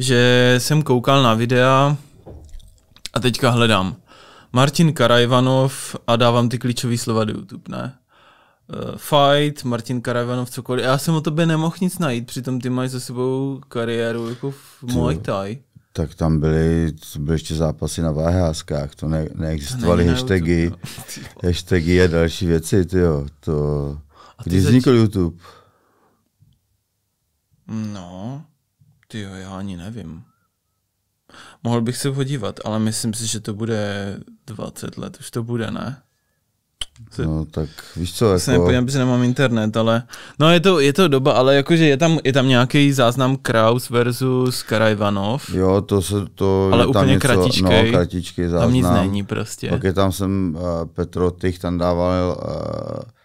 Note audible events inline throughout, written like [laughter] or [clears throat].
že jsem koukal na videa a teďka hledám. Martin Karajvanov a dávám ty klíčové slova do YouTube, ne? Uh, fight, Martin Karajvanov, cokoliv. Já jsem o tobě nemohl nic najít, přitom ty máš za sebou kariéru jako v Muay Thai. Tak tam byly, byly ještě zápasy na váháskách, to ne, neexistovaly to hashtagy, YouTube, [laughs] hashtagy a další věci, tyjo, to... A vznikl zač... YouTube? No, ty jo, já ani nevím. Mohl bych se podívat, ale myslím si, že to bude 20 let, už to bude, ne? Se, no tak víš co, jako... Se nepojím, protože nemám internet, ale... No je to, je to doba, ale jakože je tam, je tam nějaký záznam Kraus versus Karajvanov. Jo, to se to... Ale je úplně něco, kratičkej. No, kratičkej záznam. Tam nic není prostě. Pak je tam jsem uh, Petro Tych, tam dával... Uh,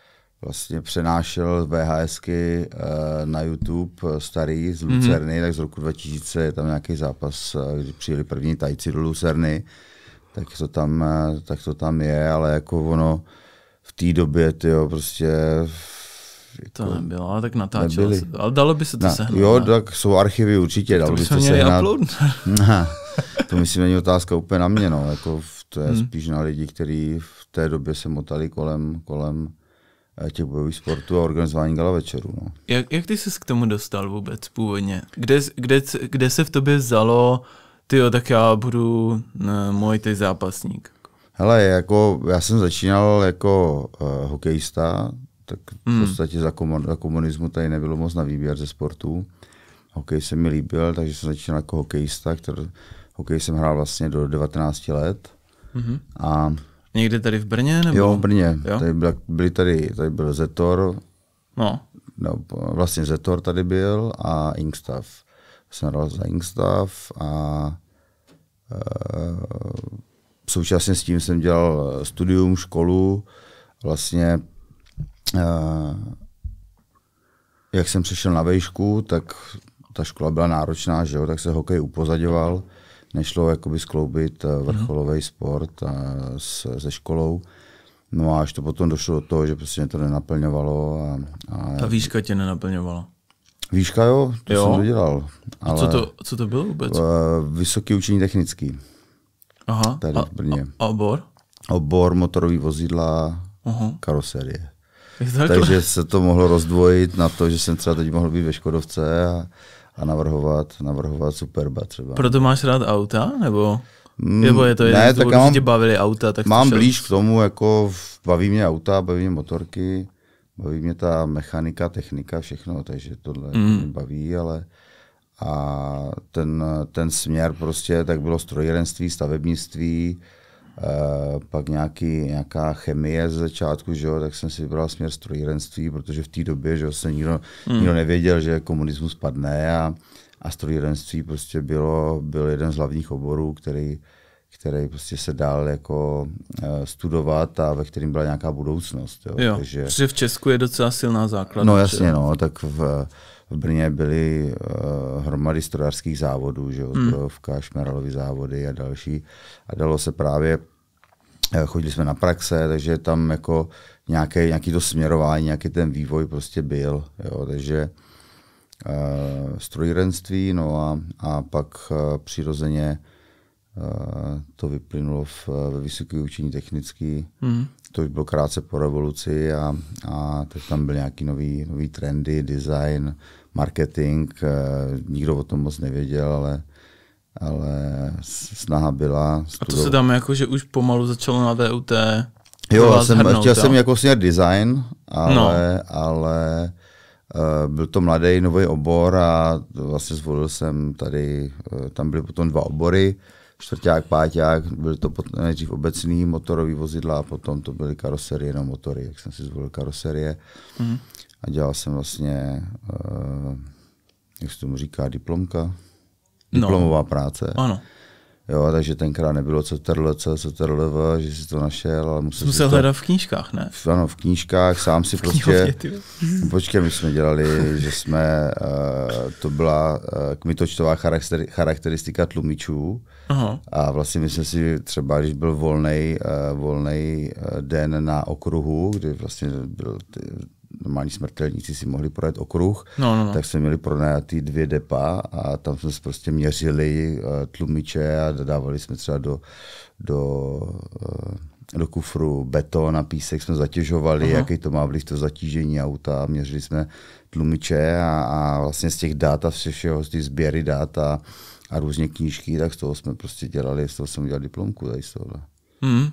vlastně přenášel VHSky eh, na YouTube eh, starý z mhm. Lucerny, mm-hmm. tak z roku 2000 je tam nějaký zápas, eh, kdy přijeli první tajci do Lucerny, tak to tam, tak to tam je, ale jako ono v té době, jo, prostě jako, to nebylo, ale tak natáčelo se. Ale dalo by se to Na, sehnout. Jo, ne? tak jsou archivy určitě, dalo by se to [laughs] Na, to myslím, není otázka úplně na mě, no. Jako, to je hmm. spíš na lidi, kteří v té době se motali kolem, kolem těch bojových sportů a organizování gala večerů. No. Jak, jak ty jsi k tomu dostal vůbec původně? Kde, kde, kde se v tobě vzalo, ty jo tak já budu ne, eh, můj ty zápasník? Hele, jako já jsem začínal jako uh, hokejista, tak v hmm. podstatě za, komun, za komunismu tady nebylo moc na výběr ze sportů. Hokej se mi líbil, takže jsem začínal jako hokejista, který, hokej jsem hrál vlastně do 19 let. Hmm. A Někde tady v Brně? Nebo? Jo, v Brně. Jo? Tady byl, byli tady, tady byl Zetor, no. No, vlastně Zetor tady byl a Inkstav. Jsem hrál za Inkstav a uh, současně s tím jsem dělal studium, školu, vlastně uh, jak jsem přišel na vejšku, tak ta škola byla náročná, že jo, tak se hokej upozaděval nešlo jakoby skloubit eh, mhm. vrcholový sport a eh, s, se školou. No a až to potom došlo do toho, že prostě mě to nenaplňovalo. A, a... Ta výška tě nenaplňovala? Výška jo, to jo. jsem dodělal. Ale... A co to, co to bylo vůbec? Eh, vysoký učení technický. Aha, tady v Brně. A, a obor? Obor motorový vozidla, Aha. karoserie. Takže se to mohlo rozdvojit na to, že jsem třeba teď mohl být ve Škodovce a a navrhovat, navrhovat Superba třeba. Proto máš rád auta, nebo? Mm, nebo je to jeden, ne, tak mám, tě bavili auta? Tak mám blíž k tomu, jako baví mě auta, baví mě motorky, baví mě ta mechanika, technika, všechno, takže tohle mm. mě baví, ale a ten, ten směr prostě, tak bylo strojírenství, stavebnictví, Eh, pak nějaký, nějaká chemie ze začátku, že jo, tak jsem si vybral směr strojírenství, protože v té době že jo, se nikdo, hmm. nikdo nevěděl, že komunismus padne a, a strojírenství prostě bylo, byl jeden z hlavních oborů, který, který prostě se dál jako eh, studovat a ve kterým byla nějaká budoucnost. Jo. Jo, Takže, v Česku je docela silná základna. No jasně, že? no, tak v, v Brně byly uh, hromady strojařských závodů, že jo, hmm. Zbrojovka, Šmeralovy závody a další. A dalo se právě, uh, chodili jsme na praxe, takže tam jako nějaké, nějaký to směrování, nějaký ten vývoj prostě byl, jo, takže uh, eh, strojírenství, no a, a pak uh, přirozeně uh, to vyplynulo v, ve vysoké učení technické, mm to už bylo krátce po revoluci a, a teď tam byly nějaký nový, nový trendy, design, marketing, eh, nikdo o tom moc nevěděl, ale ale snaha byla. Studovat. A to se tam jako, že už pomalu začalo na VUT Jo, já jsem, hrnout, chtěl jsem jako směr design, ale, no. ale eh, byl to mladý nový obor a vlastně zvolil jsem tady, eh, tam byly potom dva obory, čtvrták, páták, byly to nejdřív obecný motorový vozidla a potom to byly karoserie na no, motory, jak jsem si zvolil karoserie. Mm. A dělal jsem vlastně, uh, jak se tomu říká, diplomka, no. diplomová no. práce. Ano. Jo, takže tenkrát nebylo co trl, co trl, že si to našel. Ale musel, musel to... v knížkách, ne? Ano, v knížkách, sám si v prostě... Počkej, my jsme dělali, že jsme, uh, to byla uh, kmitočtová charakteristika tlumičů, Aha. A vlastně myslím si, třeba když byl volný uh, volnej eh, eh, den na okruhu, kdy vlastně byl ty, normální smrtelníci si mohli projet okruh, no, no, no. tak jsme měli pronajatý dvě depa a tam jsme prostě měřili uh, tlumiče a dodávali jsme třeba do, do uh, do kufru beton a písek jsme zatěžovali, Aha. jaký to má vliv to zatížení auta, měřili jsme tlumiče a, a vlastně z těch dat a všeho, z ty sběry dat a a různě knížky, tak z toho jsme prostě dělali, z toho jsem udělal diplomku tady z tohohle. Mm.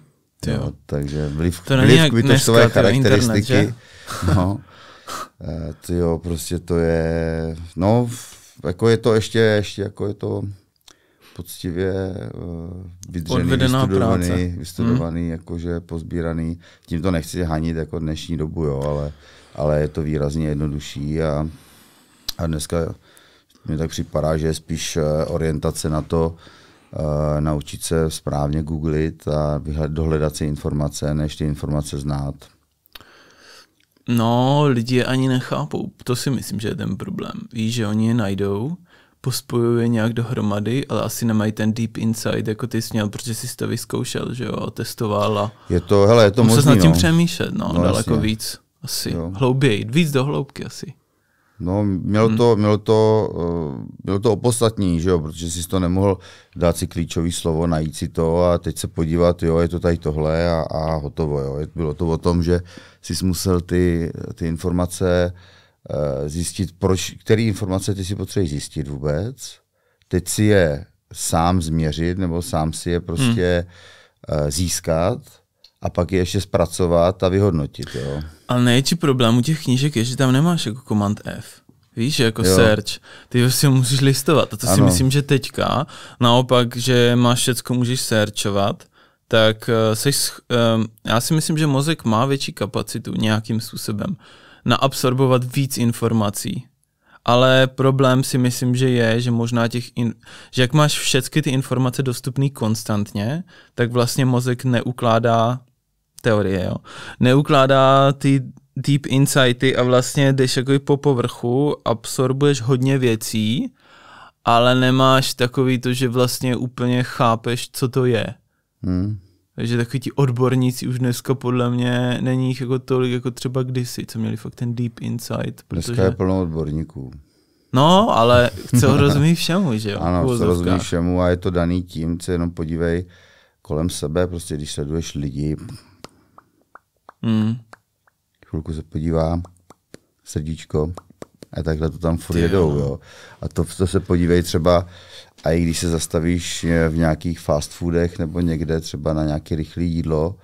No, takže vliv, to vliv kmitoštové charakteristiky. Internet, [laughs] no, eh, to jo, prostě to je, no, jako je to ještě, ještě jako je to poctivě uh, vydřený, Odvedená vystudovaný, práce. vystudovaný mm. jakože pozbíraný. Tím to nechci hanit jako dnešní dobu, jo, ale, ale je to výrazně jednodušší a, a dneska mně tak připadá, že je spíš eh, orientace na to, eh, naučit se správně googlit a dohledat si informace, než ty informace znát. No, lidi je ani nechápou. To si myslím, že je ten problém. Víš, že oni je najdou, pospojují je nějak dohromady, ale asi nemají ten deep insight, jako ty jsi měl, protože jsi to vyzkoušel, že jo, testoval a... Je to, hele, je to možný, se nad tím no. přemýšlet, no, no daleko jasně. víc. Asi. Jo. Hlouběji, víc do hloubky asi. No, mělo hmm. to, mělo to, uh, mělo to opostatní, že jo, protože jsi to nemohl dát si klíčové slovo, najít si to a teď se podívat, jo, je to tady tohle a, a hotovo, jo. Bylo to o tom, že jsi musel ty, ty informace uh, zjistit, proč, který informace ty si potřebuješ zjistit vůbec, teď si je sám změřit nebo sám si je prostě hmm. uh, získat a pak je ještě zpracovat a vyhodnotit. Jo. Ale největší problém u těch knížek je, že tam nemáš jako command F. Víš, jako jo. search. Ty si musíš listovat. A to ano. si myslím, že teďka. Naopak, že máš všecko, můžeš searchovat, tak eh, seš, eh, já si myslím, že mozek má větší kapacitu nějakým způsobem na absorbovat víc informací. Ale problém si myslím, že je, že možná těch, in, že jak máš všechny ty informace dostupné konstantně, tak vlastně mozek neukládá teorie, jo. Neukládá ty deep insighty a vlastně jdeš jako po povrchu, absorbuješ hodně věcí, ale nemáš takový to, že vlastně úplně chápeš, co to je. Hmm. Takže takový ti odborníci už dneska podle mě není jich jako tolik, jako třeba kdysi, co měli fakt ten deep insight. Protože... Dneska je plno odborníků. No, ale chce rozumí všemu, že jo? [laughs] Ano, chce rozumí všemu a je to daný tím, co jenom podívej kolem sebe, prostě když sleduješ lidi, Mm. Chvilku se podívám, srdíčko, a takhle to tam furt jedou. Jo. A to, to se podívej třeba, a i když se zastavíš eh, v nějakých fast foodech nebo někde třeba na nějaké rychlé jídlo,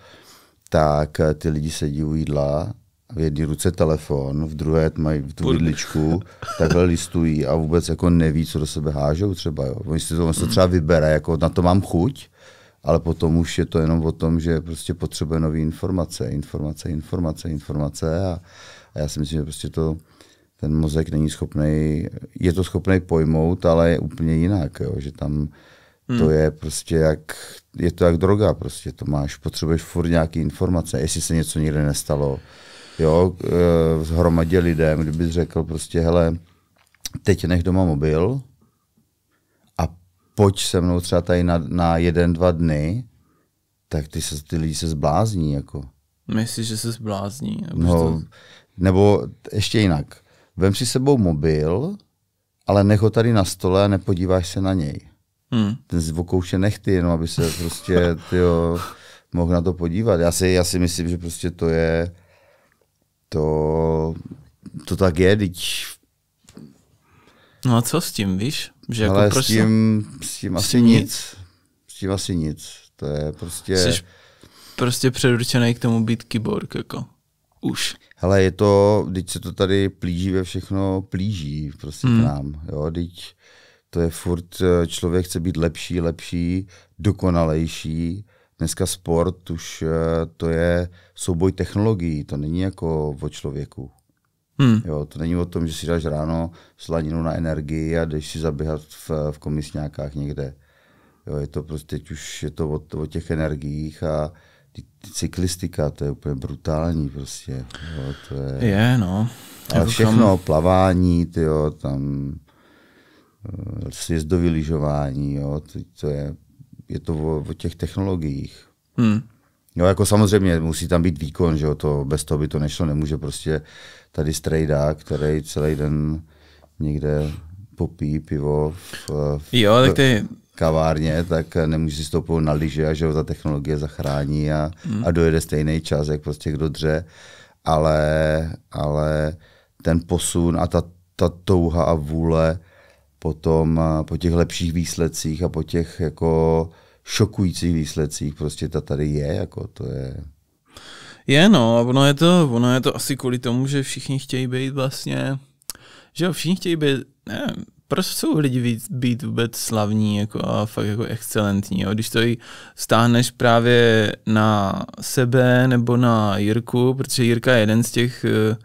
tak eh, ty lidi sedí u jídla, v jedné ruce telefon, v druhé mají tu vidličku, takhle listují a vůbec jako neví, co do sebe hážou třeba. Jo. Oni si to, on se třeba vybere, jako na to mám chuť, ale potom už je to jenom o tom, že prostě potřebuje nové informace, informace, informace, informace a, a já si myslím, že prostě to ten mozek není schopný, je to schopný pojmout, ale je úplně jinak, jo? že tam hmm. to je prostě jak, je to jak droga, prostě to máš, potřebuješ furt nějaké informace, jestli se něco nikdy nestalo, jo, eh, hromadě lidem, kdyby řekl prostě, hele, teď nech doma mobil, pojď se mnou třeba tady na, na jeden, dva dny, tak ty, se, ty lidi se zblázní. Jako. Myslíš, že se zblázní? Nebo, no, to... nebo ještě jinak. Vem si sebou mobil, ale nech ho tady na stole a nepodíváš se na něj. Hmm. Ten zvokouše nechty, jenom aby se prostě tyjo, mohl na to podívat. Já si, já si myslím, že prostě to je to, to tak je, když... No a co s tím, víš? Že jako Ale prostě... s, tím, s tím asi s tím nic. nic. S tím asi nic. To je prostě... Jsi prostě předurčený k tomu být kyborg, jako. Už. Hele, je to, teď se to tady plíží ve všechno, plíží prostě hmm. k nám, jo, teď to je furt, eh, člověk chce být lepší, lepší, dokonalejší, dneska sport už eh, to je souboj technologií, to není jako o člověku, Hmm. Jo, to není o tom, že si dáš ráno slaninu na energii a jdeš si zaběhat v, v komisňákách někde. Jo, je to prostě, teď už je to o, o těch energiích a ty, ty cyklistika, to je úplně brutální prostě. Jo, to je, je, no. Ale všechno, tam... plavání, ty jo, tam eh, sjezdový lyžování, jo, to, to je, je to o, o těch technologiích. Hmm. No jako samozřejmě, musí tam být výkon, že jo, to, bez toho by to nešlo, nemůže prostě tady strejda, který celý den někde popí pivo v, v jo, tak ty... kavárně, tak nemůže si stoupit na liže a že ho ta technologie zachrání a, mm. a dojede stejný čas, jak prostě kdo dře, ale, ale ten posun a ta, ta touha a vůle potom po těch lepších výsledcích a po těch jako šokujících výsledcích prostě ta tady je, jako to je... Je, no, a ono je to, ono je to asi kvůli tomu, že všichni chtějí být vlastně, že jo, všichni chtějí být, ne, proč jsou lidi být, být vůbec slavní jako a fakt jako excelentní, jo? když to jí stáhneš právě na sebe nebo na Jirku, protože Jirka je jeden z těch, eh,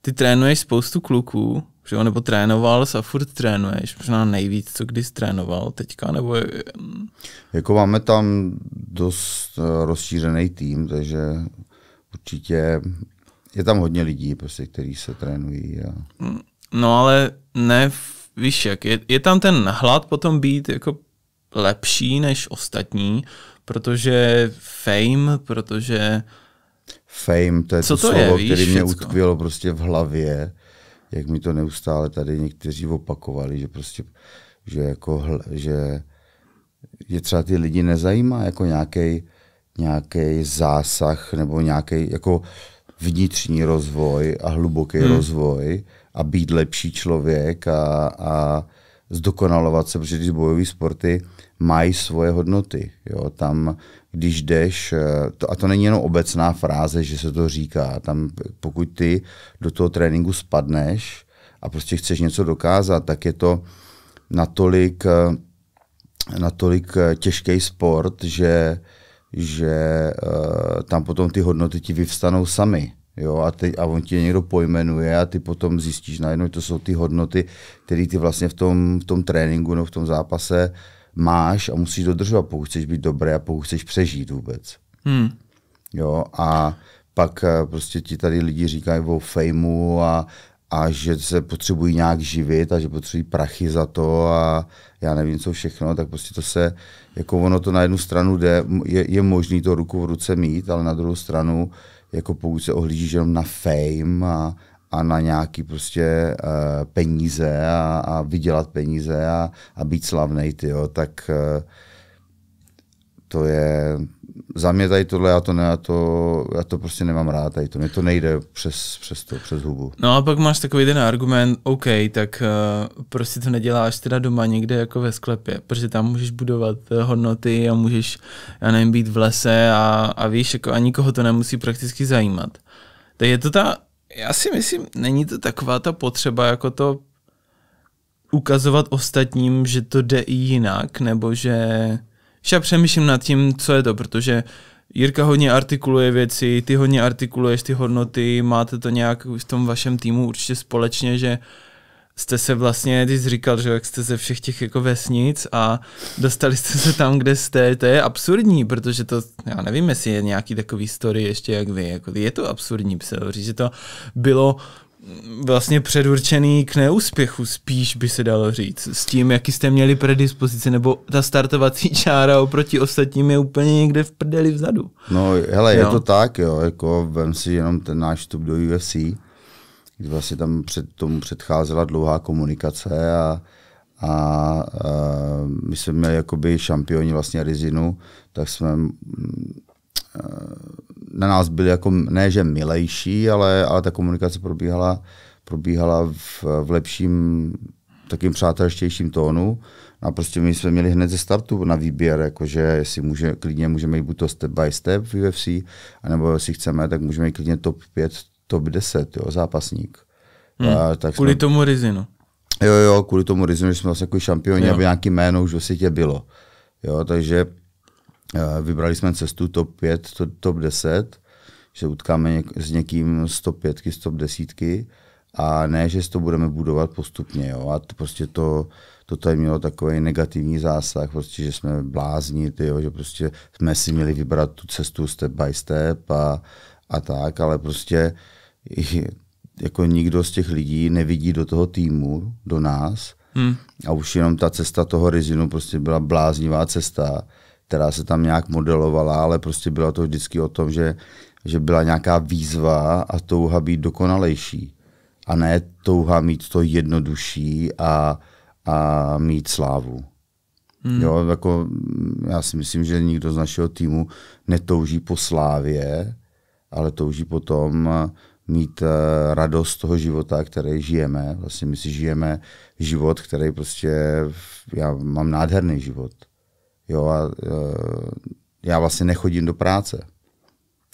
ty trénuješ spoustu kluků, že jo, nebo trénoval a furt trénuješ, možná nejvíc, co kdy trénoval teďka, nebo... Mm. Jako máme tam dost eh, rozšířený tým, takže určitě je tam hodně lidí, prostě, kteří se trénují. A... Mm, no ale ne, víš jak, je, je tam ten hlad potom být jako lepší než ostatní, protože fame, protože... Fame, to je co to, to slovo, je, víš, které mě utkvělo prostě v hlavě jak mi to neustále tady někteří opakovali, že prostě, že jako, že je třeba ty lidi nezajímá jako nějaký nějaký zásah nebo nějaký jako vnitřní rozvoj a hluboký hmm. rozvoj a být lepší člověk a, a zdokonalovat se, protože ty bojové sporty mají svoje hodnoty. Jo? Tam když jdeš, eh, to, a to není jenom obecná fráze, že se to říká, tam pokud ty do toho tréninku spadneš a prostě chceš něco dokázat, tak je to natolik, eh, natolik eh, těžký sport, že, že tam potom ty hodnoty ti vyvstanou sami. Jo, a, ty, a on ti někdo pojmenuje a ty potom zjistíš najednou, to jsou ty hodnoty, které ty vlastně v tom, v tom tréninku nebo v tom zápase uh, máš a musíš dodržovat, pokud chceš být dobrý a pokud chceš přežít vůbec. Hmm. Jo, a pak eh, prostě ti tady lidi říkají o fejmu a, a že se potřebují nějak živit a že potřebují prachy za to a já nevím co všechno, tak prostě to se, jako ono to na jednu stranu jde, je, je možný to ruku v ruce mít, ale na druhou stranu, jako pokud se ohlížíš jenom na fame a a na nějaký prostě uh, peníze a, a vydělat peníze a, a být slavný, tyjo, tak uh, to je, za mě tady tohle, já to, ne, já to, já to prostě nemám rád, tady to, mě to nejde přes, přes to, přes hubu. No a pak máš takový ten argument, OK, tak uh, prostě to neděláš teda doma někde jako ve sklepě, protože tam můžeš budovat hodnoty a můžeš, já nevím, být v lese a, a víš, jako a nikoho to nemusí prakticky zajímat. Tak je to ta já si myslím, není to taková ta potřeba, jako to ukazovat ostatním, že to jde i jinak, nebo že... já přemýšlím nad tím, co je to, protože Jirka hodně artikuluje věci, ty hodně artikuluješ ty hodnoty, máte to nějak v tom vašem týmu určitě společně, že uh, jste se vlastně, když jsi říkal, že jak jste ze všech těch jako vesnic a dostali jste se tam, kde jste, to je absurdní, protože to, já nevím, jestli je nějaký takový story ještě jak vy, jako je to absurdní pseloří, že to bylo vlastně předurčený k neúspěchu, spíš by se dalo říct, s tím, jaký jste měli predispozici, nebo ta startovací [laughs] čára oproti ostatním je úplně někde v prdeli vzadu. No, hele, jo. je to tak, jo, jako vem si jenom ten náš vstup do UFC, kdy vlastně tam před tomu předcházela dlouhá komunikace a, a, a my jsme měli jakoby šampioni vlastně Rizinu, tak jsme mm, eh, na nás byli jako ne, že milejší, ale, ale ta komunikace probíhala, probíhala v, v lepším takým přátelštějším tónu. No a prostě my jsme měli hned ze startu na výběr, jakože jestli může, klidně můžeme jít buď to step by step v UFC, anebo jestli chceme, tak můžeme jít klidně top 5 top 10, jo, zápasník. Hmm. A, tak kvůli jsme, tomu Rizinu. Jo, jo, kvůli tomu Rizinu, že jsme vlastně jako šampioni, jo. aby nějaký jméno už do sítě bylo. Jo, takže uh, vybrali jsme cestu top 5, to, top 10, že utkáme něk- s někým z top 5, z top 10 a ne, že to budeme budovat postupně. Jo. A to prostě to, to tady mělo takový negativní zásah, prostě, že jsme blázni, jo, že prostě jsme si měli vybrat tu cestu step by step a, a tak, ale prostě uh, jako nikdo z těch lidí nevidí do toho týmu, do nás. Hmm. A už jenom ta cesta toho Rizinu prostě byla bláznivá cesta, která se tam nějak modelovala, ale prostě byla to vždycky o tom, že, že byla nějaká výzva a touha být dokonalejší. A ne touha mít to jednodušší a, a mít slávu. Hmm. Jo, jako, já si myslím, že nikdo z našeho týmu netouží po slávě, ale touží potom mít uh, radost z toho života, který žijeme. Vlastně my si žijeme život, který prostě, já mám nádherný život. Jo, a uh, já vlastně nechodím do práce.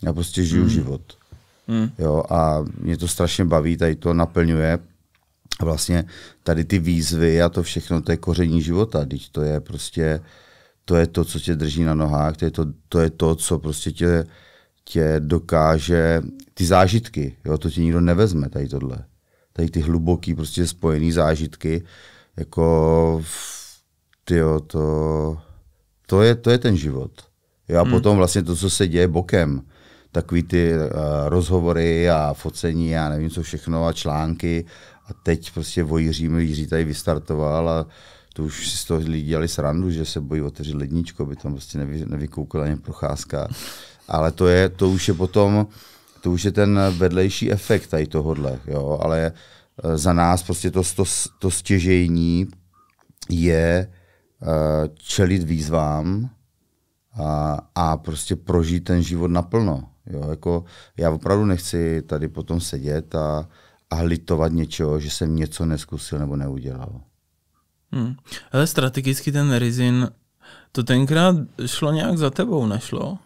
Já prostě žiju mm. život. Mm. Jo, a mě to strašně baví, tady to naplňuje. A vlastně tady ty výzvy a to všechno, to je koření života. Teď to je prostě, to je to, co tě drží na nohách, to je to, to, je to co prostě tě uh, tě dokáže ty zážitky, jo, to ti nikdo nevezme tady tohle. Tady ty hluboký prostě spojený zážitky, jako tyjo, to, to, je, to je ten život. Jo, a hmm. potom vlastně to, co se děje bokem, takový ty uh, rozhovory a focení a nevím co všechno a články a teď prostě vojířím, Jiří tady vystartoval a to už si z toho lidi dělali srandu, že se bojí otevřít ledničko, by tam prostě nevy, nevykoukala ani procházka ale to, je, to už je potom, to už je ten vedlejší efekt tady tohodle, jo, ale eh, za nás prostě to, to, to stěžejní je uh, čelit výzvám a, a prostě prožít ten život naplno. Jo, jako já opravdu nechci tady potom sedět a, a litovat něčeho, že jsem něco neskusil nebo neudělal. Hmm. Ale strategicky ten Rizin, to tenkrát šlo nějak za tebou, nešlo?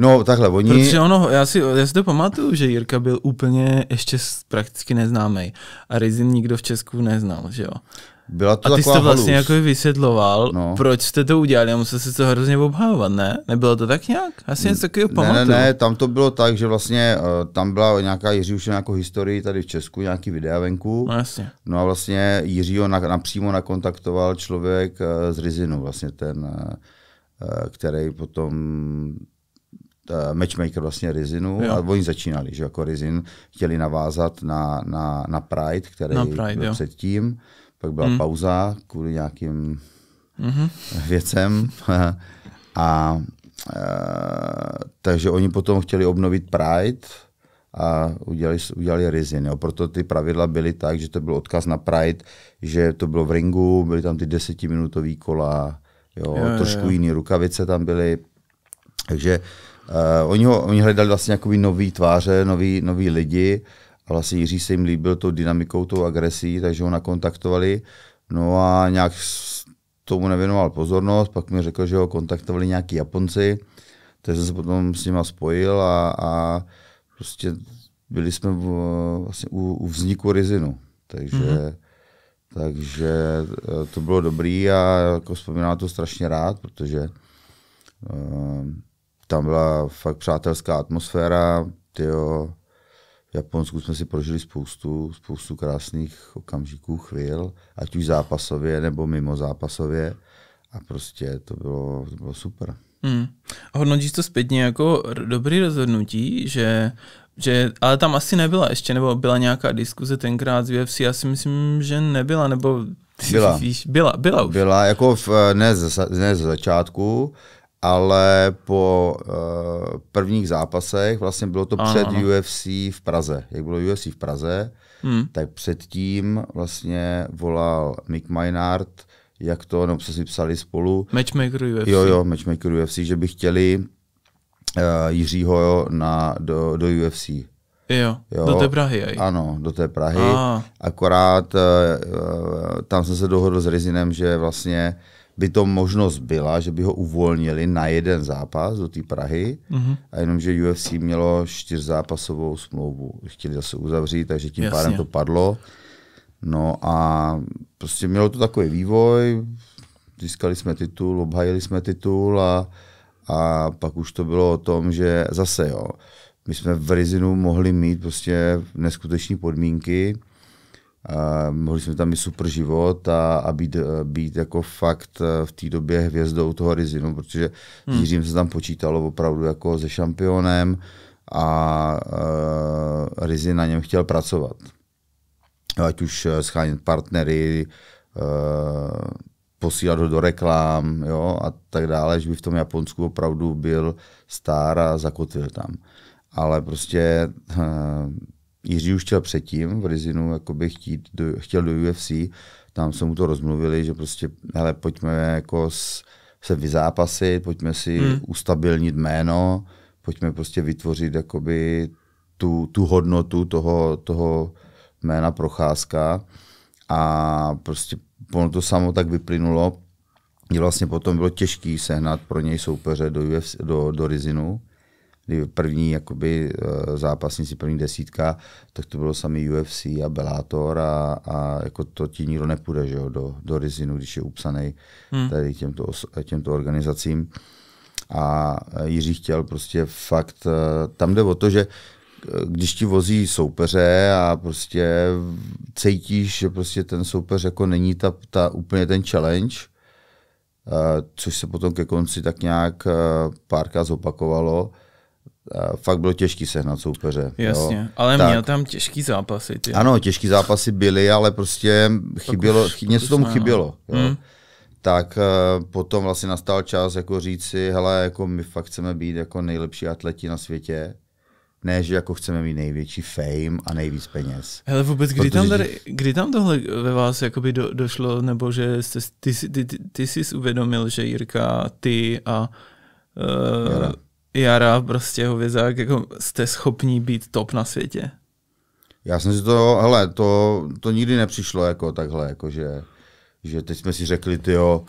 No takhle, oni... Protože ono, já si, já si to pamatuju, že Jirka byl úplně ještě prakticky neznámý a Rizin nikdo v Česku neznal, že jo? Byla to a ty jsi to vlastně halus. jako vysvětloval, no. proč jste to udělali a musel se to hrozně obhávat, ne? Nebylo to tak nějak? Asi něco takového pamatuju. Ne, ne, ne, tam to bylo tak, že vlastně uh, tam byla nějaká už jako historii tady v Česku, nějaký videa venku. No, jasně. no a vlastně Jiřího na, napřímo nakontaktoval člověk uh, z Rizinu, vlastně ten, uh, který potom Eh, matchmaker vlastně Rizinu jo. a oni začínali, že jako Rizin chtěli navázat na, na, na Pride, který na Pride, byl jo. předtím, pak byla mm. pauza kvůli nějakým mm-hmm. věcem [laughs] a a eh, takže oni potom chtěli obnovit Pride a udělali, udělali Rizin. Jo. Proto ty pravidla byly tak, že to byl odkaz na Pride, že to bylo v ringu, byly tam ty desetiminutový kola, jo, jo, trošku jo. jiný rukavice tam byly, takže uh, Uh, oni, ho, oni hledali vlastně jakoby nový tváře, nový, nový lidi a vlastně Jiří se jim líbil tou dynamikou, tou agresí, takže ho nakontaktovali. No a nějak tomu nevěnoval pozornost, pak mi řekl, že ho kontaktovali nějaký Japonci, takže jsem se potom s nima spojil a, a prostě byli jsme v, vlastně u, u vzniku Rizinu, takže, mm-hmm. takže eh, to bylo dobrý a jako vzpomínám to strašně rád, protože uh, tam byla fakt přátelská atmosféra, tyjo, v Japonsku jsme si prožili spoustu, spoustu krásných okamžiků, chvíl, ať už zápasově nebo mimo zápasově. A prostě to bylo, to bylo super. Hmm. Hodnotíš to zpětně jako dobrý rozhodnutí, že, že, ale tam asi nebyla ještě, nebo byla nějaká diskuze tenkrát z UFC, já si myslím, že nebyla, nebo byla. Víš, byla, byla už. Byla, jako v, ne, z, ne z začátku, ale po uh, prvních zápasech, vlastně bylo to ano, před ano. UFC v Praze. Jak bylo UFC v Praze, hmm. tak předtím vlastně volal Mick Maynard, jak to, no se si psali spolu. Matchmaker UFC. Jo, jo, Matchmaker UFC, že by chtěli uh, Jiřího na, do, do UFC. Jo, jo, do té Prahy. Aj. Ano, do té Prahy. A Akorát uh, tam jsem se dohodl s Rizinem, že vlastně uh, by to možnost byla, že by ho uvolnili na jeden zápas do té Prahy, mm-hmm. a jenomže UFC mělo čtyřzápasovou smlouvu. Chtěli zase uzavřít, takže tím Jasně. pádem to padlo. No a prostě mělo to takový vývoj, získali jsme titul, obhajili jsme titul a, a pak už to bylo o tom, že zase jo, my jsme v Rizinu mohli mít prostě neskuteční podmínky, Uh, mohli jsme tam mít super život a, a být, eh, být jako fakt eh, v té době hvězdou toho Rizinu, protože hmm. s Jiřím se tam počítalo opravdu jako se šampionem a uh, Rizin na něm chtěl pracovat. Ať už schánit partnery, uh, posílat ho do reklám jo, a tak dále, že by v tom Japonsku opravdu byl star a zakotvil tam. Ale prostě uh, Jiří už chtěl předtím v Rizinu jakoby chtít do, chtěl do UFC, tam se mu to rozmluvili, že prostě, hele, pojďme jako s, se vyzápasit, pojďme si hmm. ustabilnit jméno, pojďme prostě vytvořit jakoby tu, tu hodnotu toho, toho jména Procházka a prostě ono to samo tak vyplynulo, že vlastně potom bylo těžké sehnat pro něj soupeře do, UFC, do, do Rizinu, kdy první jakoby, eh, zápasníci, první desítka, tak to bylo sami UFC a Bellator a, a jako to ti nikdo nepůjde že jo, do, do rizinu, když je upsaný hmm. tady těmto, těmto organizacím. A eh, Jiří chtěl prostě fakt, eh, tam jde o to, že když ti vozí soupeře a prostě cítíš, že prostě ten soupeř jako není ta, ta úplně ten challenge, což se potom ke konci tak nějak párkrát zopakovalo, fakt bylo těžký sehnat soupeře. Jasně, jo. ale tak. měl tam těžký zápasy. Tě. Ano, těžký zápasy byly, ale prostě chybělo, už, něco tomu ne, chybělo. No. Jo. Hmm. Tak eh, potom vlastně nastal čas jako říct si, hele, jako my fakt chceme být jako nejlepší atleti na světě ne, že jako chceme mít největší fame a nejvíc peněz. Hele, vůbec, kdy, Protože... tam, tady, kdy tam tohle ve vás jakoby do, došlo, nebo že jste, ty, ty, ty, ty jsi uvědomil, že Jirka, ty a uh, Jara, prostě hovězák, jako jste schopní být top na světě? Já jsem si to, hele, to, to nikdy nepřišlo jako takhle, jako že, že teď jsme si řekli, ty jo,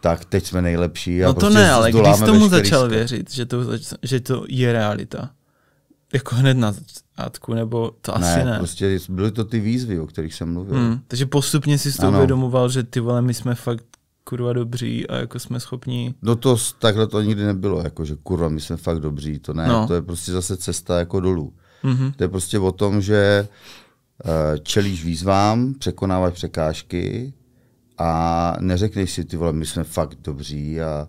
tak teď jsme nejlepší. A no to prostě ne, ale když jsi tomu začal věřit, že to, že to je realita? Jako hned na začátku, nebo to asi ne? prostě byly to ty výzvy, o kterých jsem mluvil. Hmm, takže postupně si z to uvědomoval, že ty vole, my jsme fakt kurva dobří a jako jsme schopní. No to takhle to nikdy nebylo, jako že kurva, my jsme fakt dobří, to ne, no. to je prostě zase cesta jako dolů. Mm-hmm. To je prostě o tom, že eh, čelíš výzvám, překonáváš překážky a neřekneš si, ty vole, my jsme fakt dobří a,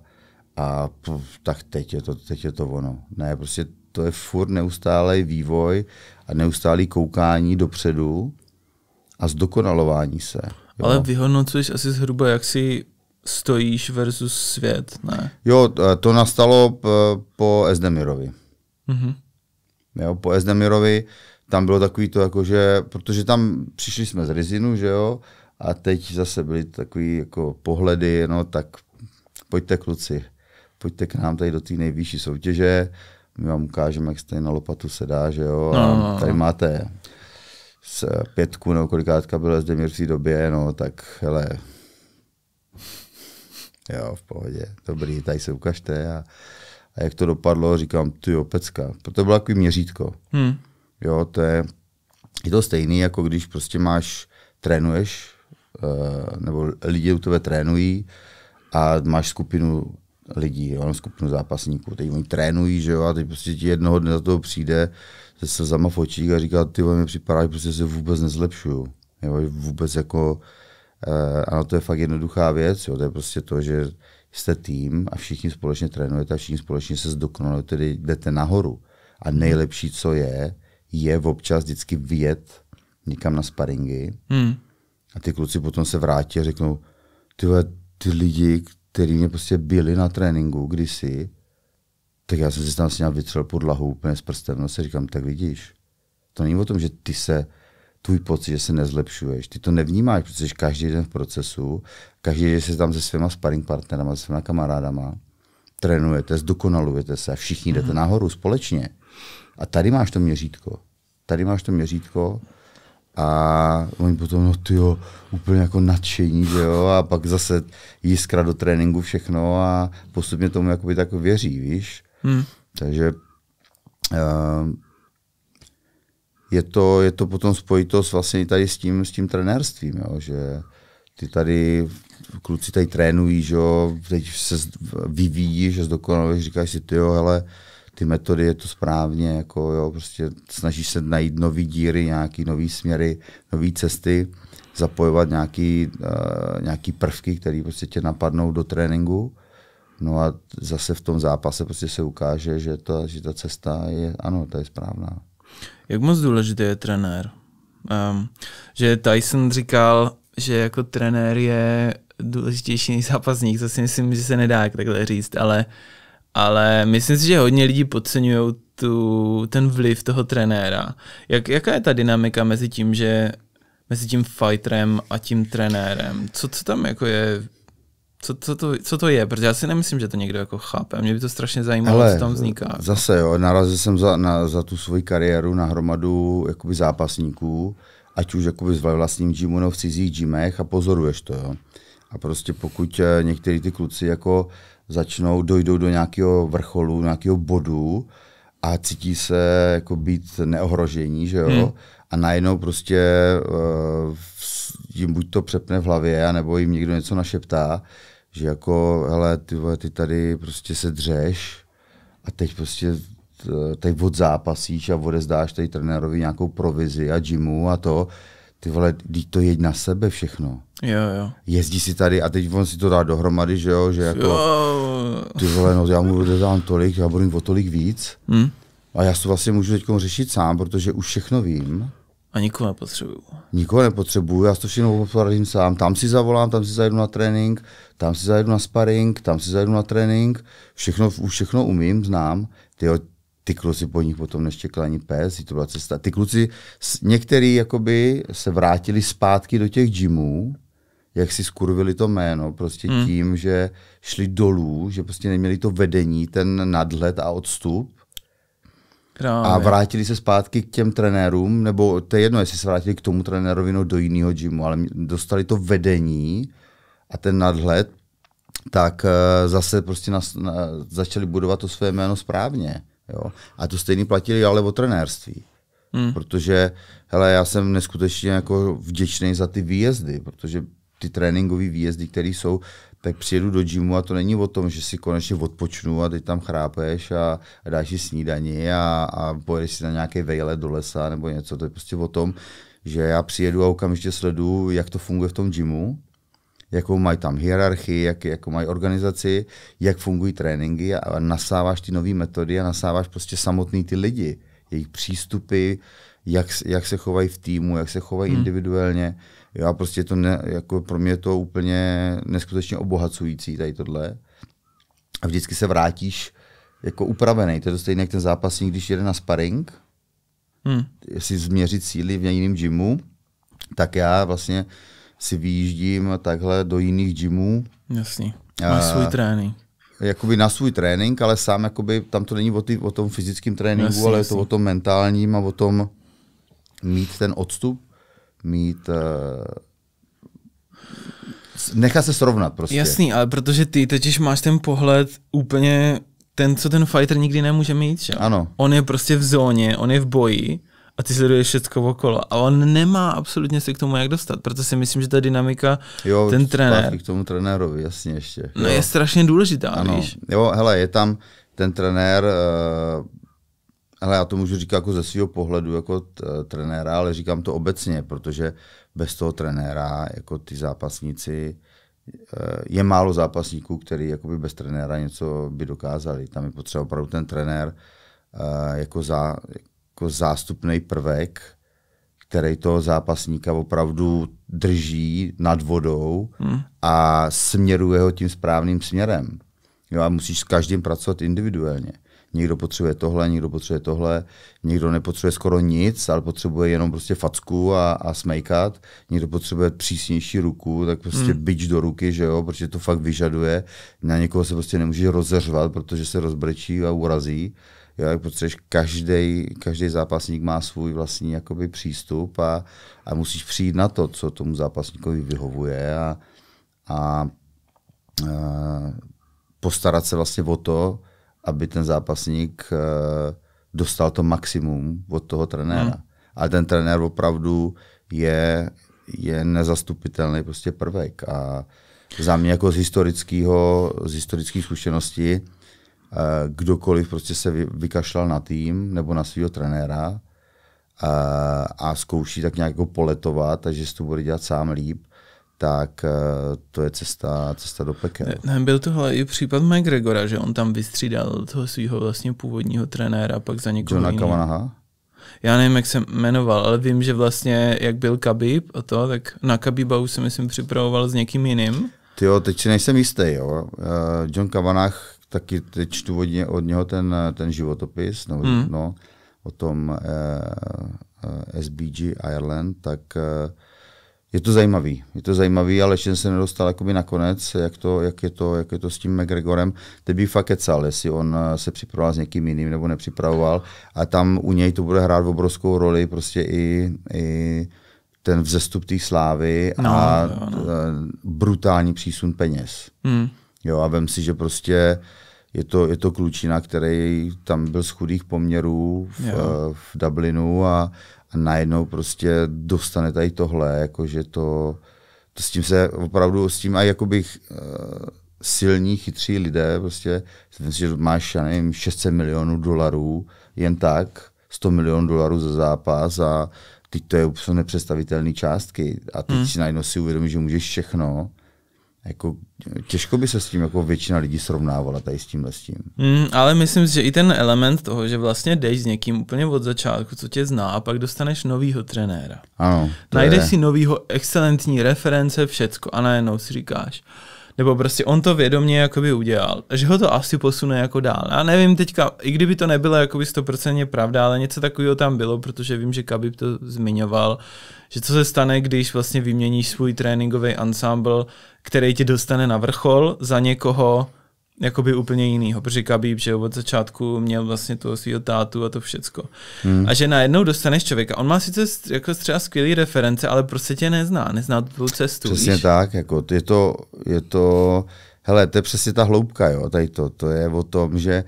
a pff, tak teď je, to, teď je to ono. Ne, prostě to je furt neustálý vývoj a neustálý koukání dopředu a zdokonalování se. Jo. Ale vyhodnocuješ asi zhruba, jak si stojíš versus svět, ne? Jo, e, to nastalo e, po Esdemirovi. Mm-hmm. Jo, po Esdemirovi tam bylo takový to, jakože, protože tam přišli jsme z Rizinu, že jo, a teď zase byly takový jako pohledy, no tak pojďte kluci, pojďte k nám tady do té nejvyšší soutěže, my vám ukážeme, jak se na lopatu sedá, že jo, a no, no, no. tady máte z e, pětku nebo kolikátka bylo Esdemir v té době, no tak hele, jo, v pohodě, dobrý, tady se ukažte a, a jak to dopadlo, říkám, ty jo, pecka. To bylo takový měřítko. Hmm. Jo, to je, je to stejný, jako když prostě máš, trénuješ, eh, nebo lidi u tebe trénují a máš skupinu lidí, jo, no, skupinu zápasníků, teď oni trénují, že jo, a teď prostě ti jednoho dne za toho přijde se slzama v a říká, ty mi připadá, že prostě se vůbec nezlepšuju, jo, vůbec jako Eh, ano, to je fakt jednoduchá věc, jo, to je prostě to, že jste tým a všichni společně trénujete a všichni společně se zdokonalujete, tedy jdete nahoru. A hmm. nejlepší, co je, je občas vždycky vyjet někam na sparingy hmm. a ty kluci potom se vrátí a řeknou, tyhle ty lidi, kteří mě prostě byli na tréninku kdysi, tak já jsem si tam s ním vytřel podlahu úplně s prstem, no se říkám, tak vidíš, to není o tom, že ty se tvůj pocit, že se nezlepšuješ. Ty to nevnímáš, protože jsi každý den v procesu, každý den se tam se svýma sparring partnerama, se svýma kamarádama, trénujete, zdokonalujete se a všichni mm. jdete mhm. nahoru společně. A tady máš to měřítko. Tady máš to měřítko a oni potom, no ty jo, úplně jako nadšení, že jo, a pak zase jiskra do tréninku všechno a postupně tomu jakoby tak věří, víš. Mm. Takže uh, je to, je to potom spojitost vlastně tady s tím, s tím trenérstvím, jo, že ty tady kluci tady trénují, že jo, teď se vyvíjí, že zdokonalují, říkáš si, ty jo, hele, ty metody je to správně, jako jo, prostě snažíš se najít nový díry, nějaký nový směry, nové cesty, zapojovat nějaký, uh, nějaký prvky, které prostě tě napadnou do tréninku. No a zase v tom zápase prostě se ukáže, že to že ta cesta je, ano, ta je správná. Jak moc důležitý je trenér? Um, že Tyson říkal, že jako trenér je důležitější než zápasník, to si myslím, že se nedá takhle říct, ale, ale myslím si, že hodně lidí podceňují tu, ten vliv toho trenéra. Jak, jaká je ta dynamika mezi tím, že mezi tím fighterem a tím trenérem? Co, co tam jako je co, co, to, co to je, protože já si nemyslím, že to někdo jako chápe. Mě by to strašně zajímalo, Hele, co tam vzniká. Zase jo, narazil jsem za, na, za tu svoji kariéru na hromadu jakoby zápasníků, ať už jakoby ve vlastním gymu nebo v cizích gymech a pozoruješ to. Jo. A prostě pokud eh, některý ty kluci jako začnou, dojdou do nějakého vrcholu, nějakého bodu a cítí se jako být neohrožení, že jo, hmm. a najednou prostě uh, jim buď to přepne v hlavě, nebo jim někdo něco našeptá, že jako, hele, ty, ty tady prostě se dřeš a teď prostě eh, tady zápasíš a odezdáš tady trenérovi nějakou provizi a gymu a to, ty vole, teď to jeď na sebe všechno. Jo, jo. Jezdí si tady a teď on si to dá dohromady, že jo, že jako, jo. ty vole, no já mu odezám tolik, já budu mít o tolik víc. Hmm. A já to vlastně můžu teď řešit sám, protože už všechno vím. A nikoho nepotřebuju. Nikoho nepotřebuju, já to všechno opravím sám. Tam si zavolám, tam si zajdu na trénink, tam si zajdu na sparring, tam si zajdu na trénink. Všechno, všechno umím, znám. Tyjo, ty kluci po nich potom neštěkla ani pes, to byla cesta. Ty kluci, některý jakoby se vrátili zpátky do těch gymů, jak si skurvili to jméno, prostě hmm. tím, že šli dolů, že prostě neměli to vedení, ten nadhled a odstup Právě. A vrátili se zpátky k těm trenérům, nebo to je jedno, jestli se vrátili k tomu trenérovi nebo do jiného gymu, ale dostali to vedení a ten nadhled, tak eh, zase prostě nas, na, začali budovat to své jméno správně. Jo? A to stejný platili ale o trenérství. Hmm. Protože, hele, já jsem neskutečně jako vděčný za ty výjezdy, protože ty tréninkové výjezdy, které jsou, tak přijedu do gymu a to není o tom, že si konečně odpočnu a teď tam chrápeš a dáš si snídaní a, a pojedeš si na nějaký vejlet do lesa nebo něco. To je prostě o tom, že já přijedu a okamžitě sledu, jak to funguje v tom gymu, jakou mají tam hierarchii, jak, jakou mají organizaci, jak fungují tréninky a nasáváš ty nové metody a nasáváš prostě samotný ty lidi jejich přístupy, jak, jak se chovají v týmu, jak se chovají hmm. individuálně. Já prostě to ne, jako pro mě je to úplně neskutečně obohacující tady tohle. A vždycky se vrátíš jako upravený. To je to stejné jak ten zápasník, když jede na sparring, hmm. si změřit síly v jiném gymu, tak já vlastně si vyjíždím takhle do jiných gymů. Jasně. Máš svůj trénink jakoby na svůj trénink, ale sám jakoby, tam to není o, ty, o tom fyzickém tréninku, jasný, ale je to o tom mentálním a o tom mít ten odstup, mít uh, eh, nechá se srovnat prostě. Jasný, ale protože ty teď máš ten pohled úplně ten, co ten fighter nikdy nemůže mít, že? Ano. On je prostě v zóně, on je v boji a ty sleduješ všechno okolo. A on nemá absolutně se k tomu jak dostat, proto si myslím, že ta dynamika, jo, ten trenér... k tomu trenérovi, jasně ještě. No, jo. No je strašně důležitá, ano. víš? Jo, hele, je tam ten trenér, uh, já to můžu říkat jako ze svého pohledu jako t- eh, trenéra, ale říkám to obecně, protože bez toho trenéra, jako ty zápasníci, eh, je málo zápasníků, který jakoby bez trenéra něco by dokázali. Tam je potřeba opravdu ten trenér jako za, jako zástupný prvek, který toho zápasníka opravdu drží nad vodou hmm. a směruje ho tím správným směrem. Jo, a musíš s každým pracovat individuálně. Někdo potřebuje tohle, někdo potřebuje tohle, někdo nepotřebuje skoro nic, ale potřebuje jenom prostě facku a, a smejkat, někdo potřebuje přísnější ruku, tak prostě hmm. bič do ruky, že jo, protože to fakt vyžaduje. Na někoho se prostě nemůže rozeřvat, protože se rozbrečí a urazí. Jo, potřebuješ každý, každý zápasník má svůj vlastní jakoby, přístup a, a musíš přijít na to, co tomu zápasníkovi vyhovuje a, a, a postarat se vlastně o to, aby ten zápasník a, e, dostal to maximum od toho trenéra. Hmm. A ten trenér opravdu je, je nezastupitelný prostě prvek. A za mě jako z historického, z historické zkušenosti, Eh, kdokoliv prostě se vykašlal na tým nebo na svého trenéra a, eh, a zkouší tak nějak jako poletovat, takže si to bude dělat sám líp, tak eh, to je cesta, cesta do pekel. Ne, byl tohle i případ McGregora, že on tam vystřídal toho svého vlastně původního trenéra, pak za někoho Johna Kamanaha? já nevím, jak se jmenoval, ale vím, že vlastně, jak byl Kabib a to, tak na Kabiba už se myslím připravoval s někým jiným. Ty jo, teď si nejsem jistý, jo. John Kavanagh taky teď čtu od, ně, od něho ten, ten životopis, no, hmm. no o tom eh, eh SBG Ireland, tak eh, je to zajímavý, je to zajímavý, ale ještě se nedostal jakoby nakonec, jak, to, jak, je to, jak je to s tím McGregorem. Teď by fakt kecal, jestli on eh, se připravoval s někým jiným nebo nepřipravoval a tam u něj to bude hrát obrovskou roli prostě i, i ten vzestup té slávy no, a jo, no. Eh, brutální přísun peněz. Hmm. Jo a vem si, že prostě uh, je to, je to klučina, který tam byl z chudých poměrů v, yeah. v Dublinu a, a najednou prostě dostane tady tohle, jakože to, to s tím se opravdu, s tím a jako bych eh, uh, silní, chytří lidé, prostě, myslím, že máš, já nevím, 600 milionů dolarů, jen tak, 100 milionů dolarů za zápas a teď to je úplně nepředstavitelné částky a teď mm. si najednou si uvědomíš, že můžeš všechno jako těžko by se s tím jako většina lidí srovnávala tady s tímhle s tím. Mm, ale myslím si, že i ten element toho, že vlastně jdeš s někým úplně od začátku, co tě zná, a pak dostaneš novýho trenéra. Ano. Najdeš je. si novýho excelentní reference, všecko a najednou si říkáš, nebo prostě on to vědomě jakoby udělal, že ho to asi posune jako dál. Já nevím teďka, i kdyby to nebylo jakoby stoprocentně pravda, ale něco takového tam bylo, protože vím, že Kabib to zmiňoval, že co se stane, když vlastně vyměníš svůj tréninkový ensemble, který tě dostane na vrchol za někoho, jakoby úplně jinýho, protože Khabib, že od začátku měl vlastně toho svého tátu a to všecko. Hmm. A že najednou dostaneš člověka. On má sice jako třeba skvělý reference, ale prostě tě nezná, nezná tu cestu. Přesně víš? tak, jako je to, je to, hele, to je přesně ta hloubka, jo, tady to, to je o tom, že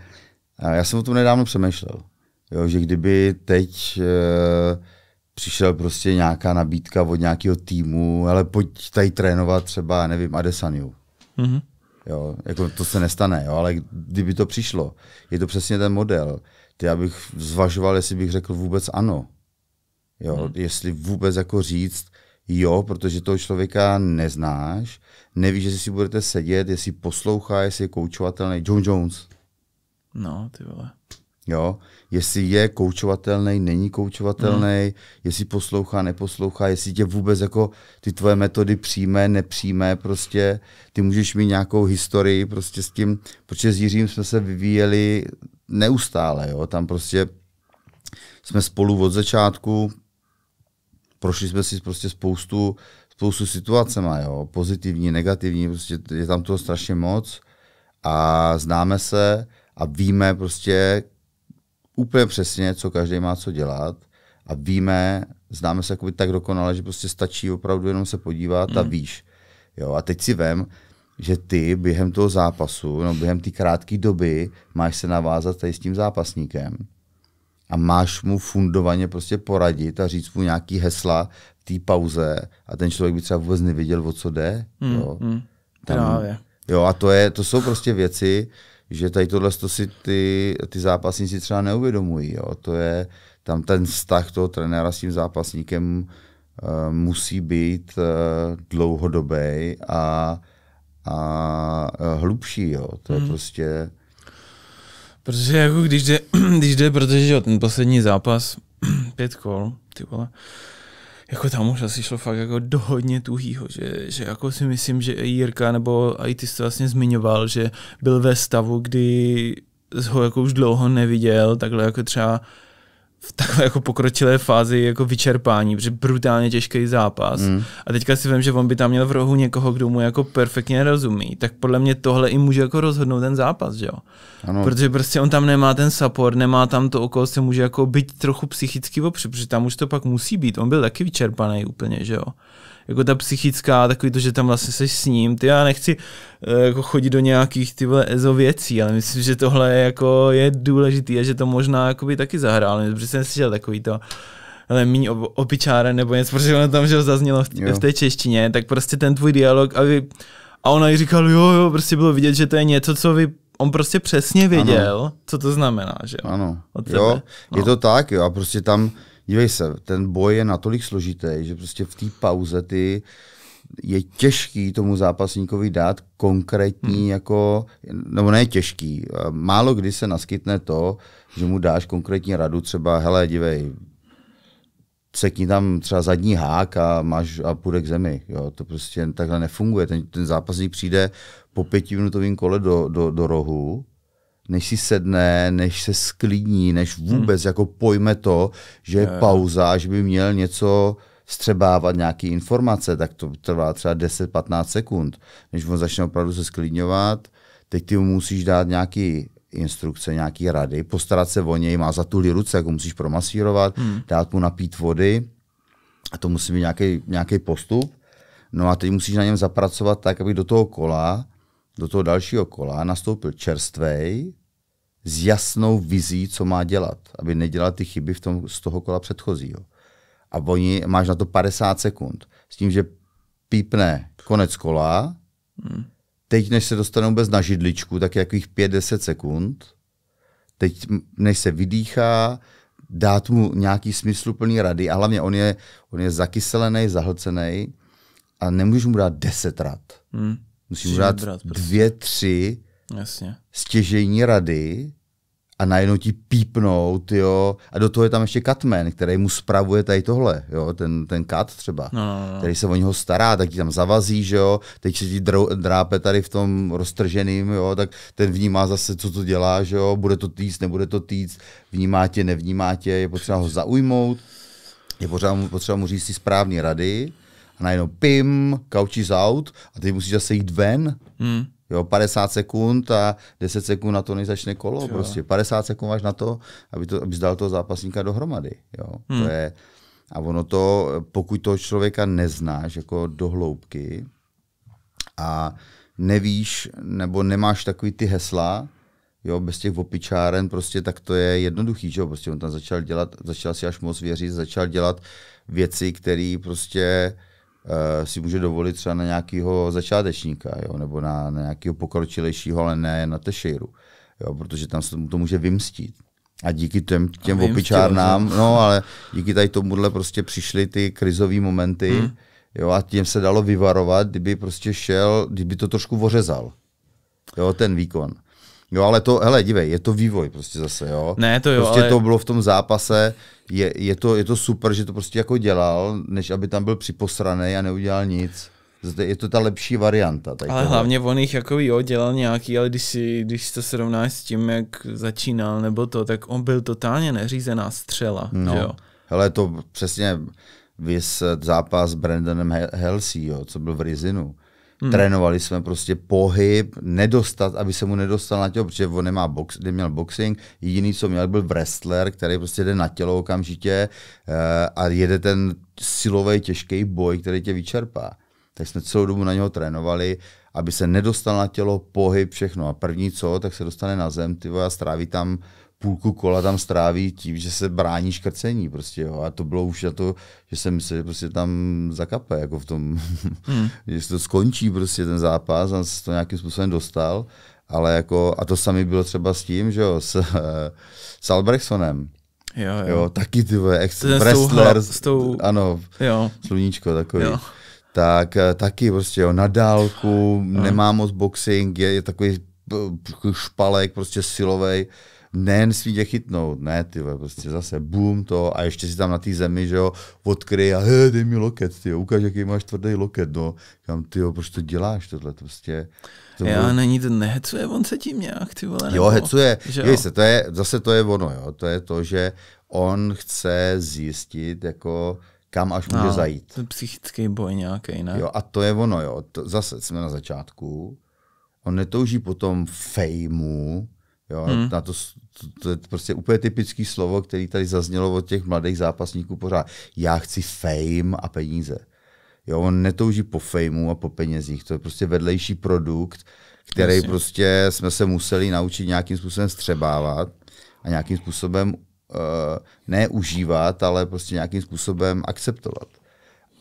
já jsem o tom nedávno přemýšlel, jo, že kdyby teď e, přišel prostě nějaká nabídka od nějakého týmu, ale pojď tady trénovat třeba, nevím, Adesanyu. Mm-hmm Jo, jako to se nestane, jo, ale kdyby to přišlo, je to přesně ten model. Ty, abych zvažoval, jestli bych řekl vůbec ano. Jo, hmm. jestli vůbec jako říct jo, protože toho člověka neznáš, nevíš, jestli si budete sedět, jestli poslouchá, jestli je koučovatelný. John Jones. No, ty vole. Jo, jestli je koučovatelný, není koučovatelný, mm. jestli poslouchá, neposlouchá, jestli tě vůbec jako ty tvoje metody přijme, nepřijme, prostě ty můžeš mít nějakou historii prostě s tím, protože s Jiřím jsme se vyvíjeli neustále, jo, tam prostě jsme spolu od začátku, prošli jsme si prostě spoustu, spoustu situacema, jo, pozitivní, negativní, prostě je tam toho strašně moc a známe se a víme prostě, úplně přesně, co každý má co dělat a víme, známe se tak dokonale, že prostě stačí opravdu jenom se podívat mm. a víš. Jo, a teď si vem, že ty během toho zápasu, no během té krátké doby máš se navázat tady s tím zápasníkem a máš mu fundovaně prostě poradit a říct mu nějaký hesla v té pauze a ten člověk by třeba vůbec nevěděl, o co jde. Mm, jo. Mm, Tam, právě. jo, a to, je, to jsou prostě věci, že tady tohle si ty, ty zápasníci třeba neuvědomují. Jo. To je, tam ten vztah toho trenéra s tím zápasníkem uh, musí být uh, eh, dlouhodobý a, a uh, hlubší. Jo. To je hmm. prostě... Protože jako když jde, [clears throat] když jde protože jo, ten poslední zápas, [clears throat] pět kol, ty vole, uh, jako tam už asi šlo fakt jako do hodně tuhýho, že, že jako si myslím, že Jirka nebo i ty jsi to vlastně zmiňoval, že byl ve stavu, kdy ho jako už dlouho neviděl, takhle jako třeba v takové jako pokročilé fázi jako vyčerpání, protože brutálně těžký zápas. Mm. A teďka si vím, že on by tam měl v rohu někoho, kdo mu jako perfektně rozumí, tak podle mě tohle i může jako rozhodnout ten zápas, že jo? Ano. Protože prostě on tam nemá ten support, nemá tam to oko, se může jako být trochu psychicky opřít, protože tam už to pak musí být. On byl taky vyčerpaný úplně, že jo? jako ta psychická, takový to, že tam vlastně seš s ním, ty já nechci eh, jako chodit do nějakých ty ezo věcí, ale myslím, že tohle je jako je důležitý a že to možná jakoby taky zahrál, protože jsem slyšel takový to, ale míň opičára nebo něco, protože ono tam že zaznělo v, jo. v té češtině, tak prostě ten tvůj dialog a vy, a ona jí říkal, jo, jo, prostě bylo vidět, že to je něco, co vy on prostě přesně věděl, ano. co to znamená, že jo? Ano, Od jo, no. je to tak, jo, a prostě tam dívej se, ten boj je natolik složitý, že prostě v té pauze ty je těžký tomu zápasníkovi dát konkrétní, hmm. jako, nebo ne těžký, málo kdy se naskytne to, že mu dáš konkrétní radu, třeba, hele, dívej, sekni tam třeba zadní hák a máš a půjde k zemi. Jo, to prostě takhle nefunguje. Ten, ten zápasník přijde po pětiminutovém kole do, do, do rohu než si sedne, než se sklidní, než hmm. vůbec hmm. jako pojme to, že je pauza, že by měl něco střebávat, nějaké informace, tak to trvá třeba 10-15 sekund, než on začne opravdu se sklidňovat. Teď ty mu musíš dát nějaký instrukce, nějaký rady, postarat se o něj, má za tu ruce, jako musíš promasírovat, hmm. dát mu napít vody a to musí být nějaký, nějaký postup. No a teď musíš na něm zapracovat tak, aby do toho kola do toho dalšího kola nastoupil čerstvej, s jasnou vizí, co má dělat, aby nedělal ty chyby v tom, z toho kola předchozího. A oni, máš na to 50 sekund. S tím, že pípne konec kola, hmm. teď než se dostanou bez na židličku, tak je jakých 5-10 sekund. Teď než se vydýchá, dát mu nějaký smysluplný rady a hlavně on je, on je zakyselený, zahlcený a nemůžu mu dát 10 rad. Hmm musíš udělat vybrat, prostě. dvě, tři Jasně. stěžejní rady a najednou ti pípnout, jo, a do toho je tam ještě katmen, který mu spravuje tady tohle, jo, ten, ten kat třeba, no, no, no. který se o něho stará, tak ti tam zavazí, že jo, teď se ti drápe tady v tom roztrženým, jo, tak ten vnímá zase, co to dělá, že jo, bude to týc, nebude to týc, vnímá tě, nevnímá tě, je potřeba ho zaujmout, je potřeba mu, potřeba mu říct si správný rady, a najednou pim, couch is out a ty musíš zase jít ven. Hmm. Jo, 50 sekund a 10 sekund na to, než začne kolo. Jo. Prostě 50 sekund máš na to, aby to, abys dal toho zápasníka dohromady. Jo. Hmm. To je, a ono to, pokud toho člověka neznáš jako do hloubky a nevíš nebo nemáš takový ty hesla, jo, bez těch opičáren, prostě tak to je jednoduchý, že jo, prostě on tam začal dělat, začal si až moc věřit, začal dělat věci, které prostě uh, Eh, si může dovolit třeba na nějakého začátečníka, jo, nebo na, na nějakého pokročilejšího, ale ne na Tešejru, jo, protože tam se to může vymstít. A díky těm, těm opičárnám, no ale díky tady tomuhle prostě přišly ty krizové momenty, hmm. jo, a tím se dalo vyvarovat, kdyby prostě šel, kdyby to trošku ořezal, jo, ten výkon. Jo, ale to, hele, dívej, je to vývoj prostě zase, jo. Ne, to jo, Prostě ale... to bylo v tom zápase, je, je, to, je to super, že to prostě jako dělal, než aby tam byl připosraný a neudělal nic. Je to ta lepší varianta. Tady ale toho. hlavně on jich jako jo, dělal nějaký, ale když, si, když to srovnáš s tím, jak začínal nebo to, tak on byl totálně neřízená střela, no. že jo. Hele, to přesně vys zápas s Brandonem Helsey, jo, co byl v Rizinu Hmm. Trénovali jsme prostě pohyb, nedostat, aby se mu nedostal na tělo, protože on nemá box, neměl boxing. Jediný, co měl, byl wrestler, který prostě jde na tělo okamžitě uh, a jede ten silový, těžký boj, který tě vyčerpá. Tak jsme celou dobu na něho trénovali, aby se nedostal na tělo, pohyb, všechno. A první co, tak se dostane na zem, ty a stráví tam půlku kola tam stráví tím, že se brání škrcení prostě, jo. A to bylo už na to, že jsem se prostě tam zakape, jako v tom, hmm. [laughs] že se to skončí prostě ten zápas, a se to nějakým způsobem dostal, ale jako, a to sami bylo třeba s tím, že jo, s, [laughs] s Albrechtsonem. Jo, jo. jo, taky ty vole, ex wrestler, s tou... ano, jo. sluníčko takový. Jo tak eh, taky prostě jo, na dálku, nemá moc boxing, je, je takový špalek, prostě silovej, nejen tě chytnout, ne, ty prostě zase boom to a ještě si tam na té zemi, že jo, odkryj a hej, dej mi loket, ty ukáž, jaký máš tvrdý loket, no, kam ty jo, proč to děláš tohle, to prostě. To Já, bude... není to, nehecuje on se tím nějak, ty vole, nebo, Jo, hecuje, jo? se, to je, zase to je ono, jo, to je to, že on chce zjistit, jako, kam až může no, zajít. To je psychický boj nějaký, ne? Jo, a to je ono, jo, to, zase jsme na začátku, on netouží po tom fejmu, Jo, hmm. na to, to, to je prostě úplně typický slovo, který tady zaznělo od těch mladých zápasníků pořád. Já chci fame a peníze. Jo, on netouží po fejmu a po penězích, to je prostě vedlejší produkt, který Myslím. prostě jsme se museli naučit nějakým způsobem střebávat a nějakým způsobem uh, eh, neužívat, ale prostě nějakým způsobem akceptovat.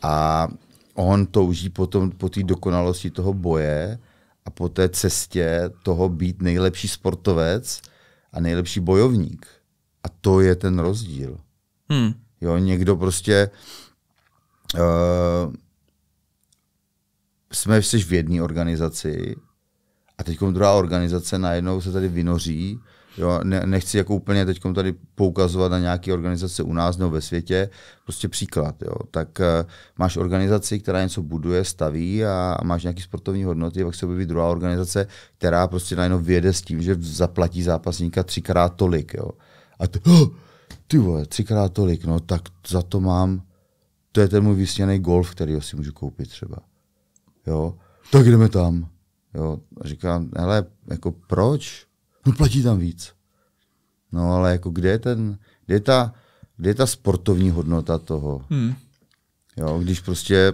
A on touží potom po té dokonalosti toho boje, a po té cestě toho být nejlepší sportovec a nejlepší bojovník. A to je ten rozdíl. Hmm. Jo, někdo prostě uh, jsme jsi v jedné organizaci a teď druhá organizace najednou se tady vynoří Jo, ne, nechci jako úplně teď tady poukazovat na nějaké organizace u nás nebo ve světě, prostě příklad. Jo. Tak uh, máš organizaci, která něco buduje, staví a, a máš nějaké sportovní hodnoty, pak se objeví druhá organizace, která prostě najednou vyjede s tím, že zaplatí zápasníka třikrát tolik. Jo. A ty, oh, ty vole, třikrát tolik, no tak za to mám, to je ten můj vysněný golf, který si můžu koupit třeba. Jo, tak jdeme tam. Jo, a říkám, hele, jako proč? no platí tam víc. No ale jako kde je, ten, kde je, ta, kde je ta sportovní hodnota toho? Hmm. Jo, když prostě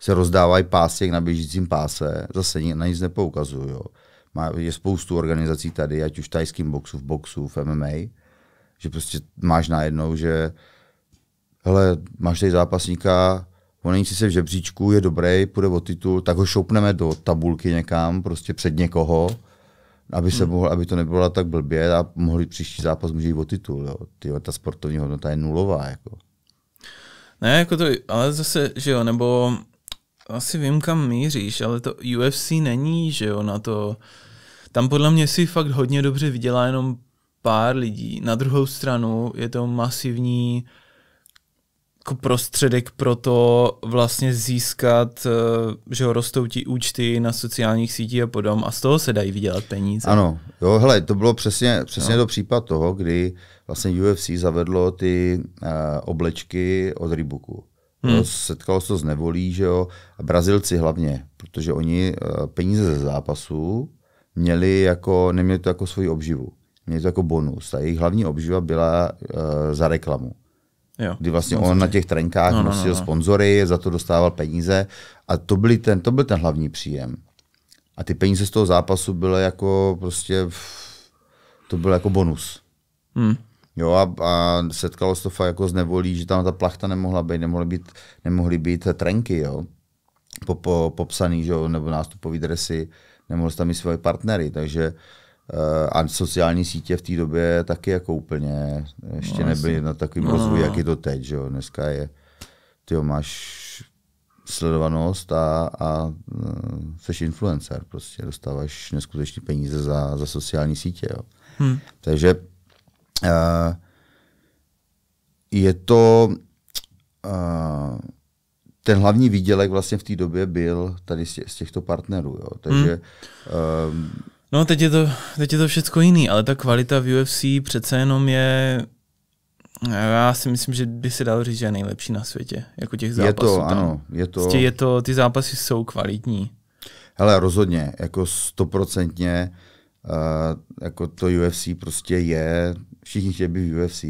se rozdávají pásy jak na běžícím páse, zase na nic nepoukazují. Má, je spoustu organizací tady, ať už v tajském boxu, v boxu, v MMA, že prostě máš najednou, že hele, máš tady zápasníka, on není se v žebříčku, je dobrý, půjde o titul, tak ho šoupneme do tabulky někam, prostě před někoho aby, se hmm. mohl, aby to nebylo tak blbě a mohli příští zápas může jít o titul. Jo. Tyjo, ta sportovní hodnota je nulová. Jako. Ne, jako to, ale zase, že jo, nebo asi vím, kam míříš, ale to UFC není, že jo, na to. Tam podle mě si fakt hodně dobře vydělá jenom pár lidí. Na druhou stranu je to masivní jako prostředek pro to vlastně získat, eh, že ho rostou ti účty na sociálních sítích a podobně a z toho se dají vydělat peníze. Ano, jo, hele, to bylo přesně, přesně no. to případ toho, kdy vlastně UFC zavedlo ty uh, oblečky od Reeboku. Hmm. setkalo se to s nevolí, že jo, a Brazilci hlavně, protože oni uh, peníze ze zápasů měli jako, neměli to jako svoji obživu, měli to jako bonus a jejich hlavní obživa byla uh, za reklamu. Jo. Kdy vlastně on na těch trenkách no, no, nosil no, no. sponzory, za to dostával peníze a to, byl ten, to byl ten hlavní příjem. A ty peníze z toho zápasu byly jako prostě, to byl jako bonus. Hmm. Jo a, a setkalo se to fakt jako z nevolí, že tam ta plachta nemohla být, nemohly být, nemohly být trenky, jo. Po, po, popsaný, že jo, nebo nástupový dresy, nemohli tam mít svoje partnery, takže uh, Eh, a sociální sítě v té době taky jako úplně ještě no, nebyly na takovým no. no rozvoji, no. jak je to teď. Že jo? Dneska je, ty máš sledovanost a, a eh, jsi influencer. Prostě dostáváš neskutečné peníze za, za sociální sítě. Jo. Hmm. Takže uh, je to uh, ten hlavní výdělek vlastně v té době byl tady z, těchto partnerů. Jo. Takže hmm. No, teď je to, teď je to všecko jiný, ale ta kvalita v UFC přece jenom je já si myslím, že by se dalo říct, že je nejlepší na světě, jako těch zápasů. Je to, tam. ano, je to. Prostě je to, ty zápasy jsou kvalitní. Hele, rozhodně, jako stoprocentně, uh, jako to UFC prostě je, všichni chtějí být v UFC.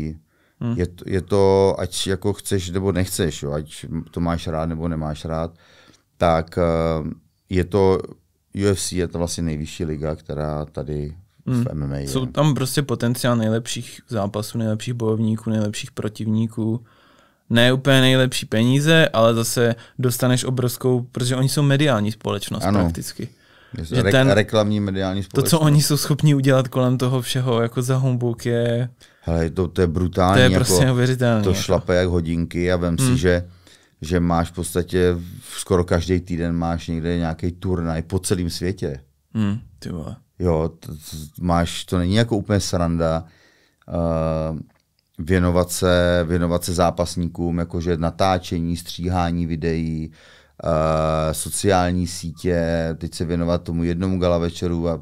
Hmm. Je, to, je to, ať jako chceš nebo nechceš, jo, ať to máš rád nebo nemáš rád, tak uh, je to UFC je to vlastně nejvyšší liga, která tady mm. v MMA je. Jsou tam prostě potenciál nejlepších zápasů, nejlepších bojovníků, nejlepších protivníků. Ne úplně nejlepší peníze, ale zase dostaneš obrovskou, protože oni jsou mediální společnost ano. prakticky. Že To ten, reklamní mediální společnost. To, co oni jsou schopni udělat kolem toho všeho, jako za humbuk, je... Hele, to, to je brutální. To je prostě jako, neuvěřitelné. To jako. jak hodinky a vem mm. si, hmm. že že máš v podstatě skoro každý týden máš někde nějaký turnaj po celém světě. Mm, ty vole. Jo, to, to, máš, to není jako úplně sranda uh, věnovat, se, věnovat se zápasníkům, jakože natáčení, stříhání videí, uh, Eh, sociální sítě, teď se věnovat tomu jednomu gala večeru a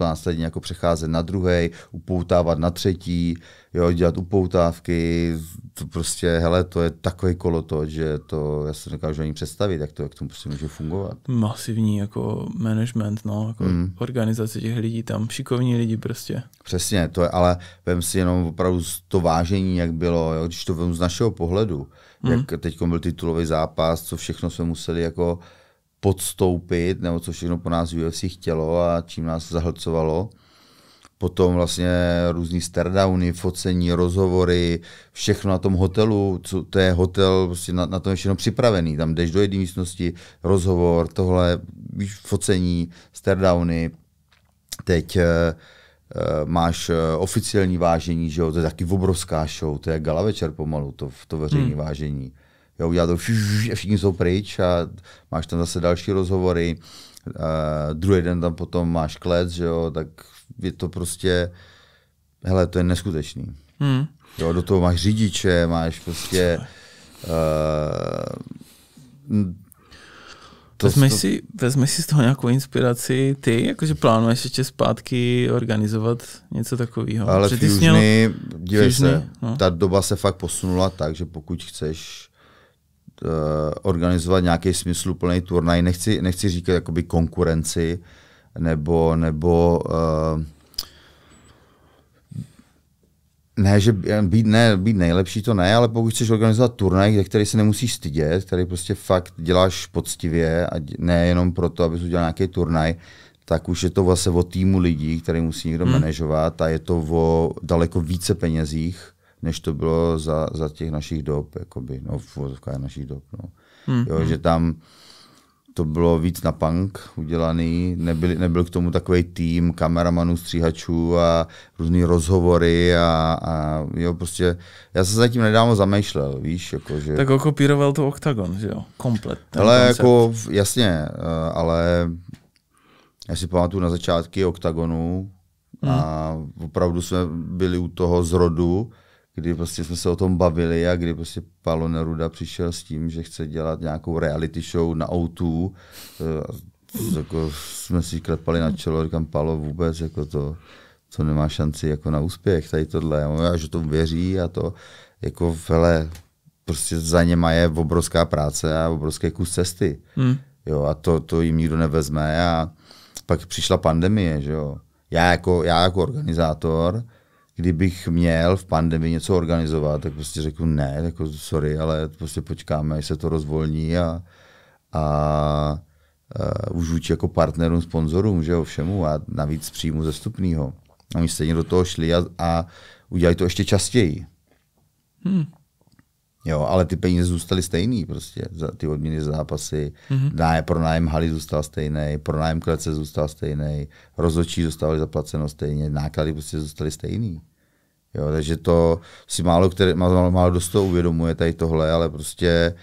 následně jako přecházet na druhý, upoutávat na třetí, jo, dělat upoutávky, to prostě, hele, to je takový kolo to, že to já si nekážu ani představit, jak to, jak to prostě může fungovat. Masivní jako management, no, jako mm. organizace těch lidí tam, šikovní lidi prostě. Přesně, to je, ale vem si jenom opravdu to vážení, jak bylo, jo, když to vem z našeho pohledu, hmm. jak mhm. teď byl titulový zápas, co všechno jsme museli jako podstoupit, nebo co všechno po nás UFC chtělo a čím nás zahlcovalo. Potom vlastně různý stardowny, focení, rozhovory, všechno na tom hotelu, co, to je hotel, prostě na, na tom je všechno připravený. Tam jdeš do jedné místnosti, rozhovor, tohle, víš, focení, stardowny. Teď eh, Eh, máš eh, oficiální vážení, že jo, to je taky obrovská show, to je gala večer pomalu, to, to veřejné hmm. vážení. Jo, udělá to a všichni jsou pryč a máš tam zase další rozhovory. Uh, druhý den tam potom máš klec, že jo, tak je to prostě, hele, to je neskutečný. Hmm. Jo, do toho máš řidiče, máš prostě uh, to vezmeš, to... si, vezmeš si z toho nějakou inspiraci ty, jakože plánuješ ještě zpátky organizovat něco takového? Ale ty Fusiony, měl... dívej Fusiony, se, no. ta doba se fakt posunula tak, že pokud chceš uh, organizovat nějaký smysluplný turnaj, nechci, nechci říkat jakoby konkurenci, nebo, nebo uh, ne, že být, ne, být nejlepší to ne, ale pokud chceš organizovat turnaj, kde který se nemusíš stydět, který prostě fakt děláš poctivě a ne jenom proto, abys udělal nějaký turnaj, tak už je to vlastně o týmu lidí, který musí někdo hmm. manažovat a je to o daleko více penězích, než to bylo za, za těch našich dob, jakoby, no v našich dob. No. Hmm. Jo, že tam to bylo víc na punk udělaný, nebyl, nebyl k tomu takový tým kameramanů, stříhačů a různý rozhovory a, a jo, prostě, já se zatím nedávno zamýšlel, víš, jako, že... Tak okopíroval to oktagon, že jo, komplet. Ale koncept. jako, jasně, eh, ale já si pamatuju na začátky oktagonu a hmm. opravdu jsme byli u toho zrodu, kdy prostě jsme se o tom bavili a kdy prostě Palo Neruda přišel s tím, že chce dělat nějakou reality show na O2. Eh, jako jsme si klepali na čelo, říkám, Palo vůbec jako to, co nemá šanci jako na úspěch, tady tohle, já, že to věří a to, jako vele, prostě za něma je obrovská práce a obrovský kus cesty. Hmm. Jo, a to, to jim nikdo nevezme a pak přišla pandemie, že jo. Já jako, já jako organizátor, kdybych měl v pandemii něco organizovat, tak prostě řeknu ne, jako sorry, ale prostě počkáme, až se to rozvolní a, a, a eh, už vůči jako partnerům, sponzorům, že jo, všemu a navíc příjmu ze A oni stejně do toho šli a, a udělali to ještě častěji. Hmm. Jo, ale ty peníze zůstaly stejný prostě. Za ty odměny za zápasy, mm-hmm. nájem, pronájem haly zůstal stejný, pronájem klece zůstal stejný, rozhodčí zůstávali zaplaceno stejně, náklady prostě zůstaly stejný. Jo, takže to si málo, který, málo, málo dost toho uvědomuje tady tohle, ale prostě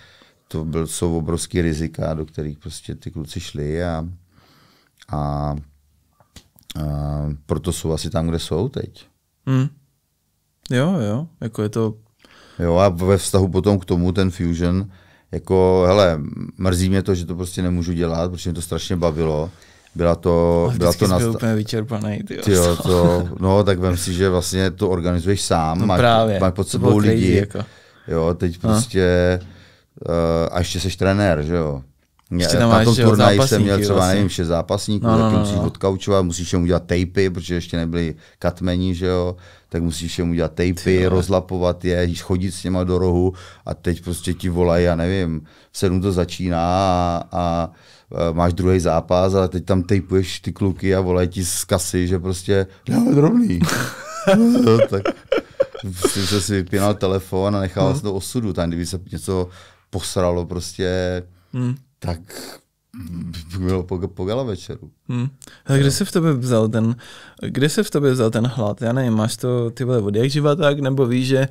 to byl, jsou obrovský rizika, do kterých prostě ty kluci šli a, a, a proto jsou asi tam, kde jsou teď. Mm. Jo, jo, jako je to Jo, a ve vztahu potom k tomu ten Fusion, jako, hele, mrzí mě to, že to prostě nemůžu dělat, protože mě to strašně bavilo. Byla to, a byla to nast... byl úplně vyčerpaný, ty jo, to, no, tak vem si, že vlastně to organizuješ sám, no, právě. máš pod sebou lidi, jako. jo, teď no. prostě, uh, a ještě seš trenér, že jo, Prostě tam na tom turnaji jsem měl třeba, vlastně. nevím, šest zápasníků, no, no, no, musíš no. odkaučovat, musíš jim udělat tapy, protože ještě nebyly katmeni, že jo, tak musíš jim udělat Ty, rozlapovat je, chodit s něma do rohu a teď prostě ti volají, já nevím, v sedm to začíná a, a e, máš druhý zápas, ale teď tam tapuješ ty kluky a volají ti z kasy, že prostě dáme drobný. [laughs] [laughs] no, tak jsem se si vypínal telefon a nechal no. se do osudu, tam kdyby se něco posralo prostě, Hmm tak bylo po, po gala večeru. Hmm. A kde se v tobě vzal ten, kde se v tobě vzal ten hlad? Já nevím, máš to ty vole vody jak živa tak, nebo víš, že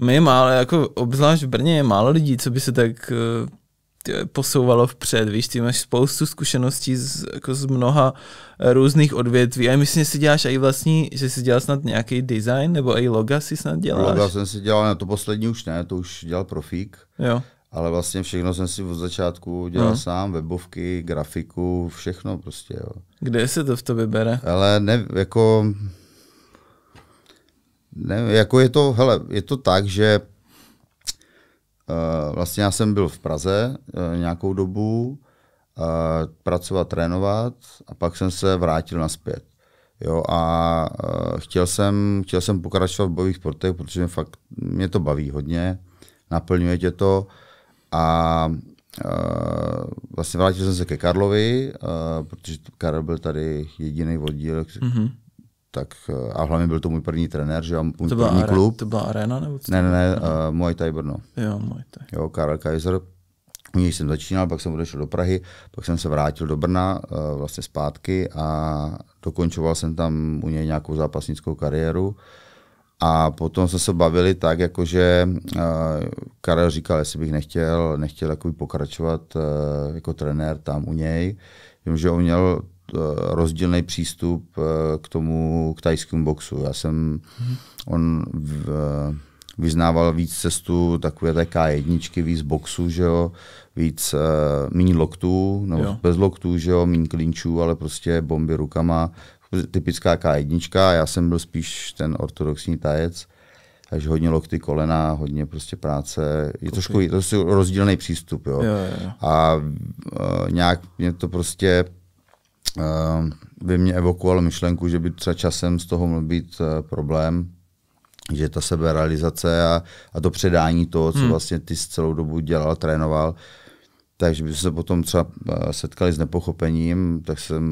my málo, jako obzvlášť v Brně je málo lidí, co by se tak eh, tě, posouvalo vpřed, víš, ty máš spoustu zkušeností z, jako z mnoha eh, různých odvětví a myslím, že si děláš i vlastní, že si dělal snad nějaký design, nebo i loga si snad děláš? Loga jsem si dělal, na to poslední už ne, to už dělal profík. Jo ale vlastně všechno jsem si od začátku dělal hmm. sám, webovky, grafiku, všechno prostě, jo. Kde se to v tobě bere? Ale ne, jako, ne, jako je to, hele, je to tak, že uh, vlastně já jsem byl v Praze uh, nějakou dobu, uh, pracovat, trénovat a pak jsem se vrátil naspět. Jo, a uh, chtěl, jsem, chtěl jsem pokračovat v bojových sportech, protože mě fakt mě to baví hodně, naplňuje tě to. Uh, a Uh, vlastně vrátil jsem se ke Karlovi, uh, protože Karel byl tady jediný oddíl, mm-hmm. tak eh, a hlavně byl to můj první trenér, že mám můj to první are, klub. To byla arena nebo co? Ne, ne, ne, uh, Muay Thai Brno. Jo, Muay Thai. Jo, Karel Kaiser, u něj jsem začínal, pak jsem odešel do Prahy, pak jsem se vrátil do Brna uh, vlastně zpátky a dokončoval jsem tam u něj nějakou zápasnickou kariéru. Uh, a potom jsme se bavili tak, jakože uh, Karel říkal, jestli bych nechtěl, nechtěl pokračovat uh, jako trenér tam u něj. Vím, že on měl uh, rozdílný přístup uh, k tomu, k tajskému boxu. Já jsem, hmm. on v, uh, vyznával víc cestu takové té k víc boxu, že jo, víc uh, loktů, nebo jo. bez loktů, že jo, méně klinčů, ale prostě bomby rukama, typická K1, já jsem byl spíš ten ortodoxní tajec, takže hodně lokty, kolena, hodně prostě práce. Je trošku je to rozdílný přístup. Jo? Jo, jo. A uh, nějak mě to prostě uh, by mě evokovalo myšlenku, že by třeba časem z toho mohl být uh, problém, že ta seberealizace a, a to předání toho, co hmm. vlastně ty celou dobu dělal, trénoval, uh, takže jsme se potom třeba eh, setkali s nepochopením, tak jsem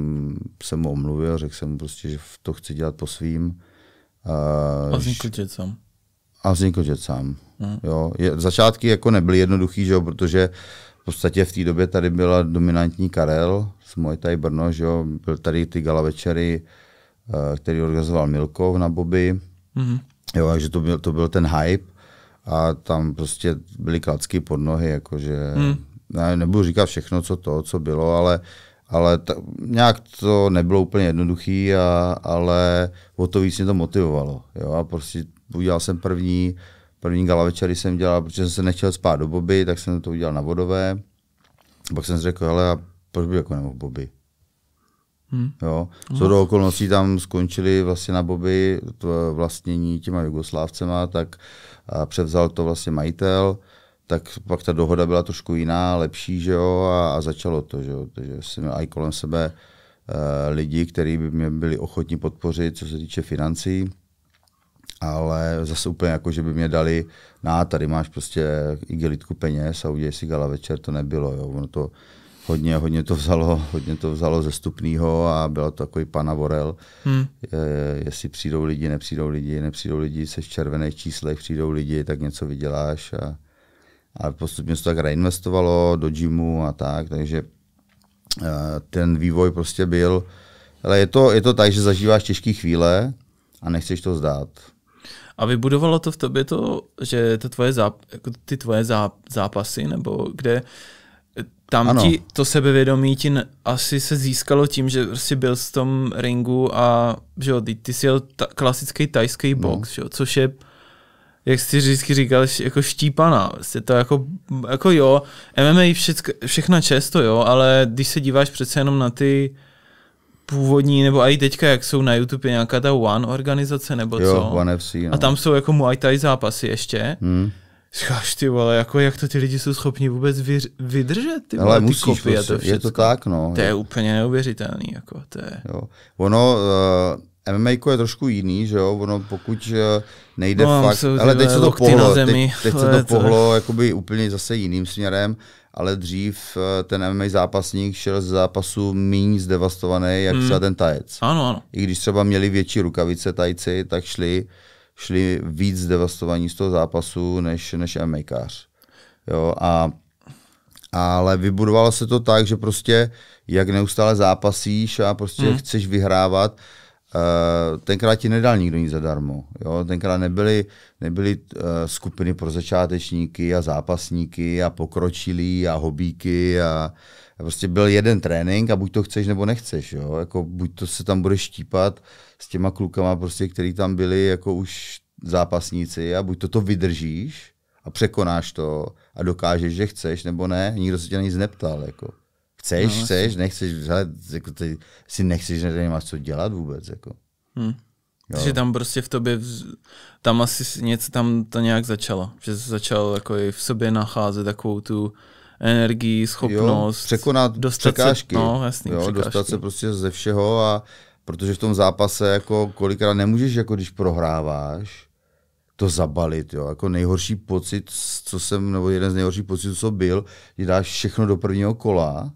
se mu omluvil, řekl jsem mu prostě, že to chci dělat po svým. A vznikl dět sám. A vznikl dět sám. Hmm. Jo. Je, začátky jako nebyly jednoduchý, že jo, protože v podstatě v té době tady byla dominantní Karel z moje Thai Brno, že jo, byl tady ty gala večery, eh, který organizoval Milkov na Bobby. Hmm. Jo, takže to byl, to byl ten hype a tam prostě byly klacky pod nohy, jakože hmm ne, nebudu říkat všechno, co to, co bylo, ale, ale ta, nějak to nebylo úplně jednoduché, ale o to víc mě to motivovalo. Jo? A prostě udělal jsem první, první gala večery jsem dělal, protože jsem se nechtěl spát do Boby, tak jsem to udělal na vodové. Pak jsem si řekl, hele, a proč by jako nemohl Boby? Hmm. Jo. Co no. do okolností tam skončili vlastně na Boby vlastnění těma Jugoslávcema, tak převzal to vlastně majitel tak pak ta dohoda byla trošku jiná, lepší, že jo, a, a začalo to, že jo, takže jsem měl i kolem sebe uh, lidi, kteří by mě byli ochotní podpořit, co se týče financí, ale zase úplně jako, že by mě dali, na, no, tady máš prostě igelitku peněz a udělej si gala večer, to nebylo, jo, ono to hodně, hodně to vzalo, hodně to vzalo ze stupného a bylo to takový pana Vorel, hmm. je, jestli přijdou lidi, nepřijdou lidi, nepřijdou lidi, se v červených číslech, přijdou lidi, tak něco vyděláš a a postupně se to tak reinvestovalo do gymu a tak, takže eh, ten vývoj prostě byl. Ale je to, je to tak, že zažíváš těžké chvíle a nechceš to zdát. A vybudovalo to v tobě to, že to tvoje záp, jako ty tvoje záp, zápasy, nebo kde eh, tam ano. ti to sebevědomí ti asi se získalo tím, že jsi prostě byl v tom ringu a že jo, ty, ty jsi jel ta, klasický tajský no. box, no. že jo, což je jak jsi vždycky říkal, jako štípaná. Je prostě to jako, jako jo, MMA všecko, všechno často, jo, ale když se díváš přece jenom na ty původní, nebo i teďka, jak jsou na YouTube nějaká ta One organizace, nebo jo, co. One FC, no. A tam jsou jako Muay Thai zápasy ještě. Hmm. Říkáš ty vole, jako jak to ty lidi jsou schopni vůbec vyř- vydržet, ty vole, Ale ty musíš, kopy prostě, a to prostě, Je to tak, no. To je, je úplně neuvěřitelný, jako to je. Jo. Ono, uh MMA je trošku jiný, že jo, ono pokud eh, nejde no, fakt, ale teď se to pohlo, zemi, teď, teď se to pohlo jakoby úplně zase jiným směrem, ale dřív eh, ten MMA zápasník šel z zápasu méně zdevastovaný, jak mm. třeba ten tajec. Ano, ano. I když třeba měli větší rukavice tajci, tak šli, šli víc zdevastovaní z toho zápasu, než, než MMAkář. Jo, a ale vybudovalo se to tak, že prostě jak neustále zápasíš a prostě hmm. chceš vyhrávat, Eh, tenkrát ti nedal nikdo nic zadarmo. Jo? Tenkrát nebyly, nebyly uh, skupiny pro začátečníky a zápasníky a pokročilí a hobíky a prostě byl jeden trénink a buď to chceš nebo nechceš. Jo? Jako buď to se tam bude štípat s těma klukama, prostě, který tam byli jako už zápasníci a buď to to vydržíš a překonáš to a dokážeš, že chceš nebo ne, nikdo se tě na nic neptal. Jako. Chceš, no, chceš, nechceš, ale jako ty si nechceš, že máš co dělat vůbec. Jako. Hmm. Jo. Že tam prostě v tobě, tam asi něco tam to nějak začalo. Že jsi začal jako i v sobě nacházet takovou tu energii, schopnost. Jo, překonat dostat překážky. Se, no, jasný, jo, překážky. Dostat se prostě ze všeho a protože v tom zápase jako kolikrát nemůžeš, jako když prohráváš, to zabalit. Jo. Jako nejhorší pocit, co jsem, nebo jeden z nejhorších pocitů, co byl, kdy dáš všechno do prvního kola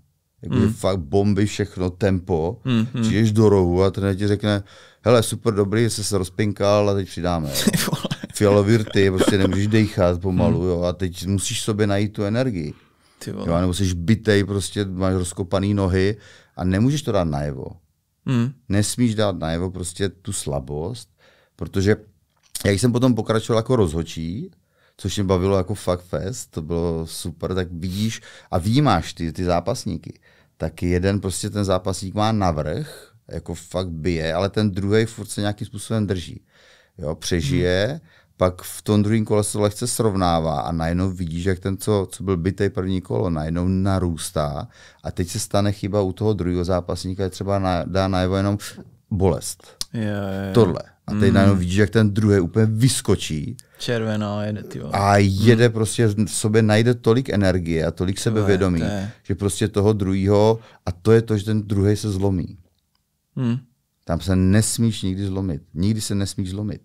jako mm. fakt bomby, všechno, tempo. Mm, mm. Přijdeš do rohu a trenér ti řekne, hele, super dobrý, jsi se rozpinkal a teď přidáme. [laughs] Fialový rty, prostě nemůžeš [laughs] dejchat pomalu, mm. jo, a teď musíš sobě najít tu energii. Jo, nebo jsi bitej, prostě máš rozkopané nohy a nemůžeš to dát najevo. Mm. Nesmíš dát najevo prostě tu slabost, protože já jsem potom pokračoval jako rozhočí, což mě bavilo jako fakt fest, to bylo super, tak vidíš a vnímáš ty, ty zápasníky. Tak jeden prostě ten zápasník má navrh, jako fakt bije, ale ten druhý furt se nějakým způsobem drží. Jo, přežije, hmm. pak v tom druhém kole se lehce srovnává a najednou vidíš, jak ten, co, co byl bytej první kolo, najednou narůstá a teď se stane chyba u toho druhého zápasníka, je třeba na, dá najevo jenom bolest. Yeah, yeah, yeah. Tohle a teď mm. najednou hmm. vidíš, jak ten druhý úplně vyskočí. Červená jede, ty A jede mm. prostě v sobě, najde tolik energie a tolik sebevědomí, to je, že prostě toho druhého, a to je to, že ten druhý se zlomí. Mm. Tam se nesmíš nikdy zlomit. Nikdy se nesmíš zlomit.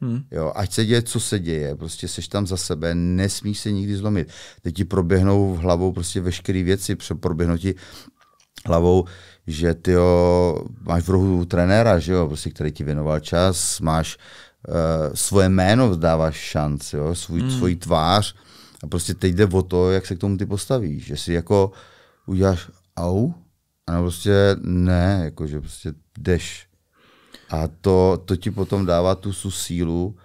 Hmm. Jo, ať se děje, co se děje, prostě seš tam za sebe, nesmíš se nikdy zlomit. Teď ti proběhnou v hlavou prostě veškeré věci, proběhnou ti hlavou že ty máš v rohu trenéra, že jo, prostě, který ti věnoval čas, máš uh, svoje jméno dáváš šanci, jo, svůj, mm. svoji tvář a prostě teď jde o to, jak se k tomu ty postavíš, že si jako uděláš au, a prostě ne, jakože prostě jdeš. A to, to ti potom dává tu su sílu,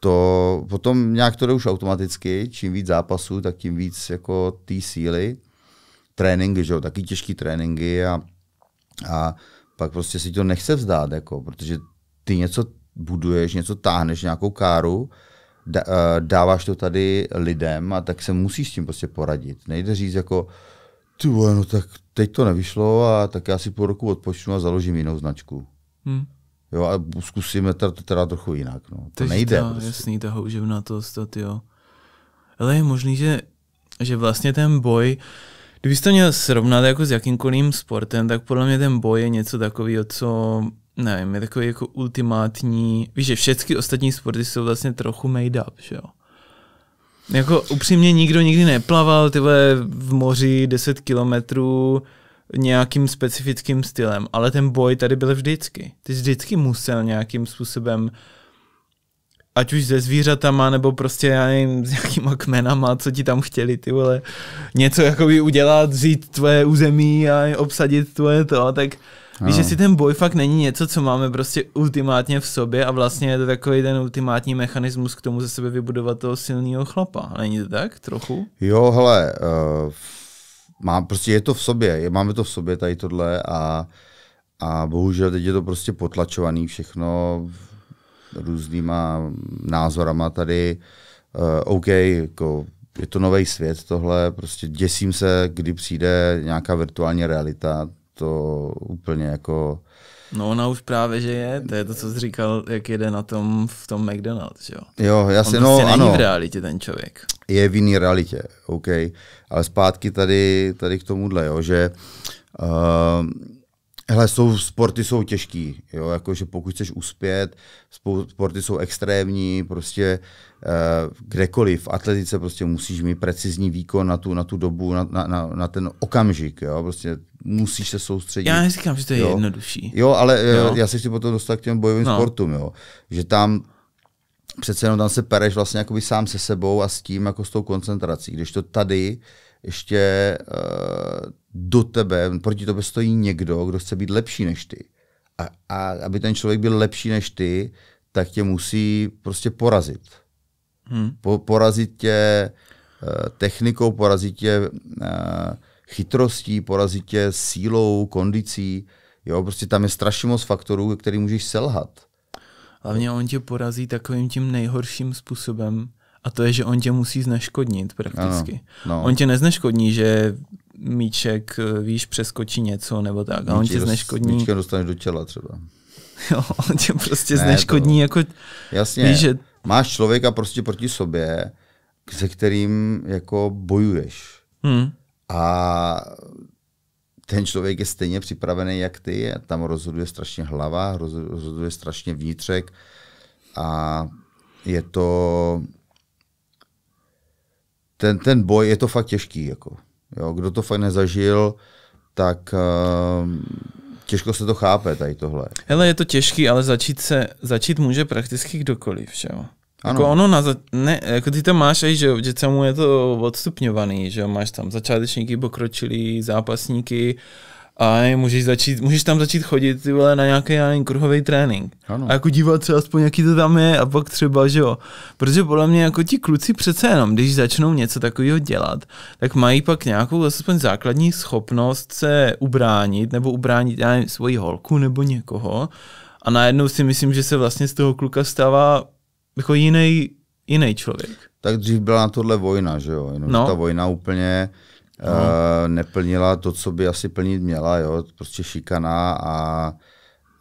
to potom nějak to jde už automaticky, čím víc zápasů, tak tím víc jako té síly. Tréninky, že jo, taky těžký tréninky a a pak prostě si to nechce vzdát, jako, protože ty něco buduješ, něco táhneš, nějakou káru, eh, dáváš to tady lidem a tak se musíš s tím prostě poradit. Nejde říct jako, ty no tak teď to nevyšlo a tak já si po roku odpočnu a založím jinou značku. Hmm. Jo, a zkusíme to teda, teda trochu jinak. No. To Tež nejde. To, prostě. Jasný, ta na to, stát, jo. Ale je možný, že, že vlastně ten boj uh, Kdybyste to měl srovnat jako s jakýmkoliv sportem, tak podle mě ten boj je něco takového, co nevím, je takový jako ultimátní, víš, že všechny ostatní sporty jsou vlastně trochu made up, že jo. Jako upřímně nikdo nikdy neplaval, tyhle v moři 10 kilometrů nějakým specifickým stylem, ale ten boj tady byl vždycky. Ty jsi vždycky musel nějakým způsobem uh, ať už ze zvířatama, nebo prostě, já nevím, s nějakýma kmenama, co ti tam chtěli, ty vole, něco jakoby udělat, vzít tvoje území a obsadit tvoje to, tak no. víš, že si ten boj fakt není něco, co máme prostě ultimátně v sobě a vlastně je to takový ten ultimátní mechanismus k tomu ze sebe vybudovat toho silného chlapa. Není to tak trochu? Jo, hele, uh, mám, prostě je to v sobě, je, máme to v sobě tady tohle a a bohužel teď je to prostě potlačovaný všechno, různýma názorama tady. Uh, OK, jako je to nový svět tohle, prostě děsím se, kdy přijde nějaká virtuální realita, to úplně jako... No ona už právě, že je, to je to, co jsi říkal, jak jede na tom v tom McDonald's, jo? Jo, jasně, On prostě no prostě není ano. v realitě ten člověk. Je v jiný realitě, OK, ale zpátky tady, tady k tomuhle, jo, že uh, Hele, jsou, sporty jsou těžký, jo, jakože pokud chceš uspět, sporty jsou extrémní, prostě eh, kdekoliv, v atletice prostě musíš mít precizní výkon na tu, na tu dobu, na, na, na ten okamžik, jo, prostě musíš se soustředit. Já neříkám, že to je jo. jednodušší. Jo, ale eh, jo. já se chci potom dostat k těm bojovým no. sportům, jo, že tam přece jenom tam se pereš vlastně jakoby sám se sebou a s tím, jako s tou koncentrací, když to tady ještě uh, do tebe, proti tobě stojí někdo, kdo chce být lepší než ty. A, a aby ten člověk byl lepší než ty, tak tě musí prostě porazit. Hmm. Po, porazit tě uh, technikou, porazit tě uh, chytrostí, porazit tě sílou, kondicí. Jo, prostě tam je strašně moc faktorů, který můžeš selhat. Hlavně on tě porazí takovým tím nejhorším způsobem, a to je, že on tě musí zneškodnit prakticky. Ano, no. On tě nezneškodní, že míček, eh, víš, přeskočí něco nebo tak. A no, on tě zneškodní. Míček dostaneš do těla třeba. [laughs] Jo, on tě prostě ne, zneškodní to... jako... Jasně, víš, že... máš člověka prostě proti sobě, se kterým jako bojuješ. Hmm. A ten člověk je stejně připravený jak ty, tam rozhoduje strašně hlava, rozhoduje strašně vnitřek a je to ten, ten boj, je to fakt těžký. Jako. Jo, kdo to fakt nezažil, tak uh, těžko se to chápe tady tohle. Hele, je to těžký, ale začít se, začít může prakticky kdokoliv, že jako Ano. Jako ono, na za- ne, jako ty to máš že že mu je to odstupňovaný, že máš tam začátečníky, pokročilí, zápasníky, uh, a můžeš, začít, můžeš tam začít chodit ty vole, na nějaký, nevím, kruhový trénink. Ano. A jako dívat se aspoň, jaký to tam je a pak třeba, že jo. Protože podle mě jako ti kluci přece jenom, když začnou něco takového dělat, tak mají pak nějakou aspoň základní schopnost se ubránit nebo ubránit, já nevím, svoji holku nebo někoho. A najednou si myslím, že se vlastně z toho kluka stává jako jiný člověk. Tak dřív byla na tohle vojna, že jo? Jenom no. ta vojna úplně uh, neplnila to, co by asi plnit měla, jo, prostě šikana a,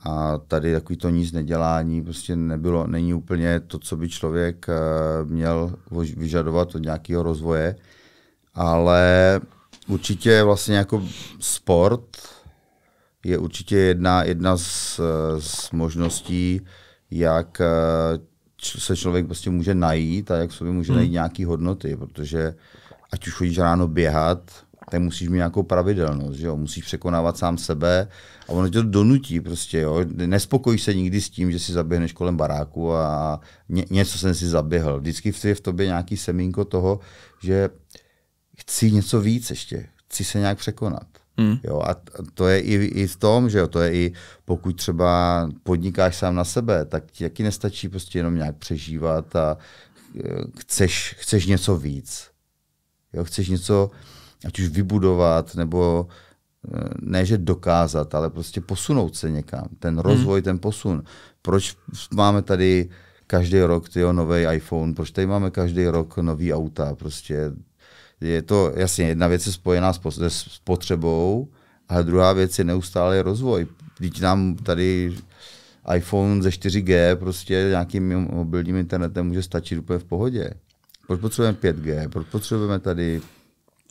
a tady takový to nic nedělání prostě nebylo, není úplně to, co by člověk uh, měl vyžadovat od nějakého rozvoje, ale určitě vlastně jako sport je určitě jedna, jedna z, eh, z možností, jak se člověk prostě může najít a jak v sobě může hmm. najít hmm. nějaké hodnoty, protože ať už chodíš ráno běhat, tak musíš mít nějakou pravidelnost, že jo? musíš překonávat sám sebe a ono tě to donutí prostě, jo? nespokojíš se nikdy s tím, že si zaběhneš kolem baráku a ně, něco jsem si zaběhl. Vždycky je v tobě nějaký semínko toho, že chci něco víc ještě, chci se nějak překonat. Hmm. Jo, a to je i, i v tom, že jo, to je i pokud třeba podnikáš sám na sebe, tak ti taky nestačí prostě jenom nějak přežívat a e, chceš, chceš něco víc. Jo, chceš něco, ať už vybudovat, nebo eh, ne, že dokázat, ale prostě posunout se někam. Ten hmm. rozvoj, hmm. ten posun. Proč máme tady každý rok tyjo, nový iPhone, proč tady máme každý rok nový auta, prostě je to, jasně, jedna věc je spojená s potřebou, a druhá věc je neustále rozvoj. Teď nám tady iPhone ze 4G prostě nějakým mobilním internetem může stačit úplně v pohodě. Proč potřebujeme 5G? Proč potřebujeme tady...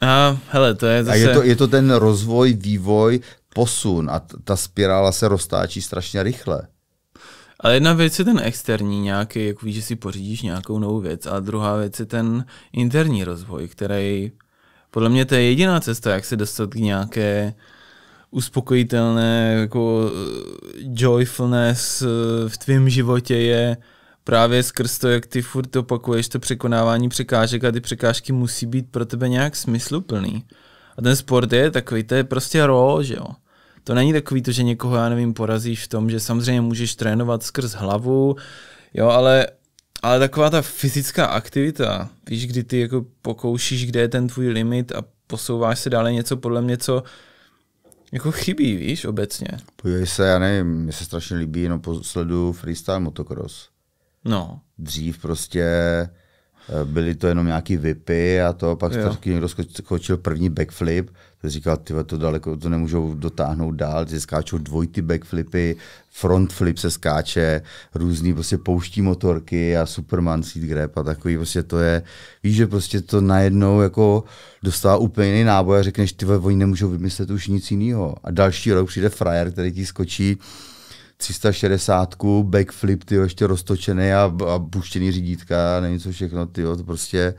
A, hele, to je zase... A je to, je to ten rozvoj, vývoj, posun a t- ta spirála se roztáčí strašně rychle. Ale jedna věc je ten externí nějaký, jak víš, že si pořídíš nějakou novou věc, a druhá věc je ten interní rozvoj, který podle mě to je jediná cesta, jak se dostat k nějaké uspokojitelné jako eh, joyfulness eh, v tvém životě je právě skrz to, jak ty furt opakuješ to překonávání překážek a ty překážky musí být pro tebe nějak smysluplný. A ten sport je takový, to je prostě ro, že jo. To není takový to, že někoho, já nevím, porazíš v tom, že samozřejmě můžeš trénovat skrz hlavu, jo, ale, ale taková ta fyzická aktivita, víš, kdy ty jako pokoušíš, kde je ten tvůj limit a posouváš se dále něco podle mě, co jako chybí, víš, obecně. Podívej se, já nevím, mně se strašně líbí, no sleduju freestyle motocross. No. Dřív prostě eh, byly to jenom nějaký vipy a to, pak taky někdo skočil první backflip, to říkal, ty to daleko, to nemůžou dotáhnout dál, ty skáčou dvojty backflipy, frontflip se skáče, různý prostě pouští motorky a Superman seat grab a takový prostě to je, víš, že prostě to najednou jako dostává úplně jiný náboj a řekneš, ty oni nemůžou vymyslet už nic jiného. A další rok přijde frajer, který ti skočí 360, backflip, ty ještě roztočený a, a puštěný řídítka, nevím co všechno, ty to prostě,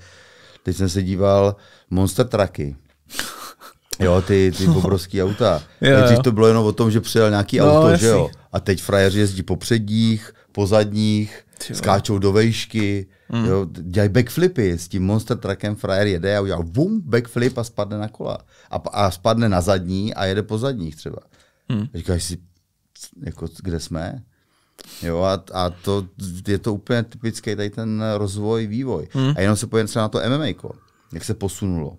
teď jsem se díval, Monster Trucky. [laughs] Jo, ty, ty no. obrovský auta. Jo, to bylo jenom o tom, že přijel nějaký no, auto, jasný. že jo. A teď frajeři jezdí po předních, po zadních, Tyjo. skáčou do vejšky, mm. jo, dělají backflipy, s tím monster truckem frajer jede a udělá vum, backflip a spadne na kola. A, a spadne na zadní a jede po zadních třeba. Mm. Říkáš si, jako kde jsme. Jo, a, a to je to úplně typický tady ten rozvoj, vývoj. Hmm. A jenom se pojďme třeba na to MMA, jak se posunulo.